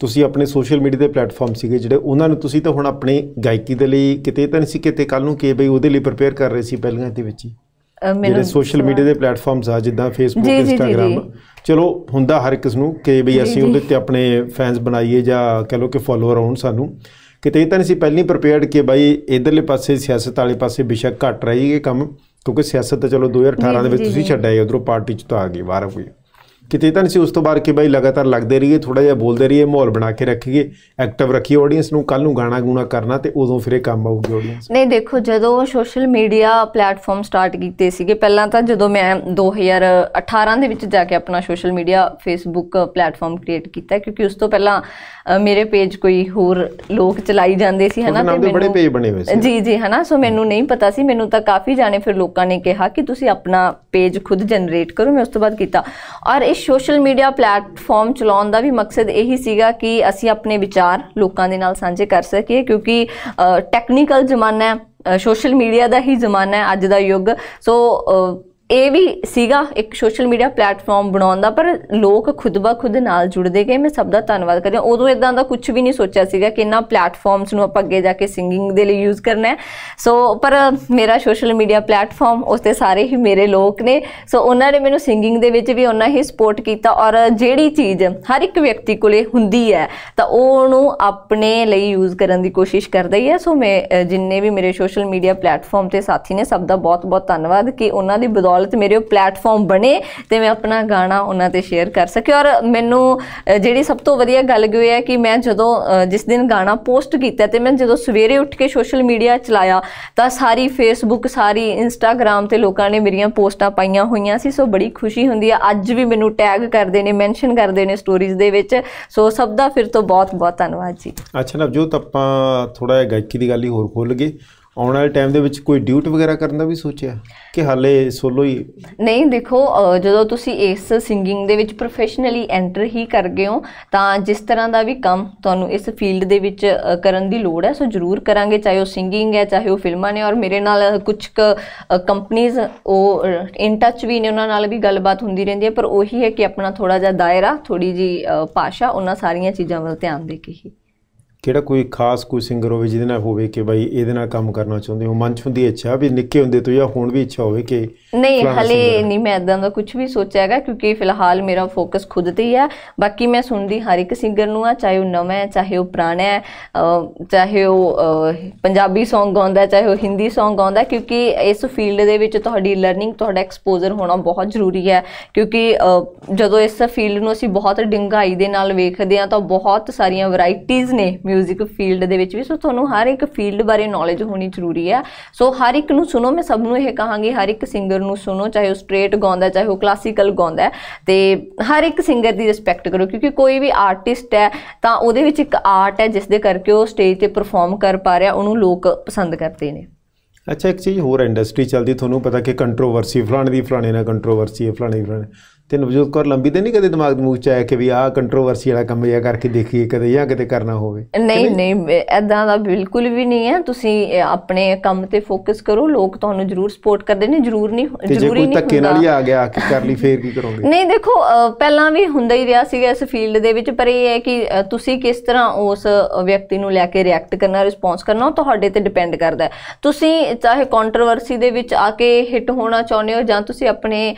ਤੁਸੀਂ ਆਪਣੇ ਸੋਸ਼ਲ ਮੀਡੀਆ ਦੇ ਪਲੇਟਫਾਰਮ ਸੀਗੇ ਜਿਹੜੇ ਉਹਨਾਂ ਨੂੰ ਤੁਸੀਂ ਤਾਂ ਹੁਣ ਆਪਣੇ ਗਾਇਕੀ ਦੇ ਲਈ ਕਿਤੇ ਤਾਂ ਨਹੀਂ ਸੀ ਕਿਤੇ ਕੱਲ ਨੂੰ ਕਿ ਬਈ ਉਹਦੇ ਲਈ ਪ੍ਰਿਪੇਅਰ ਕਰ ਰਹੇ ਸੀ ਪਹਿਲਾਂ ਦੇ ਵਿੱਚ ਹੀ ਜਿਹੜੇ ਸੋਸ਼ਲ ਮੀਡੀਆ ਦੇ ਪਲੇਟਫਾਰਮਸ ਆ ਜਿੱਦਾਂ ਫੇਸਬੁੱਕ ਇੰਸਟਾਗ੍ਰam ਚਲੋ ਹੁੰਦਾ ਹਰ ਕਿਸ ਨੂੰ ਕਿ ਬਈ ਅਸੀਂ ਉਹਦੇ ਤੇ ਆਪਣੇ ਫੈਨਸ ਬਣਾਈਏ ਜਾਂ ਕਹ ਲੋ ਕਿ ਫਾਲੋਅਰ ਹੋਣ ਸਾਨੂੰ ਕਿਤੇ ਤਾਂ ਨਹੀਂ ਸੀ ਪਹਿਲਾਂ ਹੀ ਪ੍ਰਿਪੇਅਰਡ ਕਿ ਬਈ ਇਧਰਲੇ ਪਾਸੇ ਸਿਆਸਤ ਵਾਲੇ ਪਾਸੇ ਬਿਸ਼ੱਕ ਘਟ ਰਹੀ ਹੈ ਕੰਮ ਕਿਉਂਕਿ ਸਿਆਸਤ ਤਾਂ ਚਲੋ 2018 ਦੇ ਵਿੱਚ ਤੁਸੀਂ ਛੱਡਾਏ ਉਧਰੋਂ ਪਾਰਟੀ ਚ ਤਾਂ ਆ ਗਈ ਵਾਰਾ ਹੋਈ ਕਿਤੇ ਤਾਂ ਨਹੀਂ ਸੀ ਉਸ ਤੋਂ ਬਾਅਦ ਕਿ ਬਈ ਲਗਾਤਾਰ ਲੱਗਦੇ ਰਹੀਏ ਥੋੜਾ ਜਿਹਾ ਬੋਲਦੇ ਰਹੀਏ ਮਾਹੌਲ ਬਣਾ ਕੇ ਰੱਖੀਏ ਐਕਟਿਵ ਰੱਖੀਏ ਆਡੀਅנס ਨੂੰ ਕੱਲ ਨੂੰ ਗਾਣਾ ਗੂਣਾ ਕਰਨਾ ਤੇ ਉਦੋਂ ਫਿਰ ਇਹ ਕੰਮ ਆਊਗੀ ਆਡੀਅנס ਨਹੀਂ ਦੇਖੋ ਜਦੋਂ ਸੋਸ਼ਲ ਮੀਡੀਆ ਪਲੇਟਫਾਰਮ ਸਟਾਰਟ ਕੀਤੇ ਸੀਗੇ ਪਹਿਲਾਂ ਤਾਂ ਜਦੋਂ ਮੈਂ 2018 ਦੇ ਵਿੱਚ ਜਾ ਕੇ ਆਪਣਾ social media Facebook platform create ਕੀਤਾ ਕਿਉਂਕਿ ਉਸ ਤੋਂ ਪਹਿਲਾਂ ਮੇਰੇ ਪੇਜ ਕੋਈ ਹੋਰ ਲੋਕ ਚਲਾਈ ਜਾਂਦੇ ਸੀ ਹਨਾ ਤੇ ਮੈਨੂੰ ਬੜੇ ਪੇਜ ਬਣੇ ਹੋਏ ਸੀ ਜੀ ਜੀ ਹਨਾ ਸੋ ਮੈਨੂੰ ਨਹੀਂ ਪਤਾ ਸੀ ਮੈਨੂੰ ਤਾਂ ਕਾਫੀ ਜਾਣੇ ਫਿਰ ਲੋਕਾਂ ਨੇ ਕਿਹਾ ਕਿ ਤੁਸੀਂ ਆਪਣਾ ਪੇਜ ਖੁਦ ਜਨਰੇਟ ਕਰੋ ਮੈਂ ਉਸ ਤੋਂ ਬਾਅਦ ਕੀਤਾ ਔਰ ਇਸ ਸੋਸ਼ਲ ਮੀਡੀਆ ਪਲੇਟਫਾਰਮ ਚਲਾਉਣ ਦਾ ਵੀ ਮਕਸਦ ਇਹੀ ਸੀਗਾ ਕਿ ਅਸੀਂ ਆਪਣੇ ਵਿਚਾਰ ਲੋਕਾਂ ਦੇ ਨਾਲ ਸਾਂਝੇ ਕਰ ਸਕੀਏ ਕਿਉਂਕਿ ਟੈਕਨੀਕਲ ਜ਼ਮਾਨਾ ਹੈ ਸੋਸ਼ਲ ਮੀਡੀਆ ਦਾ ਹੀ ਜ਼ਮਾਨਾ ਹੈ ਅੱਜ ਦਾ ਯੁੱਗ ਸੋ ਇਹ ਵੀ ਸੀਗਾ ਇੱਕ ਸੋਸ਼ਲ ਮੀਡੀਆ ਪਲੇਟਫਾਰਮ ਬਣਾਉਣ ਦਾ ਪਰ ਲੋਕ ਖੁਦ ਬਾ ਖੁਦ ਨਾਲ ਜੁੜਦੇ ਗਏ ਮੈਂ ਸਭ ਦਾ ਧੰਨਵਾਦ ਕਰਦੀ ਹਾਂ ਉਦੋਂ ਇਦਾਂ ਦਾ ਕੁਝ ਵੀ ਨਹੀਂ ਸੋਚਿਆ ਸੀਗਾ ਕਿ ਇਹਨਾਂ ਪਲੇਟਫਾਰਮਸ ਨੂੰ ਆਪਾਂ ਅੱਗੇ ਜਾ ਕੇ ਸਿੰਗਿੰਗ ਦੇ ਲਈ ਯੂਜ਼ ਕਰਨਾ ਹੈ ਸੋ ਪਰ ਮੇਰਾ ਸੋਸ਼ਲ ਮੀਡੀਆ ਪਲੇਟਫਾਰਮ ਉਸ ਤੇ ਸਾਰੇ ਹੀ ਮੇਰੇ ਲੋਕ ਨੇ ਸੋ ਉਹਨਾਂ ਨੇ ਮੈਨੂੰ ਸਿੰਗਿੰਗ ਦੇ ਵਿੱਚ ਵੀ ਉਹਨਾਂ ਹੀ ਸਪੋਰਟ ਕੀਤਾ ਔਰ ਜਿਹੜੀ ਚੀਜ਼ ਹਰ ਇੱਕ ਵਿਅਕਤੀ ਕੋਲੇ ਹੁੰਦੀ ਹੈ ਤਾਂ ਉਹ ਉਹਨੂੰ ਆਪਣੇ ਲਈ ਯੂਜ਼ ਕਰਨ ਦੀ ਕੋਸ਼ਿਸ਼ ਕਰਦਾ ਹੀ ਹੈ ਸੋ ਮੈਂ ਜਿੰਨੇ ਵੀ ਮੇਰੇ ਸੋਸ਼ਲ ਮੀਡੀਆ ਪਲੇਟਫਾਰਮ ਤੇ ਸਾਥੀ ਨੇ ਸਭ ਦਾ ਬਹੁਤ ਬਹੁਤ ਧੰਨਵਾਦ ਕਿ ਉਹਨਾਂ ਦੀ ਬਦੌਲਤ ਮਾਹੌਲ ਮੇਰੇ ਉਹ ਪਲੇਟਫਾਰਮ ਬਣੇ ਤੇ ਮੈਂ ਆਪਣਾ ਗਾਣਾ ਉਹਨਾਂ ਤੇ ਸ਼ੇਅਰ ਕਰ ਸਕਿਆ ਔਰ ਮੈਨੂੰ ਜਿਹੜੀ ਸਭ ਤੋਂ ਵਧੀਆ ਗੱਲ ਗਈ ਹੈ ਕਿ ਮੈਂ ਜਦੋਂ ਜਿਸ ਦਿਨ ਗਾਣਾ ਪੋਸਟ ਕੀਤਾ ਤੇ ਮੈਂ ਜਦੋਂ ਸਵੇਰੇ ਉੱਠ ਕੇ ਸੋਸ਼ਲ ਮੀਡੀਆ ਚਲਾਇਆ ਤਾਂ ਸਾਰੀ ਫੇਸਬੁੱਕ ਸਾਰੀ ਇੰਸਟਾਗ੍ਰam ਤੇ ਲੋਕਾਂ ਨੇ ਮੇਰੀਆਂ ਪੋਸਟਾਂ ਪਾਈਆਂ ਹੋਈਆਂ ਸੀ ਸੋ ਬੜੀ ਖੁਸ਼ੀ ਹੁੰਦੀ ਆ ਅੱਜ ਵੀ ਮੈਨੂੰ ਟੈਗ ਕਰਦੇ ਨੇ ਮੈਂਸ਼ਨ ਕਰਦੇ ਨੇ ਸਟੋਰੀਜ਼ ਦੇ ਵਿੱਚ ਸੋ ਸਭ ਦਾ ਫਿਰ ਤੋਂ ਬਹੁਤ ਬਹੁਤ ਧੰਨਵਾਦ ਜੀ ਅੱਛਾ ਨਵਜੋਤ ਆਪਾਂ ਥੋੜਾ ਜਿਹਾ ਗਾਇਕੀ ਦੀ ਗੱਲ ਹੀ ਹੋਰ ਖੋਲ ਲਗੇ ਆਉਣ ਵਾਲੇ ਟਾਈਮ ਦੇ ਵਿੱਚ ਕੋਈ ਡਿਊਟ ਵਗੈਰਾ ਕਰਨ ਦਾ ਵੀ ਸੋਚਿਆ ਕਿ ਹਾਲੇ ਸੋਲੋ ਹੀ ਨਹੀਂ ਦੇਖੋ ਜਦੋਂ ਤੁਸੀਂ ਇਸ ਸਿੰਗਿੰਗ ਦੇ ਵਿੱਚ ਪ੍ਰੋਫੈਸ਼ਨਲੀ ਐਂਟਰ ਹੀ ਕਰ ਗਏ ਹੋ ਤਾਂ ਜਿਸ ਤਰ੍ਹਾਂ ਦਾ ਵੀ ਕੰਮ ਤੁਹਾਨੂੰ ਇਸ ਫੀਲਡ ਦੇ ਵਿੱਚ ਕਰਨ ਦੀ ਲੋੜ ਹੈ ਸੋ ਜ਼ਰੂਰ ਕਰਾਂਗੇ ਚਾਹੇ ਉਹ ਸਿੰਗਿੰਗ ਹੈ ਚਾਹੇ ਉਹ ਫਿਲਮਾਂ ਨੇ ਔਰ ਮੇਰੇ ਨਾਲ ਕੁਝ ਕੰਪਨੀਆਂ ਉਹ ਇਨ ਟੱਚ ਵੀ ਨੇ ਉਹਨਾਂ ਨਾਲ ਵੀ ਗੱਲਬਾਤ ਹੁੰਦੀ ਰਹਿੰਦੀ ਹੈ ਪਰ ਉਹੀ ਹੈ ਕਿ ਆਪਣਾ ਥੋੜਾ ਜਿਹਾ ਦਾਇਰਾ ਥੋੜੀ ਜੀ ਭਾਸ਼ਾ ਉਹਨਾਂ ਸਾਰੀਆਂ ਚੀਜ਼ਾਂ ਵੱਲ ਧਿਆਨ ਦੇ ਕੇ ਹੀ ਕਿਹੜਾ ਕੋਈ ਖਾਸ ਕੋਈ ਸਿੰਗਰ ਹੋਵੇ ਜਿਹਦੇ ਨਾਲ ਹੋਵੇ ਕਿ ਬਾਈ ਇਹਦੇ ਨਾਲ ਕੰਮ ਕਰਨਾ ਚਾਹੁੰਦੇ ਹੋ ਮਨ ਚ ਹੁੰਦੀ ਇੱਛਾ ਵੀ ਨਿੱਕੇ ਹੁੰਦੇ ਤੋਂ ਜਾਂ ਹੁਣ ਵੀ ਇੱਛਾ ਹੋਵੇ ਕਿ ਨਹੀਂ ਹਲੇ ਨਹੀਂ ਮੈਂ ਇਦਾਂ ਦਾ ਕੁਝ ਵੀ ਸੋਚਿਆ ਹੈਗਾ ਕਿਉਂਕਿ ਫਿਲਹਾਲ ਮੇਰਾ ਫੋਕਸ ਖੁਦ ਤੇ ਹੀ ਹੈ ਬਾਕੀ ਮੈਂ ਸੁਣਦੀ ਹਰ ਇੱਕ ਸਿੰਗਰ ਨੂੰ ਆ ਚਾਹੇ ਉਹ ਨਵਾਂ ਹੈ ਚਾਹੇ ਉਹ ਪੁਰਾਣਾ ਹੈ ਚਾਹੇ ਉਹ ਪੰਜਾਬੀ Song ਗਾਉਂਦਾ ਚਾਹੇ ਉਹ ਹਿੰਦੀ Song ਗਾਉਂਦਾ ਕਿਉਂਕਿ ਇਸ ਫੀਲਡ ਦੇ ਵਿੱਚ ਤੁਹਾਡੀ ਲਰਨਿੰਗ ਤੁਹਾਡਾ ਐਕਸਪੋਜ਼ਰ ਹੋਣਾ ਬਹੁਤ ਜ਼ਰੂਰੀ ਹੈ ਕਿਉਂਕਿ ਜਦੋਂ ਇਸ ਫੀਲਡ ਨੂੰ ਅਸੀਂ ਬਹੁਤ ਡਿੰਗਾਈ ਦੇ ਨਾਲ ਵੇਖਦੇ ਆ ਤਾਂ ਬਹੁਤ ਸਾਰੀਆਂ ਵੈਰਾਈਟੀਆਂ ਨੇ ਮਿਊਜ਼ਿਕ ਫੀਲਡ ਦੇ ਵਿੱਚ ਵੀ ਸੋ ਤੁਹਾਨੂੰ ਹਰ ਇੱਕ ਫੀਲਡ ਬਾਰੇ ਨੌਲੇਜ ਹੋਣੀ ਜ਼ਰੂਰੀ ਹੈ ਸੋ ਹਰ ਇੱਕ ਨੂੰ ਸੁਣੋ ਮੈਂ ਸਭ ਨੂੰ ਇਹ ਕਹਾਂਗੀ ਹਰ ਇੱਕ ਸਿੰਗਰ ਨੂੰ ਸੁਣੋ ਚਾਹੇ ਉਹ ਸਟ੍ਰੇਟ ਗਾਉਂਦਾ ਚਾਹੇ ਉਹ ਕਲਾਸੀਕਲ ਗਾਉਂਦਾ ਤੇ ਹਰ ਇੱਕ ਸਿੰਗਰ ਦੀ ਰਿਸਪੈਕਟ ਕਰੋ ਕਿਉਂਕਿ ਕੋਈ ਵੀ ਆਰਟਿਸਟ ਹੈ ਤਾਂ ਉਹਦੇ ਵਿੱਚ ਇੱਕ ਆਰਟ ਹੈ ਜਿਸ ਦੇ ਕਰਕੇ ਉਹ ਸਟੇਜ ਤੇ ਪਰਫਾਰਮ ਕਰ ਪਾ ਰਿਹਾ ਉਹਨੂੰ ਲੋਕ ਪਸੰਦ ਕਰਦੇ ਨੇ ਅੱਛਾ ਇੱਕ ਚੀਜ਼ ਹੋਰ ਇੰਡਸਟਰੀ ਚੱਲਦੀ ਤੁਹਾਨੂੰ ਪਤਾ ਕਿ ਕੰਟਰੋਵਰਸੀ ਫਲਾਣੇ ਦੀ ਫਲਾਣੇ ਨਾਲ ਕੰਟਰੋਵਰਸੀ ਹੈ ਫਲਾਣੇ ਦੀ ਫਲਾਣੇ ਤੇ ਨਵਜੋਤ ਕੌਰ ਲੰਬੀ ਤੇ ਨਹੀਂ ਕਦੇ ਦਿਮਾਗ ਦੇ ਚ ਆਇਆ ਕਿ ਵੀ ਆਹ ਕੰਟਰੋਵਰਸੀ ਵਾਲਾ ਕੰਮ ਜਿਆ ਕਰਕੇ ਦੇਖੀਏ ਕਦੇ ਜਾਂ ਕਿਤੇ ਕਰਨਾ ਹੋਵੇ ਨਹੀਂ ਨਹੀਂ ਐਦਾਂ ਦਾ ਬਿਲਕੁਲ ਵੀ ਨਹੀਂ ਹੈ ਤੁਸੀਂ ਆਪਣੇ ਕੰਮ ਤੇ ਫੋਕਸ ਕਰੋ ਲੋਕ ਤੁਹਾਨੂੰ ਜ਼ਰੂਰ ਸਪੋਰਟ ਕਰਦੇ ਨੇ ਜ਼ਰੂਰ ਨਹੀਂ ਜ਼ਰੂਰੀ ਨਹੀਂ ਹੁੰਦਾ ਜੇ ਕੋਈ ਧੱਕੇ ਨਾਲ ਹੀ ਆ ਗਿਆ ਕਿ ਕਰ ਲਈ ਫੇਰ ਕੀ ਕਰੋਗੇ ਨਹੀਂ ਦੇਖੋ ਪਹਿਲਾਂ ਵੀ ਹੁੰਦਾ ਹੀ ਰਿਹਾ ਸੀਗਾ ਇਸ ਫੀਲਡ ਦੇ ਵਿੱਚ ਪਰ ਇਹ ਹੈ ਕਿ ਤੁਸੀਂ ਕਿਸ ਤਰ੍ਹਾਂ ਉਸ ਵਿਅਕਤੀ ਨੂੰ ਲੈ ਕੇ ਰਿਐਕਟ ਕਰਨਾ ਰਿਸਪੌਂਸ ਕਰਨਾ ਉਹ ਤੁਹਾਡੇ ਤੇ ਡਿਪੈਂਡ ਕਰਦਾ ਤੁਸੀਂ ਚਾਹੇ ਕੰਟਰੋਵਰਸੀ ਦੇ ਵਿੱਚ ਆ ਕੇ ਹਿੱਟ ਹੋਣਾ ਚਾਹੁੰਦੇ ਹੋ ਜਾਂ ਤੁਸੀਂ ਆਪਣੇ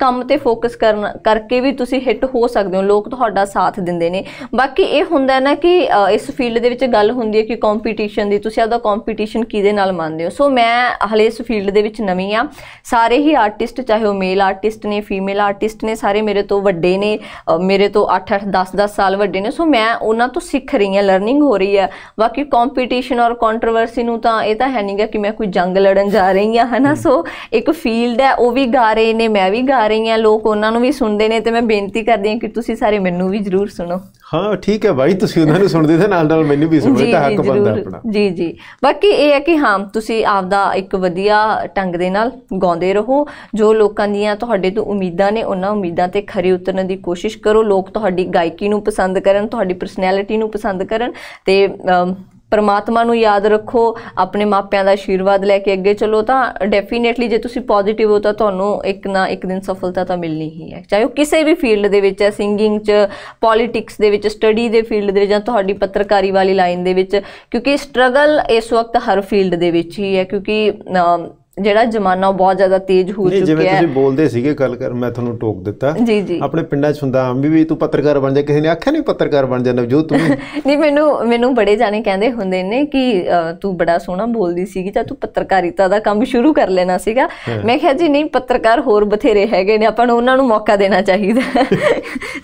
ਕੰਮ ਤੇ ਫੋਕਸ ਕਰਨ ਕਰਕੇ ਵੀ ਤੁਸੀਂ ਹਿੱਟ ਹੋ ਸਕਦੇ ਹੋ ਲੋਕ ਤੁਹਾਡਾ ਸਾਥ ਦਿੰਦੇ ਨੇ ਬਾਕੀ ਇਹ ਹੁੰਦਾ ਨਾ ਕਿ ਇਸ ਫੀਲਡ ਦੇ ਵਿੱਚ ਗੱਲ ਹੁੰਦੀ ਹੈ ਕਿ ਕੰਪੀਟੀਸ਼ਨ ਦੀ ਤੁਸੀਂ ਆਪਦਾ ਕੰਪੀਟੀਸ਼ਨ ਕਿਹਦੇ ਨਾਲ ਮੰਨਦੇ ਹੋ ਸੋ ਮੈਂ ਹਲੇ ਇਸ ਫੀਲਡ ਦੇ ਵਿੱਚ ਨਵੀਂ ਆ ਸਾਰੇ ਹੀ ਆਰਟਿਸਟ ਚਾਹੇ ਉਹ ਮੇਲ ਆਰਟਿਸਟ ਨੇ ਫੀਮੇਲ ਆਰਟਿਸਟ ਨੇ ਸਾਰੇ ਮੇਰੇ ਤੋਂ ਵੱਡੇ ਨੇ ਮੇਰੇ ਤੋਂ 8-8 10-10 ਸਾਲ ਵੱਡੇ ਨੇ ਸੋ ਮੈਂ ਉਹਨਾਂ ਤੋਂ ਸਿੱਖ ਰਹੀ ਹਾਂ ਲਰਨਿੰਗ ਹੋ ਰਹੀ ਹੈ ਬਾਕੀ ਕੰਪੀਟੀਸ਼ਨ ਔਰ ਕੰਟਰੋਵਰਸੀ ਨੂੰ ਤਾਂ ਇਹ ਤਾਂ ਹੈ ਨਹੀਂਗਾ ਕਿ ਮੈਂ ਕੋਈ ਜੰਗ ਲੜਨ ਜਾ ਰਹੀ ਹਾਂ ਹਨਾ ਸੋ ਇੱਕ ਫੀਲਡ ਹੈ ਉਹ ਵੀ ਗਾ ਰਹੇ ਨੇ ਮੈਂ ਵੀ ਗਾ ਰਹੀ ਹਾਂ ਲੋਕ ਉਹਨਾਂ ਨੂੰ ਵੀ ਸੁਣਦੇ ਨੇ ਤੇ ਮੈਂ ਬੇਨਤੀ ਕਰਦੀ ਹਾਂ ਕਿ ਤੁਸੀਂ ਸਾਰੇ ਮੈਨੂੰ ਵੀ ਜਰੂਰ ਸੁਣੋ ਹਾਂ ਠੀਕ ਹੈ ਬਾਈ ਤੁਸੀਂ ਉਹਨਾਂ ਨੂੰ ਸੁਣਦੇ ਤੇ ਨਾਲ ਨਾਲ ਮੈਨੂੰ ਵੀ ਸੁਣੋ ਤਾਂ ਹੱਕ ਬੰਦਾ ਆਪਣਾ ਜੀ ਜੀ ਬਾਕੀ ਇਹ ਹੈ ਕਿ ਹਾਂ ਤੁਸੀਂ ਆਪਦਾ ਇੱਕ ਵਧੀਆ ਟੰਗ ਦੇ ਨਾਲ ਗਾਉਂਦੇ ਰਹੋ ਜੋ ਲੋਕਾਂ ਦੀਆਂ ਤੁਹਾਡੇ ਤੋਂ ਉਮੀਦਾਂ ਨੇ ਉਹਨਾਂ ਉਮੀਦਾਂ ਤੇ ਖਰੇ ਉਤਰਨ ਦੀ ਕੋਸ਼ਿਸ਼ ਕਰੋ ਲੋਕ ਤੁਹਾਡੀ ਗਾਇਕੀ ਨੂੰ ਪਸੰਦ ਕਰਨ ਤੁਹਾਡੀ ਪਰਸਨੈਲਿਟੀ ਨੂੰ ਪਸੰਦ ਕਰਨ ਤੇ ਪਰਮਾਤਮਾ ਨੂੰ ਯਾਦ ਰੱਖੋ ਆਪਣੇ ਮਾਪਿਆਂ ਦਾ ਆਸ਼ੀਰਵਾਦ ਲੈ ਕੇ ਅੱਗੇ ਚੱਲੋ ਤਾਂ ਡੈਫੀਨੇਟਲੀ ਜੇ ਤੁਸੀਂ ਪੋਜ਼ਿਟਿਵ ਹੋ ਤਾਂ ਤੁਹਾਨੂੰ ਇੱਕ ਨਾ ਇੱਕ ਦਿਨ ਸਫਲਤਾ ਤਾਂ ਮਿਲਣੀ ਹੀ ਹੈ ਚਾਹੇ ਉਹ ਕਿਸੇ ਵੀ ਫੀਲਡ ਦੇ ਵਿੱਚ ਹੈ ਸਿੰਗਿੰਗ 'ਚ ਪੋਲਿਟਿਕਸ ਦੇ ਵਿੱਚ ਸਟੱਡੀ ਦੇ ਫੀਲਡ ਦੇ ਵਿੱਚ ਜਾਂ ਤੁਹਾਡੀ ਪੱਤਰਕਾਰੀ ਵਾਲੀ ਲਾਈਨ ਦੇ ਵਿੱਚ ਕਿਉਂਕਿ ਸਟਰਗਲ ਇਸ ਵਕਤ ਹਰ ਫੀਲਡ ਦੇ ਵਿੱਚ ਹੀ ਹੈ ਕਿਉਂਕਿ ਜਿਹੜਾ ਜ਼ਮਾਨਾ ਬਹੁਤ ਜ਼ਿਆਦਾ ਤੇਜ਼ ਹੋ ਚੁੱਕਿਆ ਹੈ ਜਿਵੇਂ ਤੁਸੀਂ ਬੋਲਦੇ ਸੀਗੇ ਕੱਲ ਕਰ ਮੈਂ ਤੁਹਾਨੂੰ ਟੋਕ ਦਿੱਤਾ ਜੀ ਜੀ ਆਪਣੇ ਪਿੰਡਾਂ 'ਚ ਹੁੰਦਾ ਆਂ ਵੀ ਤੂੰ ਪੱਤਰਕਾਰ ਬਣ ਜਾ ਕਿਸੇ ਨੇ ਆਖਿਆ ਨਹੀਂ ਪੱਤਰਕਾਰ ਬਣ ਜਾ ਨਵਜੋਤ ਤੂੰ ਨਹੀਂ ਮੈਨੂੰ ਮੈਨੂੰ ਬੜੇ ਜਾਣੇ ਕਹਿੰਦੇ ਹੁੰਦੇ ਨੇ ਕਿ ਤੂੰ ਬੜਾ ਸੋਹਣਾ ਬੋਲਦੀ ਸੀਗੀ ਤਾਂ ਤੂੰ ਪੱਤਰਕਾਰਿਤਾ ਦਾ ਕੰਮ ਸ਼ੁਰੂ ਕਰ ਲੈਣਾ ਸੀਗਾ ਮੈਂ ਕਿਹਾ ਜੀ ਨਹੀਂ ਪੱਤਰਕਾਰ ਹੋਰ ਬਥੇਰੇ ਹੈਗੇ ਨੇ ਆਪਾਂ ਨੂੰ ਉਹਨਾਂ ਨੂੰ ਮੌਕਾ ਦੇਣਾ ਚਾਹੀਦਾ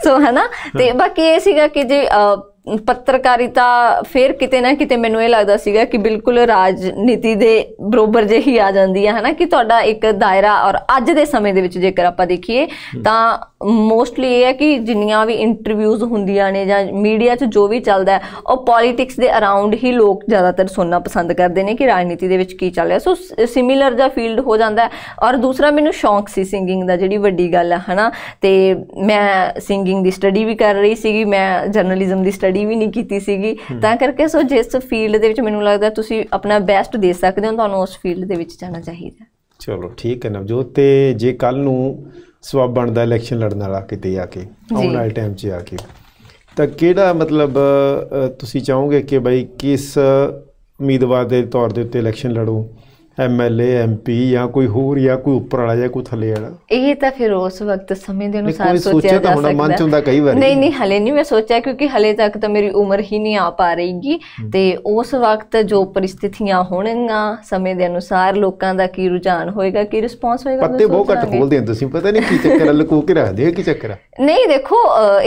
ਸੋ ਹਨਾ ਤੇ ਬਾਕੀ ਇਹ ਸੀਗਾ ਕਿ ਜੇ ਪੱਤਰਕਾਰਿਤਾ ਫੇਰ ਕਿਤੇ ਨਾ ਕਿਤੇ ਮੈਨੂੰ ਇਹ ਲੱਗਦਾ ਸੀਗਾ ਕਿ ਬਿਲਕੁਲ ਰਾਜਨੀਤੀ ਦੇ ਬਰੋਬਰ ਜਿਹੀ ਆ ਜਾਂਦੀ ਹੈ ਹਨਾ ਕਿ ਤੁਹਾਡਾ ਇੱਕ ਦਾਇਰਾ ਔਰ ਅੱਜ ਦੇ ਸਮੇਂ ਦੇ ਵਿੱਚ ਜੇਕਰ ਆਪਾਂ ਦੇਖੀਏ ਤਾਂ ਮੋਸਟਲੀ ਇਹ ਹੈ ਕਿ ਜਿੰਨੀਆਂ ਵੀ ਇੰਟਰਵਿਊਜ਼ ਹੁੰਦੀਆਂ ਨੇ ਜਾਂ ਮੀਡੀਆ 'ਚ ਜੋ ਵੀ ਚੱਲਦਾ ਉਹ ਪੋਲਿਟਿਕਸ ਦੇ ਅਰਾਊਂਡ ਹੀ ਲੋਕ ਜ਼ਿਆਦਾਤਰ ਸੁਣਨਾ ਪਸੰਦ ਕਰਦੇ ਨੇ ਕਿ ਰਾਜਨੀਤੀ ਦੇ ਵਿੱਚ ਕੀ ਚੱਲ ਰਿਹਾ ਸੋ ਸਿਮਿਲਰ ਜਿਹਾ ਫੀਲਡ ਹੋ ਜਾਂਦਾ ਔਰ ਦੂਸਰਾ ਮੈਨੂੰ ਸ਼ੌਂਕ ਸੀ ਸਿੰਗਿੰਗ ਦਾ ਜਿਹੜੀ ਵੱਡੀ ਗੱਲ ਹੈ ਹਨਾ ਤੇ ਮੈਂ ਸਿੰਗਿੰਗ ਦੀ ਸਟੱਡੀ ਵੀ ਕਰ ਰਹੀ ਸੀਗੀ ਮੈਂ ਜਰਨਲਿਜ਼ਮ ਦੀ ਸਟੱਡੀ ਸਟੱਡੀ ਵੀ ਨਹੀਂ ਕੀਤੀ ਸੀਗੀ ਤਾਂ ਕਰਕੇ ਸੋ ਜਿਸ ਫੀਲਡ ਦੇ ਵਿੱਚ ਮੈਨੂੰ ਲੱਗਦਾ ਤੁਸੀਂ ਆਪਣਾ ਬੈਸਟ ਦੇ ਸਕਦੇ ਹੋ ਤੁਹਾਨੂੰ ਉਸ ਫੀਲਡ ਦੇ ਵਿੱਚ ਜਾਣਾ ਚਾਹੀਦਾ ਚਲੋ ਠੀਕ ਹੈ ਨਵਜੋਤ ਤੇ ਜੇ ਕੱਲ ਨੂੰ ਸਵਾਬ ਬਣਦਾ ਇਲੈਕਸ਼ਨ ਲੜਨ ਵਾਲਾ ਕਿਤੇ ਆ ਕੇ ਆਉਣ ਵਾਲੇ ਟਾਈਮ 'ਚ ਆ ਕੇ ਤਾਂ ਕਿਹੜਾ ਮਤਲਬ ਤੁਸੀਂ ਚਾਹੋਗੇ ਕਿ ਬਈ ਕਿਸ ਉਮੀਦਵਾਰ ਦੇ ਤੌਰ ਦੇ ਉੱਤੇ ਇਲੈਕਸ਼ਨ ਲੜੋ ਐਮਐਲਏ ਐਮਪੀ ਜਾਂ ਕੋਈ ਹੋਰ ਜਾਂ ਕੋਈ ਉੱਪਰ ਵਾਲਾ ਜਾਂ ਕੋਈ ਥੱਲੇ ਵਾਲਾ ਇਹ ਤਾਂ ਫਿਰ ਉਸ ਵਕਤ ਸਮੇਂ ਦੇ ਅਨੁਸਾਰ ਸੋਚਿਆ ਜਾ ਸਕਦਾ ਮਨ ਚ ਹੁੰਦਾ ਕਈ ਵਾਰੀ ਨਹੀਂ ਨਹੀਂ ਹਲੇ ਨਹੀਂ ਮੈਂ ਸੋਚਿਆ ਕਿਉਂਕਿ ਹਲੇ ਤੱਕ ਤਾਂ ਮੇਰੀ ਉਮਰ ਹੀ ਨਹੀਂ ਆ ਪਾ ਰਹੀਗੀ ਤੇ ਉਸ ਵਕਤ ਜੋ ਪਰਿਸਥਿਤੀਆਂ ਹੋਣਗੀਆਂ ਸਮੇਂ ਦੇ ਅਨੁਸਾਰ ਲੋਕਾਂ ਦਾ ਕੀ ਰੁਝਾਨ ਹੋਏਗਾ ਕੀ ਰਿਸਪੌਂਸ ਹੋਏਗਾ ਪੱਤੇ ਬਹੁਤ ਘੱਟ ਖੋਲਦੇ ਹੋ ਤੁਸੀਂ ਪਤਾ ਨਹੀਂ ਕੀ ਚੱਕਰ ਲੁਕੋ ਕੇ ਰੱਖਦੇ ਹੋ ਕੀ ਚੱਕਰ ਨਹੀਂ ਦੇਖੋ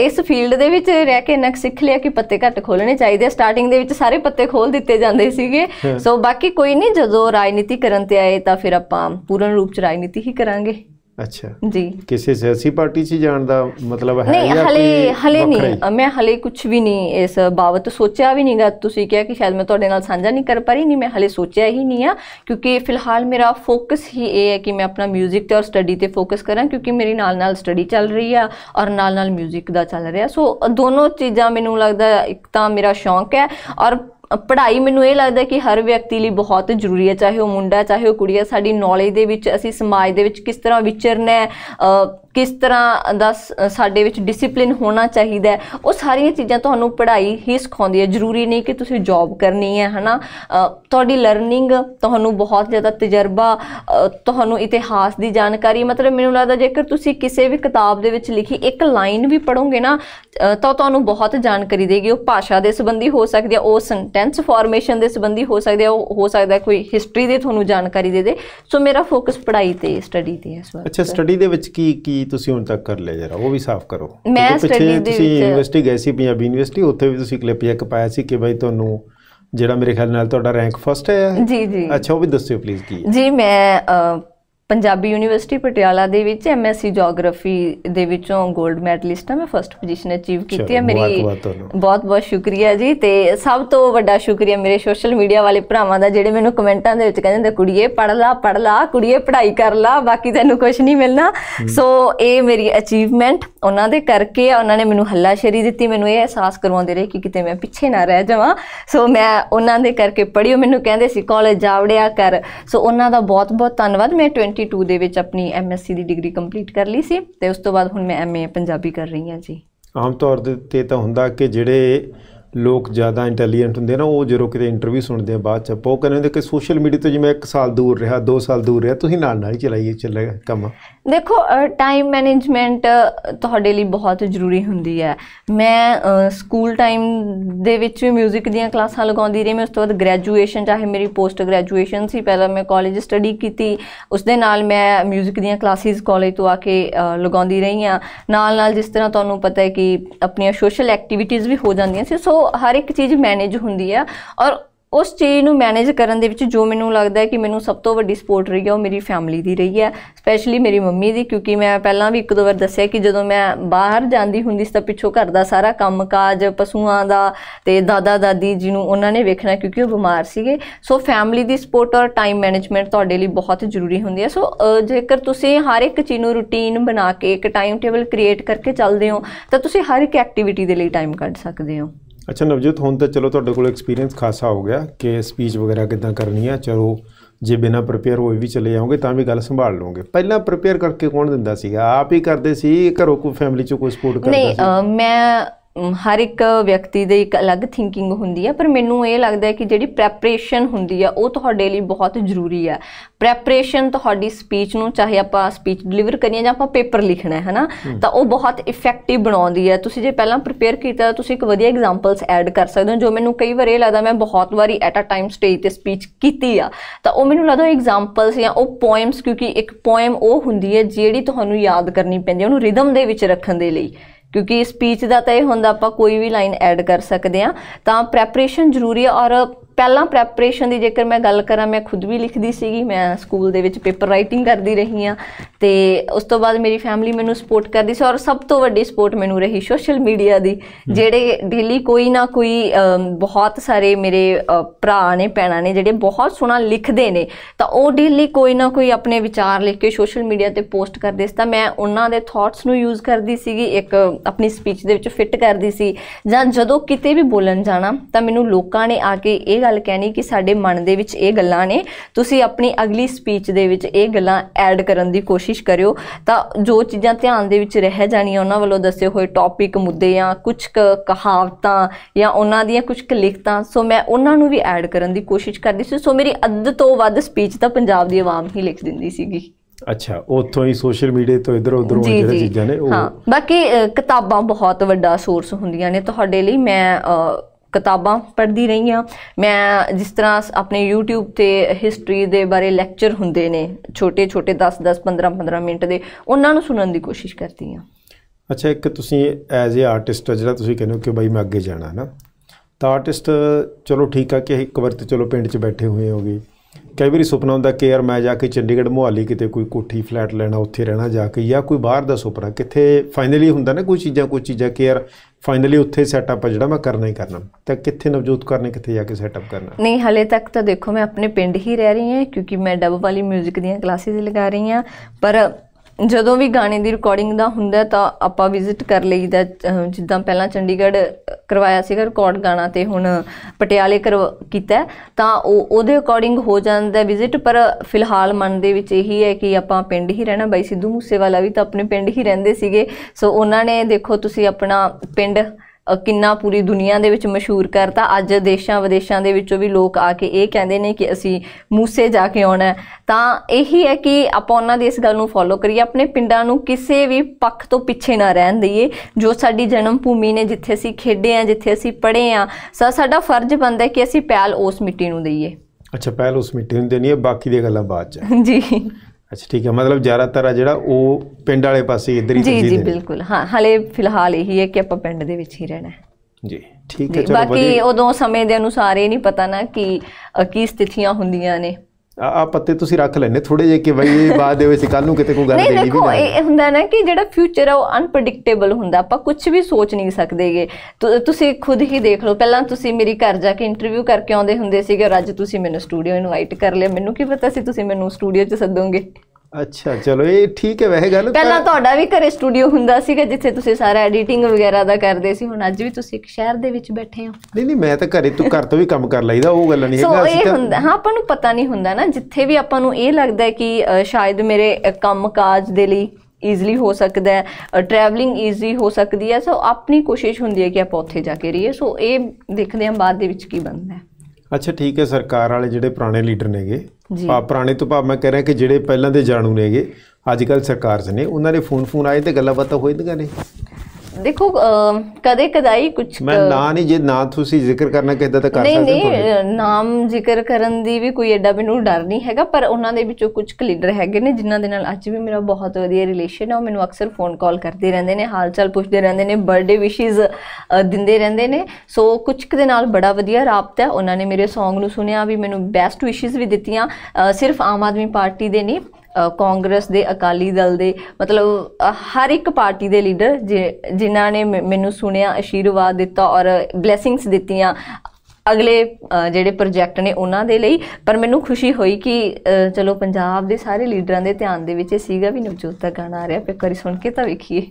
ਇਸ ਫੀਲਡ ਦੇ ਵਿੱਚ ਰਹਿ ਕੇ ਨਕ ਸਿੱਖ ਲਿਆ ਕਿ ਪੱਤੇ ਘੱਟ ਖੋਲਣੇ ਚਾਹੀਦੇ ਸਟਾਰਟਿੰਗ ਦੇ ਵਿੱਚ ਸਾਰੇ ਪੱਤੇ ਖੋਲ ਦਿੱਤੇ ਜਾਂਦੇ ਸੀਗੇ ਸੋ ਬਾਕੀ ਕੋਈ ਨਹੀਂ ਜਦੋਂ ਰਾਜਨੀਤੀ ਰਾਜਨੀਤੀ ਕਰਨ ਤੇ ਆਏ ਤਾਂ ਫਿਰ ਆਪਾਂ ਪੂਰਨ ਰੂਪ ਚ ਰਾਜਨੀਤੀ ਹੀ ਕਰਾਂਗੇ ਅੱਛਾ ਜੀ ਕਿਸੇ ਸਿਆਸੀ ਪਾਰਟੀ 'ਚ ਜਾਣ ਦਾ ਮਤਲਬ ਹੈ ਨਹੀਂ ਹਲੇ ਹਲੇ ਨਹੀਂ ਮੈਂ ਹਲੇ ਕੁਝ ਵੀ ਨਹੀਂ ਇਸ ਬਾਬਤ ਸੋਚਿਆ ਵੀ ਨਹੀਂਗਾ ਤੁਸੀਂ ਕਿਹਾ ਕਿ ਸ਼ਾਇਦ ਮੈਂ ਤੁਹਾਡੇ ਨਾਲ ਸਾਂਝਾ ਨਹੀਂ ਕਰ ਪਾ ਰਹੀ ਨਹੀਂ ਮੈਂ ਹਲੇ ਸੋਚਿਆ ਹੀ ਨਹੀਂ ਆ ਕਿਉਂਕਿ ਫਿਲਹਾਲ ਮੇਰਾ ਫੋਕਸ ਹੀ ਇਹ ਹੈ ਕਿ ਮੈਂ ਆਪਣਾ 뮤직 ਤੇ ਔਰ ਸਟੱਡੀ ਤੇ ਫੋਕਸ ਕਰਾਂ ਕਿਉਂਕਿ ਮੇਰੀ ਨਾਲ ਨਾਲ ਸਟੱਡੀ ਚੱਲ ਰਹੀ ਆ ਔਰ ਨਾਲ ਨਾਲ 뮤직 ਦਾ ਚੱਲ ਰਿਹਾ ਸੋ ਦੋਨੋਂ ਚੀਜ਼ਾਂ ਮੈਨੂੰ ਲੱਗਦਾ ਇੱਕ ਤਾਂ ਮੇਰਾ ਸ਼ੌਂਕ ਹੈ ਔਰ ਪੜ੍ਹਾਈ ਮੈਨੂੰ ਇਹ ਲੱਗਦਾ ਕਿ ਹਰ ਵਿਅਕਤੀ ਲਈ ਬਹੁਤ ਜ਼ਰੂਰੀ ਹੈ ਚਾਹੇ ਉਹ ਮੁੰਡਾ ਚਾਹੇ ਉਹ ਕੁੜੀ ਹੈ ਸਾਡੀ ਨੌਲੇਜ ਦੇ ਵਿੱਚ ਅਸੀਂ ਸਮਾਜ ਦੇ ਵਿੱਚ ਕਿਸ ਤਰ੍ਹਾਂ ਵਿਚਰਨਾ ਹੈ ਕਿਸ ਤਰ੍ਹਾਂ ਦਾ ਸਾਡੇ ਵਿੱਚ ਡਿਸਪਲਿਨ ਹੋਣਾ ਚਾਹੀਦਾ ਹੈ ਉਹ ਸਾਰੀਆਂ ਚੀਜ਼ਾਂ ਤੁਹਾਨੂੰ ਪੜ੍ਹਾਈ ਹੀ ਸਿਖਾਉਂਦੀ ਹੈ ਜ਼ਰੂਰੀ ਨਹੀਂ ਕਿ ਤੁਸੀਂ ਜੌਬ ਕਰਨੀ ਹੈ ਹਨਾ ਤੁਹਾਡੀ ਲਰਨਿੰਗ ਤੁਹਾਨੂੰ ਬਹੁਤ ਜ਼ਿਆਦਾ ਤਜਰਬਾ ਤੁਹਾਨੂੰ ਇਤਿਹਾਸ ਦੀ ਜਾਣਕਾਰੀ ਮਤਲਬ ਮੈਨੂੰ ਲੱਗਦਾ ਜੇਕਰ ਤੁਸੀਂ ਕਿਸੇ ਵੀ ਕਿਤਾਬ ਦੇ ਵਿੱਚ ਲਿਖੀ ਇੱਕ ਲਾਈਨ ਵੀ ਪੜੋਗੇ ਨਾ ਤਾਂ ਤੁਹਾਨੂੰ ਬਹੁਤ ਜਾਣਕਾਰੀ ਦੇਗੀ ਉਹ ਭਾਸ਼ਾ ਦੇ ਸੰਬੰਧੀ ਹੋ ਸਕਦੀ ਹੈ ਉਹ ਸੈਂਟੈਂਸ ਫਾਰਮੇਸ਼ਨ ਦੇ ਸੰਬੰਧੀ ਹੋ ਸਕਦੀ ਹੈ ਉਹ ਹੋ ਸਕਦਾ ਕੋਈ ਹਿਸਟਰੀ ਦੇ ਤੁਹਾਨੂੰ ਜਾਣਕਾਰੀ ਦੇ ਦੇ ਸੋ ਮੇਰਾ ਫੋਕਸ ਪੜ੍ਹਾਈ ਤੇ ਸਟੱਡੀ ਤੇ ਹੈ ਇਸ ਵਾਰ ਅੱਛਾ ਸਟੱਡੀ ਦੇ ਵਿੱਚ ਕੀ ਕੀ ਤੁਸੀਂ ਹੁਣ ਤੱਕ ਕਰ ਲਿਆ ਜਰਾ ਉਹ ਵੀ ਸਾਫ਼ ਕਰੋ ਮੈਂ ਪਿੱਛੇ ਤੁਸੀਂ ਯੂਨੀਵਰਸਿਟੀ ਗਏ ਸੀ ਪੰਜਾਬੀ ਯੂਨੀਵਰਸਿਟੀ ਉੱਥੇ ਵੀ ਤੁਸੀਂ ਕਲਿੱਪ ਇੱਕ ਪਾਇਆ ਸੀ ਕਿ ਬਈ ਤੁਹਾਨੂੰ ਜਿਹੜਾ ਮੇਰੇ ਖਿਆਲ ਨਾਲ ਤੁਹਾਡਾ ਰੈਂਕ ਫਸਟ ਹੈ ਜੀ ਜੀ ਅੱਛਾ ਉਹ ਵੀ ਦੱਸਿਓ ਪਲੀਜ਼ ਕੀ ਜੀ ਮੈਂ ਪੰਜਾਬੀ ਯੂਨੀਵਰਸਿਟੀ ਪਟਿਆਲਾ ਦੇ ਵਿੱਚ ਐਮਐਸਸੀ ਜੀਓਗ੍ਰਾਫੀ ਦੇ ਵਿੱਚੋਂ 골ਡ ਮੈਡਲਿਸਟ ਹਾਂ ਮੈਂ ਫਰਸਟ ਪੋਜੀਸ਼ਨ ਅਚੀਵ ਕੀਤੀ ਹੈ ਮੇਰੀ ਬਹੁਤ-ਬਹੁਤ ਸ਼ੁਕਰੀਆ ਜੀ ਤੇ ਸਭ ਤੋਂ ਵੱਡਾ ਸ਼ੁਕਰੀਆ ਮੇਰੇ ਸੋਸ਼ਲ ਮੀਡੀਆ ਵਾਲੇ ਭਰਾਵਾਂ ਦਾ ਜਿਹੜੇ ਮੈਨੂੰ ਕਮੈਂਟਾਂ ਦੇ ਵਿੱਚ ਕਹਿੰਦੇ ਹੁੰਦੇ ਕੁੜੀਏ ਪੜ ਲਾ ਪੜ ਲਾ ਕੁੜੀਏ ਪੜ੍ਹਾਈ ਕਰ ਲਾ ਬਾਕੀ ਤੈਨੂੰ ਕੁਝ ਨਹੀਂ ਮਿਲਣਾ ਸੋ ਇਹ ਮੇਰੀ ਅਚੀਵਮੈਂਟ ਉਹਨਾਂ ਦੇ ਕਰਕੇ ਉਹਨਾਂ ਨੇ ਮੈਨੂੰ ਹੱਲਾਸ਼ੇਰੀ ਦਿੱਤੀ ਮੈਨੂੰ ਇਹ ਅਹਿਸਾਸ ਕਰਵਾਉਂਦੇ ਰਹੇ ਕਿ ਕਿਤੇ ਮੈਂ ਪਿੱਛੇ ਨਾ ਰਹਿ ਜਾਵਾਂ ਸੋ ਮੈਂ ਉਹਨਾਂ ਦੇ ਕਰਕੇ ਪੜ੍ਹੀਓ ਮੈਨੂੰ ਕਹਿੰਦੇ ਸੀ ਕਾਲਜ ਜਾਵੜਿਆ ਕਰ ਸੋ ਉਹਨਾਂ ਦਾ ਬਹੁਤ-ਬਹੁਤ ਧੰਨਵਾਦ ਮੈਂ 1992 ਦੇ ਵਿੱਚ ਆਪਣੀ ਐਮਐਸਸੀ ਦੀ ਡਿਗਰੀ ਕੰਪਲੀਟ ਕਰ ਲਈ ਸੀ ਤੇ ਉਸ ਤੋਂ ਬਾਅਦ ਹੁਣ ਮੈਂ ਐਮਏ ਪੰਜਾਬੀ ਕਰ ਰਹੀ ਹਾਂ ਜੀ ਆਮ ਤੌਰ ਤੇ ਤਾਂ ਹੁੰਦਾ ਕਿ ਜਿਹੜੇ ਲੋਕ ਜ਼ਿਆਦਾ ਇੰਟੈਲੀਜੈਂਟ ਹੁੰਦੇ ਨਾ ਉਹ ਜਦੋਂ ਕਿਤੇ ਇੰਟਰਵਿਊ ਸੁਣਦੇ ਆ ਬਾਅਦ ਚ ਉਹ ਕਹਿੰਦੇ ਕਿ ਸੋਸ਼ਲ ਮੀਡੀਆ ਤੋਂ ਜਿਵੇਂ 1 ਸਾਲ ਦੂਰ ਰਿਹਾ 2 ਸਾਲ ਦੂਰ ਰਿਹਾ ਤੁਸੀਂ ਨਾਲ ਨਾਲ ਹੀ ਚਲਾਈਏ ਚੱਲੇਗਾ ਕੰਮ ਦੇਖੋ ਟਾਈਮ ਮੈਨੇਜਮੈਂਟ ਤੁਹਾਡੇ ਲਈ ਬਹੁਤ ਜ਼ਰੂਰੀ ਹੁੰਦੀ ਹੈ ਮੈਂ ਸਕੂਲ ਟਾਈਮ ਦੇ ਵਿੱਚ ਵੀ 뮤직 ਦੀਆਂ ਕਲਾਸਾਂ ਲਗਾਉਂਦੀ ਰਹੀ ਮੈਂ ਉਸ ਤੋਂ ਬਾਅਦ ਗ੍ਰੈਜੂਏਸ਼ਨ ਚਾਹੇ ਮੇਰੀ ਪੋਸਟ ਗ੍ਰੈਜੂਏਸ਼ਨ ਸੀ ਪਹਿਲਾਂ ਮੈਂ ਕਾਲਜ ਸਟੱਡੀ ਕੀਤੀ ਉਸ ਦੇ ਨਾਲ ਮੈਂ 뮤직 ਦੀਆਂ ਕਲਾਸਿਸ ਕਾਲਜ ਤੋਂ ਆ ਕੇ ਲਗਾਉਂਦੀ ਰਹੀ ਆ ਨਾਲ ਨਾਲ ਜਿਸ ਤਰ੍ਹਾਂ ਤੁਹਾਨੂੰ ਪਤਾ ਹੈ ਕਿ ਆਪਣੀਆਂ ਸੋਸ਼ਲ ਐਕਟੀਵਿਟੀਆਂ ਵੀ ਹੋ ਜਾਂਦੀਆਂ ਸੀ ਸੋ ਹਰ ਇੱਕ ਚੀਜ਼ ਮੈਨੇਜ ਹੁੰਦੀ ਆ ਔਰ ਉਸ ਚੀਜ਼ ਨੂੰ ਮੈਨੇਜ ਕਰਨ ਦੇ ਵਿੱਚ ਜੋ ਮੈਨੂੰ ਲੱਗਦਾ ਹੈ ਕਿ ਮੈਨੂੰ ਸਭ ਤੋਂ ਵੱਡੀ ਸਪੋਰਟ ਰਹੀ ਹੈ ਉਹ ਮੇਰੀ ਫੈਮਿਲੀ ਦੀ ਰਹੀ ਹੈ ਸਪੈਸ਼ਲੀ ਮੇਰੀ ਮੰਮੀ ਦੀ ਕਿਉਂਕਿ ਮੈਂ ਪਹਿਲਾਂ ਵੀ ਇੱਕ ਦੋ ਵਾਰ ਦੱਸਿਆ ਕਿ ਜਦੋਂ ਮੈਂ ਬਾਹਰ ਜਾਂਦੀ ਹੁੰਦੀ ਸੀ ਤਾਂ ਪਿੱਛੋਂ ਘਰ ਦਾ ਸਾਰਾ ਕੰਮਕਾਜ ਪਸ਼ੂਆਂ ਦਾ ਤੇ ਦਾਦਾ ਦਾਦੀ ਜੀ ਨੂੰ ਉਹਨਾਂ ਨੇ ਵੇਖਣਾ ਕਿਉਂਕਿ ਉਹ ਬਿਮਾਰ ਸੀਗੇ ਸੋ ਫੈਮਿਲੀ ਦੀ ਸਪੋਰਟ ਔਰ ਟਾਈਮ ਮੈਨੇਜਮੈਂਟ ਤੁਹਾਡੇ ਲਈ ਬਹੁਤ ਜ਼ਰੂਰੀ ਹੁੰਦੀ ਹੈ ਸੋ ਜੇਕਰ ਤੁਸੀਂ ਹਰ ਇੱਕ ਚੀਜ਼ ਨੂੰ ਰੁਟੀਨ ਬਣਾ ਕੇ ਇੱਕ ਟਾਈਮ ਟੇਬਲ ਕ੍ਰੀਏਟ ਕਰਕੇ ਚੱਲਦੇ ਹੋ ਤਾਂ ਤੁਸੀਂ ਹਰ ਇੱਕ ਐਕਟੀਵਿਟੀ ਦੇ ਲਈ ਟਾਈਮ ਕੱਢ ਸਕਦੇ ਹੋ ਅੱਛਾ ਨਵਜੋਤ ਹੁਣ ਤਾਂ ਚਲੋ ਤੁਹਾਡੇ ਕੋਲ ਐਕਸਪੀਰੀਅੰਸ ਖਾਸਾ ਹੋ ਗਿਆ ਕਿ ਸਪੀਚ ਵਗੈਰਾ ਕਿਦਾਂ ਕਰਨੀ ਆ ਚਲੋ ਜੇ ਬਿਨਾ ਪ੍ਰਪੇਅਰ ਹੋਏ ਵੀ ਚਲੇ ਜਾਓਗੇ ਤਾਂ ਵੀ ਗੱਲ ਸੰਭਾਲ ਲਓਗੇ ਪਹਿਲਾਂ ਪ੍ਰਪੇਅਰ ਕਰਕੇ ਕੌਣ ਦਿੰਦਾ ਸੀਗਾ ਆਪ ਹੀ ਕਰਦੇ ਸੀ ਘਰੋਂ ਕੋਈ ਫੈਮਿਲੀ ਚੋਂ ਕੋਈ ਸਪੋਰਟ ਕਰਦਾ ਸੀ ਨਹੀਂ ਮੈਂ ਹਰ ਇੱਕ ਵਿਅਕਤੀ ਦੇ ਇੱਕ ਅਲੱਗ ਥਿੰਕਿੰਗ ਹੁੰਦੀ ਹੈ ਪਰ ਮੈਨੂੰ ਇਹ ਲੱਗਦਾ ਹੈ ਕਿ ਜਿਹੜੀ ਪ੍ਰੈਪਰੇਸ਼ਨ ਹੁੰਦੀ ਆ ਉਹ ਤੁਹਾਡੇ ਲਈ ਬਹੁਤ ਜ਼ਰੂਰੀ ਆ ਪ੍ਰੈਪਰੇਸ਼ਨ ਤੁਹਾਡੀ ਸਪੀਚ ਨੂੰ ਚਾਹੇ ਆਪਾਂ ਸਪੀਚ ਡਿਲੀਵਰ ਕਰੀਏ ਜਾਂ ਆਪਾਂ ਪੇਪਰ ਲਿਖਣਾ ਹੈ ਹਨਾ ਤਾਂ ਉਹ ਬਹੁਤ ਇਫੈਕਟਿਵ ਬਣਾਉਂਦੀ ਹੈ ਤੁਸੀਂ ਜੇ ਪਹਿਲਾਂ ਪ੍ਰਿਪੇਅਰ ਕੀਤਾ ਤੁਸੀਂ ਇੱਕ ਵਧੀਆ ਐਗਜ਼ਾਮਪਲਸ ਐਡ ਕਰ ਸਕਦੇ ਹੋ ਜੋ ਮੈਨੂੰ ਕਈ ਵਾਰ ਇਹ ਲੱਗਦਾ ਮੈਂ ਬਹੁਤ ਵਾਰੀ ਐਟ ਅ ਟਾਈਮ ਸਟੇਜ ਤੇ ਸਪੀਚ ਕੀਤੀ ਆ ਤਾਂ ਉਹ ਮੈਨੂੰ ਲੱਗਦਾ ਐਗਜ਼ਾਮਪਲਸ ਜਾਂ ਉਹ ਪੋਇਮਸ ਕਿਉਂਕਿ ਇੱਕ ਪੋਇਮ ਉਹ ਹੁੰਦੀ ਹੈ ਜਿਹੜੀ ਤੁਹਾਨੂੰ ਯਾਦ ਕਰਨੀ ਪੈਂਦੀ ਹੈ ਉਹਨੂੰ ਰਿਦਮ ਦੇ ਵਿੱਚ ਰੱਖਣ ਦੇ ਲਈ ਕਿਉਂਕਿ ਸਪੀਚ ਦਾ ਤਾਂ ਇਹ ਹੁੰਦਾ ਆਪਾਂ ਕੋਈ ਵੀ ਲਾਈਨ ਐਡ ਕਰ ਸਕਦੇ ਆ ਤਾਂ ਪ੍ਰੈਪਰੇਸ਼ਨ ਜ਼ਰੂਰੀ ਹੈ ਔਰ ਪਹਿਲਾਂ ਪ੍ਰੈਪਰੇਸ਼ਨ ਦੀ ਜੇਕਰ ਮੈਂ ਗੱਲ ਕਰਾਂ ਮੈਂ ਖੁਦ ਵੀ ਲਿਖਦੀ ਸੀਗੀ ਮੈਂ ਸਕੂਲ ਦੇ ਵਿੱਚ ਪੇਪਰ ਰਾਈਟਿੰਗ ਕਰਦੀ ਰਹੀ ਆ ਤੇ ਉਸ ਤੋਂ ਬਾਅਦ ਮੇਰੀ ਫੈਮਿਲੀ ਮੈਨੂੰ ਸਪੋਰਟ ਕਰਦੀ ਸੀ ਔਰ ਸਭ ਤੋਂ ਵੱਡੀ ਸਪੋਰਟ ਮੈਨੂੰ ਰਹੀ ਸੋਸ਼ਲ ਮੀਡੀਆ ਦੀ ਜਿਹੜੇ ਡੇਲੀ ਕੋਈ ਨਾ ਕੋਈ ਬਹੁਤ ਸਾਰੇ ਮੇਰੇ ਭਰਾ ਨੇ ਪੈਣਾ ਨੇ ਜਿਹੜੇ ਬਹੁਤ ਸੋਹਣਾ ਲਿਖਦੇ ਨੇ ਤਾਂ ਉਹ ਡੇਲੀ ਕੋਈ ਨਾ ਕੋਈ ਆਪਣੇ ਵਿਚਾਰ ਲਿਖ ਕੇ ਸੋਸ਼ਲ ਮੀਡੀਆ ਤੇ ਪੋਸਟ ਕਰਦੇ ਸੀ ਤਾਂ ਮੈਂ ਉਹਨਾਂ ਦੇ ਥਾਟਸ ਨੂੰ ਯੂਜ਼ ਕਰਦੀ ਸੀਗੀ ਇੱਕ ਆਪਣੀ ਸਪੀਚ ਦੇ ਵਿੱਚ ਫਿੱਟ ਕਰਦੀ ਸੀ ਜਾਂ ਜਦੋਂ ਕਿਤੇ ਵੀ ਬੋਲਣ ਜਾਣਾ ਤਾਂ ਮੈਨੂੰ ਲੋਕਾਂ ਨੇ ਆ ਕੇ ਇਹ ਗੱਲ ਕਹਿਣੀ ਕਿ ਸਾਡੇ ਮਨ ਦੇ ਵਿੱਚ ਇਹ ਗੱਲਾਂ ਨੇ ਤੁਸੀਂ ਆਪਣੀ ਅਗਲੀ ਸਪੀਚ ਦੇ ਵਿੱਚ ਇਹ ਗੱਲਾਂ ਐਡ ਕਰਨ ਦੀ ਕੋਸ਼ਿਸ਼ ਕਰਿਓ ਤਾਂ ਜੋ ਚੀਜ਼ਾਂ ਧਿਆਨ ਦੇ ਵਿੱਚ ਰਹਿ ਜਾਣੀਆਂ ਉਹਨਾਂ ਵੱਲੋਂ ਦੱਸੇ ਹੋਏ ਟੌਪਿਕ ਮੁੱਦੇ ਜਾਂ ਕੁਝ ਕਹਾਵਤਾਂ ਜਾਂ ਉਹਨਾਂ ਦੀਆਂ ਕੁਝ ਲਿਖਤਾਂ ਸੋ ਮੈਂ ਉਹਨਾਂ ਨੂੰ ਵੀ ਐਡ ਕਰਨ ਦੀ ਕੋਸ਼ਿਸ਼ ਕਰਦੀ ਸੀ ਸੋ ਮੇਰੀ ਅੱਧ ਤੋਂ ਵੱਧ ਸਪੀਚ ਤਾਂ ਪੰਜਾਬ ਦੀ ਆਵਾਮ ਹੀ ਲਿਖ ਦਿੰਦੀ ਸੀਗੀ ਅੱਛਾ ਉੱਥੋਂ ਹੀ ਸੋਸ਼ਲ ਮੀਡੀਆ ਤੋਂ ਇਧਰ ਉਧਰੋਂ ਜਿਹੜੀਆਂ ਚੀਜ਼ਾਂ ਨੇ ਉਹ ਹਾਂ ਬਾਕੀ ਕਿਤਾਬਾਂ ਬਹੁਤ ਵੱਡਾ ਸੋਰਸ ਹੁੰਦੀਆਂ ਨੇ ਤੁਹਾਡੇ ਲਈ ਮੈਂ ਕਿਤਾਬਾਂ ਪੜ੍ਹਦੀ ਰਹੀ ਹਾਂ ਮੈਂ ਜਿਸ ਤਰ੍ਹਾਂ ਆਪਣੇ YouTube ਤੇ ਹਿਸਟਰੀ ਦੇ ਬਾਰੇ ਲੈਕਚਰ ਹੁੰਦੇ ਨੇ ਛੋਟੇ ਛੋਟੇ 10 10 15 15 ਮਿੰਟ ਦੇ ਉਹਨਾਂ ਨੂੰ ਸੁਣਨ ਦੀ ਕੋਸ਼ਿਸ਼ ਕਰਦੀ ਆ ਅੱਛਾ ਇੱਕ ਤੁਸੀਂ ਐਜ਼ ਅ ਆਰਟਿਸਟ ਜਿਹੜਾ ਤੁਸੀਂ ਕਹਿੰਦੇ ਹੋ ਕਿ ਬਈ ਮੈਂ ਅੱਗੇ ਜਾਣਾ ਨਾ ਤਾਂ ਆਰਟਿਸਟ ਚਲੋ ਠੀਕ ਆ ਕਿ ਇੱਕ ਵਾਰ ਤੇ ਚਲੋ ਪਿੰਡ 'ਚ ਬੈਠੇ ਹੋਏ ਹੋਗੇ ਕਈ ਵਾਰੀ ਸੁਪਨਾ ਹੁੰਦਾ ਕਿ ਯਾਰ ਮੈਂ ਜਾ ਕੇ ਚੰਡੀਗੜ੍ਹ ਮੁਹਾਲੀ ਕਿਤੇ ਕੋਈ ਕੋਠੀ ਫਲੈਟ ਲੈਣਾ ਉੱਥੇ ਰਹਿਣਾ ਜਾ ਕੇ ਜਾਂ ਕੋਈ ਬਾਹਰ ਦਾ ਸੁਪਨਾ ਕਿੱਥੇ ਫਾਈਨਲੀ ਹੁੰਦਾ ਨਾ ਕੋਈ ਚੀਜ਼ਾਂ ਕੋਈ ਚੀਜ਼ਾਂ ਕਿ ਯਾਰ ਫਾਈਨਲੀ ਉੱਥੇ ਸੈਟਅਪ ਆ ਜਿਹੜਾ ਮੈਂ ਕਰਨਾ ਹੀ ਕਰਨਾ ਤਾਂ ਕਿੱਥੇ ਨਵਜੋਤ ਕਰਨੇ ਕਿੱਥੇ ਜਾ ਕੇ ਸੈਟਅਪ ਕਰਨਾ ਨਹੀਂ ਹਲੇ ਤੱਕ ਤਾਂ ਦੇਖੋ ਮੈਂ ਆਪਣੇ ਪਿੰਡ ਹੀ ਰਹਿ ਰਹੀ ਹਾਂ ਕਿਉਂਕਿ ਮੈਂ ਡਬ ਵਾਲੀ 뮤직 ਦੀਆਂ ਕਲਾਸਿਸ ਲਗਾ ਰਹੀ ਹਾਂ ਪਰ ਜਦੋਂ ਵੀ ਗਾਣੇ ਦੀ ਰਿਕਾਰਡਿੰਗ ਦਾ ਹੁੰਦਾ ਤਾਂ ਆਪਾਂ ਵਿਜ਼ਿਟ ਕਰ ਲਈਦਾ ਜਿੱਦਾਂ ਪਹਿਲਾਂ ਚੰਡੀਗੜ੍ਹ ਕਰਵਾਇਆ ਸੀਗਾ ਰਿਕਾਰਡ ਗਾਣਾ ਤੇ ਹੁਣ ਪਟਿਆਲੇ ਕੀਤਾ ਤਾਂ ਉਹ ਉਹਦੇ ਅਕੋਰਡਿੰਗ ਹੋ ਜਾਂਦਾ ਵਿਜ਼ਿਟ ਪਰ ਫਿਲਹਾਲ ਮਨ ਦੇ ਵਿੱਚ ਇਹੀ ਹੈ ਕਿ ਆਪਾਂ ਪਿੰਡ ਹੀ ਰਹਿਣਾ ਬਾਈ ਸਿੱਧੂ ਮੂਸੇਵਾਲਾ ਵੀ ਤਾਂ ਆਪਣੇ ਪਿੰਡ ਹੀ ਰਹਿੰਦੇ ਸੀਗੇ ਸੋ ਉਹਨਾਂ ਨੇ ਦੇਖੋ ਤੁਸੀਂ ਆਪਣਾ ਪਿੰਡ ਕਿੰਨਾ ਪੂਰੀ ਦੁਨੀਆ ਦੇ ਵਿੱਚ ਮਸ਼ਹੂਰ ਕਰਤਾ ਅੱਜ ਦੇਸ਼ਾਂ ਵਿਦੇਸ਼ਾਂ ਦੇ ਵਿੱਚੋਂ ਵੀ ਲੋਕ ਆ ਕੇ ਇਹ ਕਹਿੰਦੇ ਨੇ ਕਿ ਅਸੀਂ ਮੂਸੇ ਜਾ ਕੇ ਆਉਣਾ ਤਾਂ ਇਹੀ ਹੈ ਕਿ ਆਪਾਂ ਉਹਨਾਂ ਦੀ ਇਸ ਗੱਲ ਨੂੰ ਫੋਲੋ ਕਰੀਏ ਆਪਣੇ ਪਿੰਡਾਂ ਨੂੰ ਕਿਸੇ ਵੀ ਪੱਖ ਤੋਂ ਪਿੱਛੇ ਨਾ ਰਹਿਣ ਦਈਏ ਜੋ ਸਾਡੀ ਜਨਮ ਭੂਮੀ ਨੇ ਜਿੱਥੇ ਅਸੀਂ ਖੇਡੇ ਆ ਜਿੱਥੇ ਅਸੀਂ ਪੜ੍ਹੇ ਆ ਸਾਡਾ ਫਰਜ਼ ਬਣਦਾ ਹੈ ਕਿ ਅਸੀਂ ਪੈਲ ਉਸ ਮਿੱਟੀ ਨੂੰ ਦਈਏ ਅੱਛਾ ਪਹਿਲ ਉਸ ਮਿੱਟੀ ਨੂੰ ਦੇਣੀ ਹੈ ਬਾਕੀ ਦੀਆਂ ਗੱਲਾਂ ਬਾਅਦ ਚ ਜੀ ਅੱਛਾ ਠੀਕ ਹੈ ਮਤਲਬ ਜ਼ਿਆਦਾਤਰ ਆ ਜਿਹੜਾ ਉਹ ਪਿੰਡ ਵਾਲੇ ਪਾਸੇ ਇਧਰ ਹੀ ਜੀ ਜੀ ਬਿਲਕੁਲ ਹਾਂ ਹਲੇ ਫਿਲਹਾਲ ਇਹੀ ਹੈ ਕਿ ਆਪਾਂ ਪਿੰਡ ਦੇ ਵਿੱਚ ਹੀ ਰਹਿਣਾ ਹੈ ਜੀ ਠੀਕ ਹੈ ਚਲੋ ਬਾਕੀ ਉਦੋਂ ਸਮੇਂ ਦੇ ਅਨੁਸਾਰ ਇਹ ਨਹੀਂ ਪਤਾ ਨਾ ਕਿ ਕੀ ਸਥਿਤੀਆਂ ਹੁੰਦੀਆਂ ਨੇ ਆ ਪੱਤੇ ਤੁਸੀਂ ਰੱਖ ਲੈਣੇ ਥੋੜੇ ਜੇ ਕਿ ਬਈ ਇਹ ਬਾਅਦ ਦੇ ਵਿੱਚ ਕੱਲ ਨੂੰ ਕਿਤੇ ਕੋਈ ਗੱਲ ਦੇਣੀ ਵੀ ਦੇਖੋ ਇਹ ਹੁੰਦਾ ਨਾ ਕਿ ਜਿਹੜਾ ਫਿਊਚਰ ਆ ਉਹ ਅਨਪ੍ਰੈਡਿਕਟੇਬਲ ਹੁੰਦਾ ਆਪਾਂ ਕੁਝ ਵੀ ਸੋਚ ਨਹੀਂ ਸਕਦੇਗੇ ਤੁਸੀਂ ਖੁਦ ਹੀ ਦੇਖ ਲਓ ਪਹਿਲਾਂ ਤੁਸੀਂ ਮੇਰੀ ਘਰ ਜਾ ਕੇ ਇੰਟਰਵਿਊ ਕਰਕੇ ਆਉਂਦੇ ਹੁੰਦੇ ਸੀਗੇ ਅੱਜ ਤੁਸੀਂ ਮੈਨੂੰ ਸਟੂਡੀਓ ਇਨਵਾਈਟ ਕਰ ਲਿਆ ਮੈਨੂੰ ਕੀ ਪਤਾ ਸੀ ਤੁਸੀਂ ਮੈਨੂੰ ਸਟੂਡੀਓ 'ਚ ਸੱਦੋਗੇ ਅੱਛਾ ਚਲੋ ਇਹ ਠੀਕ ਹੈ ਵੈਸੇ ਗੱਲ ਪਹਿਲਾਂ ਤੁਹਾਡਾ ਵੀ ਘਰੇ ਸਟੂਡੀਓ ਹੁੰਦਾ ਸੀਗਾ ਜਿੱਥੇ ਤੁਸੀਂ ਸਾਰਾ ਐਡੀਟਿੰਗ ਵਗੈਰਾ ਦਾ ਕਰਦੇ ਸੀ ਹੁਣ ਅੱਜ ਵੀ ਤੁਸੀਂ ਇੱਕ ਸ਼ਹਿਰ ਦੇ ਵਿੱਚ ਬੈਠੇ ਹੋ ਨਹੀਂ ਨਹੀਂ ਮੈਂ ਤਾਂ ਘਰੇ ਤੋਂ ਘਰ ਤੋਂ ਵੀ ਕੰਮ ਕਰ ਲਈਦਾ ਉਹ ਗੱਲ ਨਹੀਂ ਹੈਗਾ ਸੋ ਇਹ ਹੁੰਦਾ ਹਾਂ ਆਪਾਂ ਨੂੰ ਪਤਾ ਨਹੀਂ ਹੁੰਦਾ ਨਾ ਜਿੱਥੇ ਵੀ ਆਪਾਂ ਨੂੰ ਇਹ ਲੱਗਦਾ ਹੈ ਕਿ ਸ਼ਾਇਦ ਮੇਰੇ ਕੰਮ ਕਾਜ ਦੇ ਲਈ ਈਜ਼ਲੀ ਹੋ ਸਕਦਾ ਹੈ ਟਰੈਵਲਿੰਗ ਈਜ਼ੀ ਹੋ ਸਕਦੀ ਹੈ ਸੋ ਆਪਣੀ ਕੋਸ਼ਿਸ਼ ਹੁੰਦੀ ਹੈ ਕਿ ਆਪਾਂ ਉੱਥੇ ਜਾ ਕੇ ਰਹੀਏ ਸੋ ਇਹ ਦੇਖਦੇ ਹਾਂ ਬਾਅਦ ਦੇ ਵਿੱਚ ਕੀ ਬਣਦਾ ਹੈ ਅੱਛਾ ਠੀਕ ਹੈ ਸਰਕਾਰ ਵਾਲੇ ਜਿਹੜੇ ਪੁਰਾਣੇ ਲੀਡਰ ਨੇਗੇ ਆ ਪੁਰਾਣੇ ਤੋਂ ਭਾਵ ਮੈਂ ਕਹਿ ਰਿਹਾ ਕਿ ਜਿਹੜੇ ਪਹਿਲਾਂ ਦੇ ਜਾਣੂ ਨੇਗੇ ਅੱਜ ਕੱਲ ਸਰਕਾਰ ਜਨੇ ਉਹਨਾਂ ਦੇ ਫੋਨ ਫੋਨ ਆਏ ਤੇ ਗੱਲਾਂ ਬਾਤਾਂ ਹੋਈਆਂ ਨੇ ਦੇਖੋ ਕਦੇ ਕਦਾਈ ਕੁਝ ਮੈਂ ਨਾ ਨਹੀਂ ਜੇ ਨਾ ਤੁਸੀਂ ਜ਼ਿਕਰ ਕਰਨਾ ਕਿਹਦਾ ਤਾਂ ਕਰ ਸਕਦੇ ਨਹੀਂ ਨਹੀਂ ਨਾਮ ਜ਼ਿਕਰ ਕਰਨ ਦੀ ਵੀ ਕੋਈ ਐਡਾ ਮੈਨੂੰ ਡਰ ਨਹੀਂ ਹੈਗਾ ਪਰ ਉਹਨਾਂ ਦੇ ਵਿੱਚੋਂ ਕੁਝ ਕਲੀਡਰ ਹੈਗੇ ਨੇ ਜਿਨ੍ਹਾਂ ਦੇ ਨਾਲ ਅੱਜ ਵੀ ਮੇਰਾ ਬਹੁਤ ਵਧੀਆ ਰਿਲੇਸ਼ਨ ਹੈ ਉਹ ਮੈਨੂੰ ਅਕਸਰ ਫੋਨ ਕਾਲ ਕਰਦੇ ਰਹਿੰਦੇ ਨੇ ਹਾਲ ਚਾਲ ਪੁੱਛਦੇ ਰਹਿੰਦੇ ਨੇ ਬਰਥਡੇ ਵਿਸ਼ੇਸ ਦਿੰਦੇ ਰਹਿੰਦੇ ਨੇ ਸੋ ਕੁਝ ਕੁ ਦੇ ਨਾਲ ਬੜਾ ਵਧੀਆ ਰਾਬਤਾ ਹੈ ਉਹਨਾਂ ਨੇ ਮੇਰੇ Song ਨੂੰ ਸੁਣਿਆ ਵੀ ਮੈਨੂੰ ਬੈਸਟ ਵਿਸ਼ੇਸ ਵੀ ਦਿੱਤੀਆਂ ਸਿਰਫ ਆਮ ਆਦਮੀ ਪਾਰਟੀ ਦੇ ਨਹੀਂ ਕਾਂਗਰਸ ਦੇ ਅਕਾਲੀ ਦਲ ਦੇ ਮਤਲਬ ਹਰ ਇੱਕ ਪਾਰਟੀ ਦੇ ਲੀਡਰ ਜਿਨ੍ਹਾਂ ਨੇ ਮੈਨੂੰ ਸੁਣਿਆ ਅਸ਼ੀਰਵਾਦ ਦਿੱਤਾ ਔਰ ਬਲੇਸਿੰਗਸ ਦਿੱਤੀਆਂ ਅਗਲੇ ਜਿਹੜੇ ਪ੍ਰੋਜੈਕਟ ਨੇ ਉਹਨਾਂ ਦੇ ਲਈ ਪਰ ਮੈਨੂੰ ਖੁਸ਼ੀ ਹੋਈ ਕਿ ਚਲੋ ਪੰਜਾਬ ਦੇ ਸਾਰੇ ਲੀਡਰਾਂ ਦੇ ਧਿਆਨ ਦੇ ਵਿੱਚ ਸੀਗਾ ਵੀ ਨਵਜੋਤ ਦਾ ਗਾਣਾ ਆ ਰਿਹਾ ਫਿਰ ਕਰੀ ਸੁਣ ਕੇ ਤਾਂ ਵੇਖੀਏ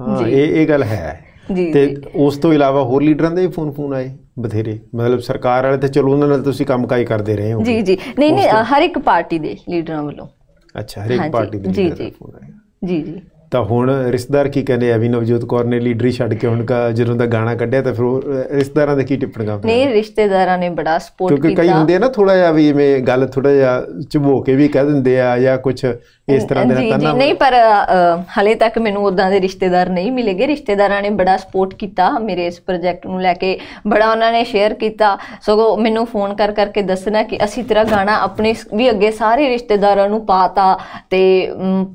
ਹਾਂ ਇਹ ਇਹ ਗੱਲ ਹੈ ਤੇ ਉਸ ਤੋਂ ਇਲਾਵਾ ਹੋਰ ਲੀਡਰਾਂ ਦੇ ਫੋਨ ਫੋਨ ਆਏ ਬਥੇਰੇ ਮਤਲਬ ਸਰਕਾਰ ਵਾਲੇ ਤੇ ਚਲੋ ਉਹਨਾਂ ਨਾਲ ਤੁਸੀਂ ਕੰਮ ਕਾਈ ਕਰਦੇ ਰਹੇ ਹੋ ਜੀ ਜੀ ਨਹੀਂ ਨਹੀਂ ਹਰ ਇੱਕ ਪਾਰਟੀ ਦੇ ਲੀਡਰਾਂ ਵੱਲੋਂ ਅੱਛਾ ਹਰੇਕ ਪਾਰਟੀ ਦੇ ਲਈ ਜੀ ਜੀ ਜੀ ਜੀ ਤਾਂ ਹੁਣ ਰਿਸ਼ਤੇਦਾਰ ਕੀ ਕਹਿੰਦੇ ਆ ਵੀ ਨਵਜੋਤ ਕੌਰ ਨੇ ਲੀਡਰੀ ਛੱਡ ਕੇ ਹੁਣ ਕਾ ਜਦੋਂ ਦਾ ਗਾਣਾ ਕੱਢਿਆ ਤਾਂ ਫਿਰ ਉਹ ਰਿਸ਼ਤੇਦਾਰਾਂ ਦੇ ਕੀ ਟਿੱਪਣੀਆਂ ਨਹੀਂ ਰਿਸ਼ਤੇਦਾਰਾਂ ਨੇ ਬੜਾ ਸਪੋਰਟ ਕੀਤਾ ਕਿਉਂਕਿ ਕਈ ਹੁੰਦੇ ਆ ਨਾ ਥੋੜਾ ਜਿਹਾ ਵੀ ਮੈਂ ਗੱਲ ਥੋੜਾ ਜਿਹਾ ਚਬੋ ਕੇ ਵੀ ਕਹਿ ਦਿੰਦੇ ਆ ਜਾਂ ਕੁਝ ਇਸ ਤਰ੍ਹਾਂ ਦੇ ਨਾ ਤਾਂ ਨਹੀਂ ਪਰ ਹਲੇ ਤੱਕ ਮੈਨੂੰ ਉਦਾਂ ਦੇ ਰਿਸ਼ਤੇਦਾਰ ਨਹੀਂ ਮਿਲੇਗੇ ਰਿਸ਼ਤੇਦਾਰਾਂ ਨੇ ਬੜਾ ਸਪੋਰਟ ਕੀਤਾ ਮੇਰੇ ਇਸ ਪ੍ਰੋਜੈਕਟ ਨੂੰ ਲੈ ਕੇ ਬੜਾ ਉਹਨਾਂ ਨੇ ਸ਼ੇਅਰ ਕੀਤਾ ਸੋ ਮੈਨੂੰ ਫੋਨ ਕਰ ਕਰਕੇ ਦੱਸਣਾ ਕਿ ਅਸੀਂ ਤੇਰਾ ਗਾਣਾ ਆਪਣੇ ਵੀ ਅੱਗੇ ਸਾਰੇ ਰਿਸ਼ਤੇਦਾਰਾਂ ਨੂੰ ਪਾਤਾ ਤੇ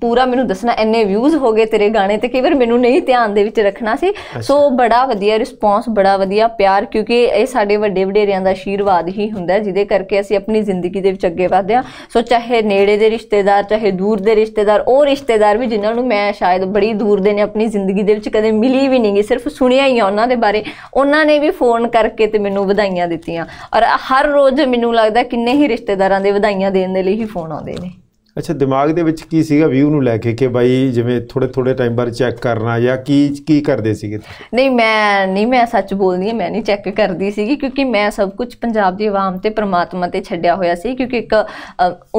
ਪੂਰਾ ਮੈਨੂੰ ਦੱਸਣਾ ਇੰਨੇ ਵਿਊਜ਼ ਹੋ ਗਏ ਤੇਰੇ ਗਾਣੇ ਤੇ ਕਈ ਵਾਰ ਮੈਨੂੰ ਨਹੀਂ ਧਿਆਨ ਦੇ ਵਿੱਚ ਰੱਖਣਾ ਸੀ ਸੋ ਬੜਾ ਵਧੀਆ ਰਿਸਪੌਂਸ ਬੜਾ ਵਧੀਆ ਪਿਆਰ ਕਿਉਂਕਿ ਇਹ ਸਾਡੇ ਵੱਡੇ ਵਡੇਰਿਆਂ ਦਾ ਆਸ਼ੀਰਵਾਦ ਹੀ ਹੁੰਦਾ ਜਿਹਦੇ ਕਰਕੇ ਅਸੀਂ ਆਪਣੀ ਜ਼ਿੰਦਗੀ ਦੇ ਵਿੱਚ ਅੱਗੇ ਵਧਦੇ ਹਾਂ ਸੋ ਚਾਹੇ ਨੇੜੇ ਦੇ ਰਿਸ਼ਤੇਦਾਰ ਚਾਹੇ ਦੂਰ ਦੇ ਰਿਸ਼ਤੇਦਾਰ ਉਹ ਰਿਸ਼ਤੇਦਾਰ ਵੀ ਜਿਨ੍ਹਾਂ ਨੂੰ ਮੈਂ ਸ਼ਾਇਦ ਬੜੀ ਦੂਰ ਦੇ ਨੇ ਆਪਣੀ ਜ਼ਿੰਦਗੀ ਦੇ ਵਿੱਚ ਕਦੇ ਮਿਲੀ ਵੀ ਨਹੀਂਗੇ ਸਿਰਫ ਸੁਣਿਆ ਹੀ ਆ ਉਹਨਾਂ ਦੇ ਬਾਰੇ ਉਹਨਾਂ ਨੇ ਵੀ ਫੋਨ ਕਰਕੇ ਤੇ ਮੈਨੂੰ ਵਧਾਈਆਂ ਦਿੱਤੀਆਂ ਔਰ ਹਰ ਰੋਜ਼ ਮੈਨੂੰ ਲੱਗਦਾ ਕਿੰਨੇ ਹੀ ਰਿਸ਼ਤੇਦਾਰਾਂ ਦੇ ਵਧਾਈਆਂ ਦੇਣ ਦੇ ਲਈ ਹੀ ਫੋਨ ਆਉਂਦੇ ਨੇ ਅੱਛਾ ਦਿਮਾਗ ਦੇ ਵਿੱਚ ਕੀ ਸੀਗਾ ਵਿਊ ਨੂੰ ਲੈ ਕੇ ਕਿ ਬਾਈ ਜਿਵੇਂ ਥੋੜੇ ਥੋੜੇ ਟਾਈਮ ਬਾਅਦ ਚੈੱਕ ਕਰਨਾ ਜਾਂ ਕੀ ਕੀ ਕਰਦੇ ਸੀਗੇ ਨਹੀਂ ਮੈਂ ਨਹੀਂ ਮੈਂ ਸੱਚ ਬੋਲਦੀ ਹਾਂ ਮੈਂ ਨਹੀਂ ਚੈੱਕ ਕਰਦੀ ਸੀਗੀ ਕਿਉਂਕਿ ਮੈਂ ਸਭ ਕੁਝ ਪੰਜਾਬ ਦੀ ਆਵਾਮ ਤੇ ਪ੍ਰਮਾਤਮਾ ਤੇ ਛੱਡਿਆ ਹੋਇਆ ਸੀ ਕਿਉਂਕਿ ਇੱਕ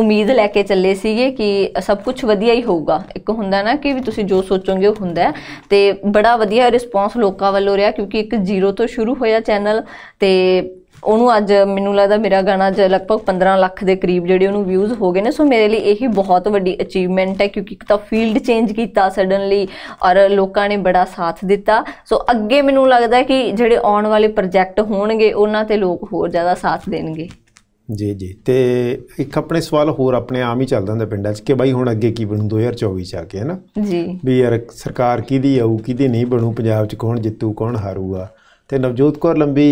ਉਮੀਦ ਲੈ ਕੇ ਚੱਲੇ ਸੀਗੇ ਕਿ ਸਭ ਕੁਝ ਵਧੀਆ ਹੀ ਹੋਊਗਾ ਇੱਕ ਹੁੰਦਾ ਨਾ ਕਿ ਵੀ ਤੁਸੀਂ ਜੋ ਸੋਚੋਗੇ ਉਹ ਹੁੰਦਾ ਤੇ ਬੜਾ ਵਧੀਆ ਰਿਸਪੌਂਸ ਲੋਕਾਂ ਵੱਲੋਂ ਰਿਹਾ ਕਿਉਂਕਿ ਇੱਕ ਜ਼ੀਰੋ ਤੋਂ ਸ਼ੁਰੂ ਹੋਇਆ ਚੈਨਲ ਤੇ ਉਹਨੂੰ ਅੱਜ ਮੈਨੂੰ ਲੱਗਦਾ ਮੇਰਾ ਗਾਣਾ ਅੱਜ ਲਗਭਗ 15 ਲੱਖ ਦੇ ਕਰੀਬ ਜਿਹੜੇ ਉਹਨੂੰ ਵਿਊਜ਼ ਹੋ ਗਏ ਨੇ ਸੋ ਮੇਰੇ ਲਈ ਇਹੀ ਬਹੁਤ ਵੱਡੀ ਅਚੀਵਮੈਂਟ ਹੈ ਕਿਉਂਕਿ ਇੱਕ ਤਾਂ ਫੀਲਡ ਚੇਂਜ ਕੀਤਾ ਸਡਨਲੀ ਔਰ ਲੋਕਾਂ ਨੇ ਬੜਾ ਸਾਥ ਦਿੱਤਾ ਸੋ ਅੱਗੇ ਮੈਨੂੰ ਲੱਗਦਾ ਕਿ ਜਿਹੜੇ ਆਉਣ ਵਾਲੇ ਪ੍ਰੋਜੈਕਟ ਹੋਣਗੇ ਉਹਨਾਂ ਤੇ ਲੋਕ ਹੋਰ ਜ਼ਿਆਦਾ ਸਾਥ ਦੇਣਗੇ ਜੀ ਜੀ ਤੇ ਇੱਕ ਆਪਣੇ ਸਵਾਲ ਹੋਰ ਆਪਣੇ ਆਮ ਹੀ ਚੱਲਦਾ ਹੁੰਦਾ ਪਿੰਡਾਂ 'ਚ ਕਿ ਬਾਈ ਹੁਣ ਅੱਗੇ ਕੀ ਬਣੂ 2024 ਚ ਆ ਕੇ ਹੈ ਨਾ ਜੀ ਵੀ ਯਾਰ ਸਰਕਾਰ ਦੀ ਆਊ ਦੀ ਨਹੀਂ ਬਣੂ ਪੰਜਾਬ 'ਚ ਕੌਣ ਜਿੱਤੂ ਕੌਣ ਹਾਰੂਗਾ ਤੇ ਨਵਜੋਤ ਕੌਰ ਲੰਬੀ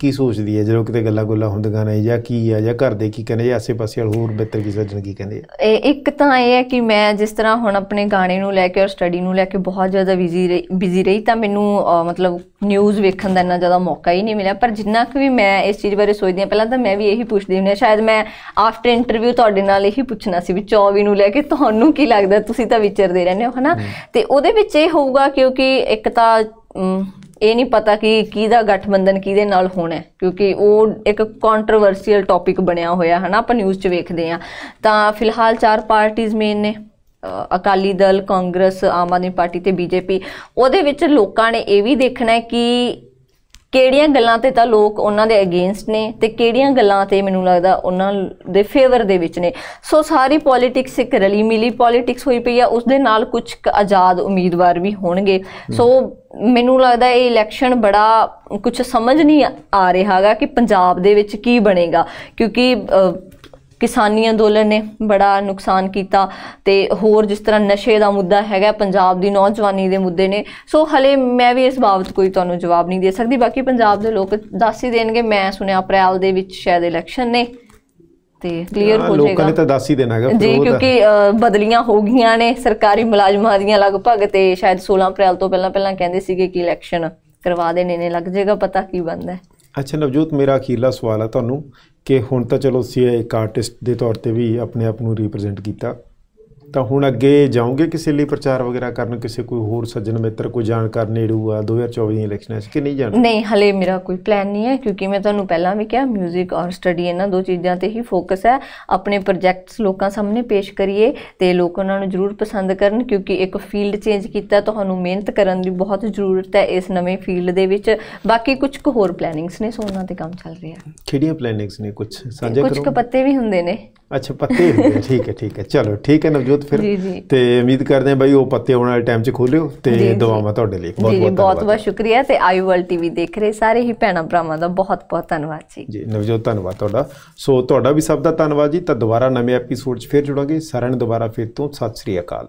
ਕੀ ਸੋਚਦੀ ਹੈ ਜਦੋਂ ਕਿਤੇ ਗੱਲਾਂ ਗੁੱਲਾਂ ਹੁੰਦੀਆਂ ਨੇ ਜਾਂ ਕੀ ਆ ਜਾਂ ਘਰ ਦੇ ਕੀ ਕਹਿੰਦੇ ਜਾਂ ਆਸੇ-ਪਾਸੇ ਵਾਲ ਹੋਰ ਬਿੱਤਰ ਕੀ ਸੱਜਣ ਕੀ ਕਹਿੰਦੇ ਆ ਇਹ ਇੱਕ ਤਾਂ ਇਹ ਹੈ ਕਿ ਮੈਂ ਜਿਸ ਤਰ੍ਹਾਂ ਹੁਣ ਆਪਣੇ ਗਾਣੇ ਨੂੰ ਲੈ ਕੇ ਔਰ ਸਟੱਡੀ ਨੂੰ ਲੈ ਕੇ ਬਹੁਤ ਜ਼ਿਆਦਾ ਬਿਜ਼ੀ ਰਹੀ ਬਿਜ਼ੀ ਰਹੀ ਤਾਂ ਮੈਨੂੰ ਮਤਲਬ ਨਿਊਜ਼ ਵੇਖਣ ਦਾ ਇੰਨਾ ਜ਼ਿਆਦਾ ਮੌਕਾ ਹੀ ਨਹੀਂ ਮਿਲਿਆ ਪਰ ਜਿੰਨਾ ਕਿ ਵੀ ਮੈਂ ਇਸ ਚੀਜ਼ ਬਾਰੇ ਸੋਚਦੀ ਹਾਂ ਪਹਿਲਾਂ ਤਾਂ ਮੈਂ ਵੀ ਇਹੀ ਪੁੱਛਦੀ ਹੁੰਦੀ ਹਾਂ ਸ਼ਾਇਦ ਮੈਂ ਆਫਟਰ ਇੰਟਰਵਿਊ ਤੁਹਾਡੇ ਨਾਲ ਇਹੀ ਪੁੱਛਣਾ ਸੀ ਵੀ 24 ਨੂੰ ਲੈ ਕੇ ਤੁਹਾਨੂੰ ਕੀ ਲੱਗਦਾ ਤੁਸੀਂ ਤਾਂ ਵਿਚਰਦੇ ਰਹਿੰਦੇ ਹੋ ਹਨਾ ਤੇ ਉਹਦੇ ਵਿੱਚ ਇਹ ਹੋਊਗਾ ਕਿਉਂਕਿ ਇੱਕ ਤਾਂ ਇਹ ਨਹੀਂ ਪਤਾ ਕਿ ਕਿਹਦਾ ਗਠਬੰਧਨ ਕਿਹਦੇ ਨਾਲ ਹੋਣਾ ਕਿਉਂਕਿ ਉਹ ਇੱਕ ਕੰਟਰੋਵਰਸੀਅਲ ਟੌਪਿਕ ਬਣਿਆ ਹੋਇਆ ਹੈ ਨਾ ਆਪਾਂ ਨਿਊਜ਼ 'ਚ ਵੇਖਦੇ ਆ ਤਾਂ ਫਿਲਹਾਲ ਚਾਰ ਪਾਰਟੀਆਂ ਮੇਨ ਨੇ ਅਕਾਲੀ ਦਲ ਕਾਂਗਰਸ ਆਮ ਆਦਮੀ ਪਾਰਟੀ ਤੇ ਬੀਜੇਪੀ ਉਹਦੇ ਵਿੱਚ ਲੋਕਾਂ ਨੇ ਇਹ ਵੀ ਦੇਖਣਾ ਹੈ ਕਿ ਕਿਹੜੀਆਂ ਗੱਲਾਂ ਤੇ ਤਾਂ ਲੋਕ ਉਹਨਾਂ ਦੇ ਅਗੇਂਸਟ ਨੇ ਤੇ ਕਿਹੜੀਆਂ ਗੱਲਾਂ ਤੇ ਮੈਨੂੰ ਲੱਗਦਾ ਉਹਨਾਂ ਦੇ ਫੇਵਰ ਦੇ ਵਿੱਚ ਨੇ ਸੋ ਸਾਰੀ ਪੋਲਿਟਿਕਸ ਇੱਕ ਰਲੀ ਮਿਲੀ ਪੋਲਿਟਿਕਸ ਹੋਈ ਪਈ ਆ ਉਸ ਦੇ ਨਾਲ ਕੁਝ ਆਜ਼ਾਦ ਉਮੀਦਵਾਰ ਵੀ ਹੋਣਗੇ ਸੋ ਮੈਨੂੰ ਲੱਗਦਾ ਇਹ ਇਲੈਕਸ਼ਨ ਬੜਾ ਕੁਝ ਸਮਝ ਨਹੀਂ ਆ ਰਿਹਾਗਾ ਕਿ ਪੰਜਾਬ ਦੇ ਵਿੱਚ ਕੀ ਬਣੇਗਾ ਕਿਉਂਕਿ ਕਿਸਾਨੀ ਅੰਦੋਲਨ ਨੇ ਬੜਾ ਨੁਕਸਾਨ ਕੀਤਾ ਤੇ ਹੋਰ ਜਿਸ ਤਰ੍ਹਾਂ ਨਸ਼ੇ ਦਾ ਮੁੱਦਾ ਹੈਗਾ ਪੰਜਾਬ ਦੀ ਨੌਜਵਾਨੀ ਦੇ ਮੁੱਦੇ ਨੇ ਸੋ ਹਲੇ ਮੈਂ ਵੀ ਇਸ ਬਾਬਤ ਕੋਈ ਤੁਹਾਨੂੰ ਜਵਾਬ ਨਹੀਂ ਦੇ ਸਕਦੀ ਬਾਕੀ ਪੰਜਾਬ ਦੇ ਲੋਕ ਦੱਸ ਹੀ ਦੇਣਗੇ ਮੈਂ ਸੁਣਿਆ ਅਪ੍ਰੈਲ ਦੇ ਵਿੱਚ ਸ਼ਾਇਦ ਇਲੈਕਸ਼ਨ ਨੇ ਤੇ ਕਲੀਅਰ ਹੋ ਜਾਏਗਾ ਲੋਕਾਂ ਨੇ ਤਾਂ ਦੱਸ ਹੀ ਦੇਣਾ ਹੈਗਾ ਜੀ ਕਿਉਂਕਿ ਬਦਲੀਆਂ ਹੋ ਗਈਆਂ ਨੇ ਸਰਕਾਰੀ ਮੁਲਾਜ਼ਮਾਂ ਦੀਆਂ ਲਗਭਗ ਤੇ ਸ਼ਾਇਦ 16 ਅਪ੍ਰੈਲ ਤੋਂ ਪਹਿਲਾਂ ਪਹਿਲਾਂ ਕਹਿੰਦੇ ਸੀਗੇ ਕਿ ਇਲੈਕਸ਼ਨ ਕਰਵਾ ਦੇਣੇ ਨੇ ਲੱਗ ਜਾਏਗਾ ਪਤਾ ਕੀ ਬੰਦਾ ਹੈ ਅੱਛਾ ਨਵਜੋਤ ਮੇਰਾ ਅਖੀਰਲਾ ਸਵਾਲ ਹੈ ਤੁਹਾਨੂੰ ਕਿ ਹੁਣ ਤਾਂ ਚਲੋ ਸੀ ਇੱਕ ਆਰਟਿਸਟ ਦੇ ਤੌਰ ਤੇ ਵੀ ਆਪਣੇ ਆਪ ਨੂੰ ਰਿਪਰੈਜ਼ੈਂਟ ਕੀਤਾ ਤਾਂ ਹੁਣ ਅੱਗੇ ਜਾਓਗੇ ਕਿਸੇ ਲਈ ਪ੍ਰਚਾਰ ਵਗੈਰਾ ਕਰਨ ਕਿਸੇ ਕੋਈ ਹੋਰ ਸੱਜਣ ਮਿੱਤਰ ਕੋਈ ਜਾਣਕਾਰ ਨੇੜੂ ਆ 2024 ਦੀਆਂ ਇਲੈਕਸ਼ਨਾਂ 'ਚ ਕਿ ਨਹੀਂ ਜਾਣਾ ਨਹੀਂ ਹਲੇ ਮੇਰਾ ਕੋਈ ਪਲਾਨ ਨਹੀਂ ਹੈ ਕਿਉਂਕਿ ਮੈਂ ਤੁਹਾਨੂੰ ਪਹਿਲਾਂ ਵੀ ਕਿਹਾ 뮤직 ਔਰ ਸਟੱਡੀ ਇਹਨਾਂ ਦੋ ਚੀਜ਼ਾਂ ਤੇ ਹੀ ਫੋਕਸ ਹੈ ਆਪਣੇ ਪ੍ਰੋਜੈਕਟਸ ਲੋਕਾਂ ਸਾਹਮਣੇ ਪੇਸ਼ ਕਰੀਏ ਤੇ ਲੋਕ ਉਹਨਾਂ ਨੂੰ ਜ਼ਰੂਰ ਪਸੰਦ ਕਰਨ ਕਿਉਂਕਿ ਇੱਕ ਫੀਲਡ ਚੇਂਜ ਕੀਤਾ ਤੁਹਾਨੂੰ ਮਿਹਨਤ ਕਰਨ ਦੀ ਬਹੁਤ ਜ਼ਰੂਰਤ ਹੈ ਇਸ ਨਵੇਂ ਫੀਲਡ ਦੇ ਵਿੱਚ ਬਾਕੀ ਕੁਝ ਕੁ ਹੋਰ ਪਲੈਨਿੰਗਸ ਨੇ ਸੋਨਾਂ ਤੇ ਕੰਮ ਚੱਲ ਰਿਹਾ ਹੈ ਕਿਹੜੀਆਂ ਪਲੈਨਿੰਗਸ ਨੇ ਕੁਝ ਸਾਂਝਾ ਕਰੋ ਕੁਝ ਕੁ ਪੱਤੇ ਵੀ ਹੁੰਦੇ ਨੇ ਅੱਛਾ ਪੱਤੇ ਹੁੰਦੇ ਠੀਕ ਹੈ ਠੀਕ ਹੈ ਚਲੋ ਠੀਕ ਹੈ ਨਵਜੋਤ ਫਿਰ ਤੇ ਉਮੀਦ ਕਰਦੇ ਹਾਂ ਬਾਈ ਉਹ ਪੱਤੇ ਆਉਣ ਵਾਲੇ ਟਾਈਮ 'ਚ ਖੋਲਿਓ ਤੇ ਦੁਆਵਾਂ ਤੁਹਾਡੇ ਲਈ ਬਹੁਤ ਬਹੁਤ ਬਹੁਤ ਬਹੁਤ ਸ਼ੁਕਰੀਆ ਤੇ ਆਈ ਵਰਲਡ ਟੀਵੀ ਦੇਖ ਰਹੇ ਸਾਰੇ ਹੀ ਭੈਣਾ ਭਰਾਵਾਂ ਦਾ ਬਹੁਤ ਬਹੁਤ ਧੰਨਵਾਦ ਜੀ ਜੀ ਨਵਜੋਤ ਧੰਨਵਾਦ ਤੁਹਾਡਾ ਸੋ ਤੁਹਾਡਾ ਵੀ ਸਭ ਦਾ ਧੰਨਵਾਦ ਜੀ ਤਾਂ ਦੁਬਾਰਾ ਨਵੇਂ ਐਪੀਸੋਡ 'ਚ ਫਿਰ ਜੁੜਾਂਗੇ ਸਾਰਿਆਂ ਨੂੰ ਦੁਬਾਰਾ ਫਿਰ ਤੋਂ ਸਤਿ ਸ੍ਰੀ ਅਕਾਲ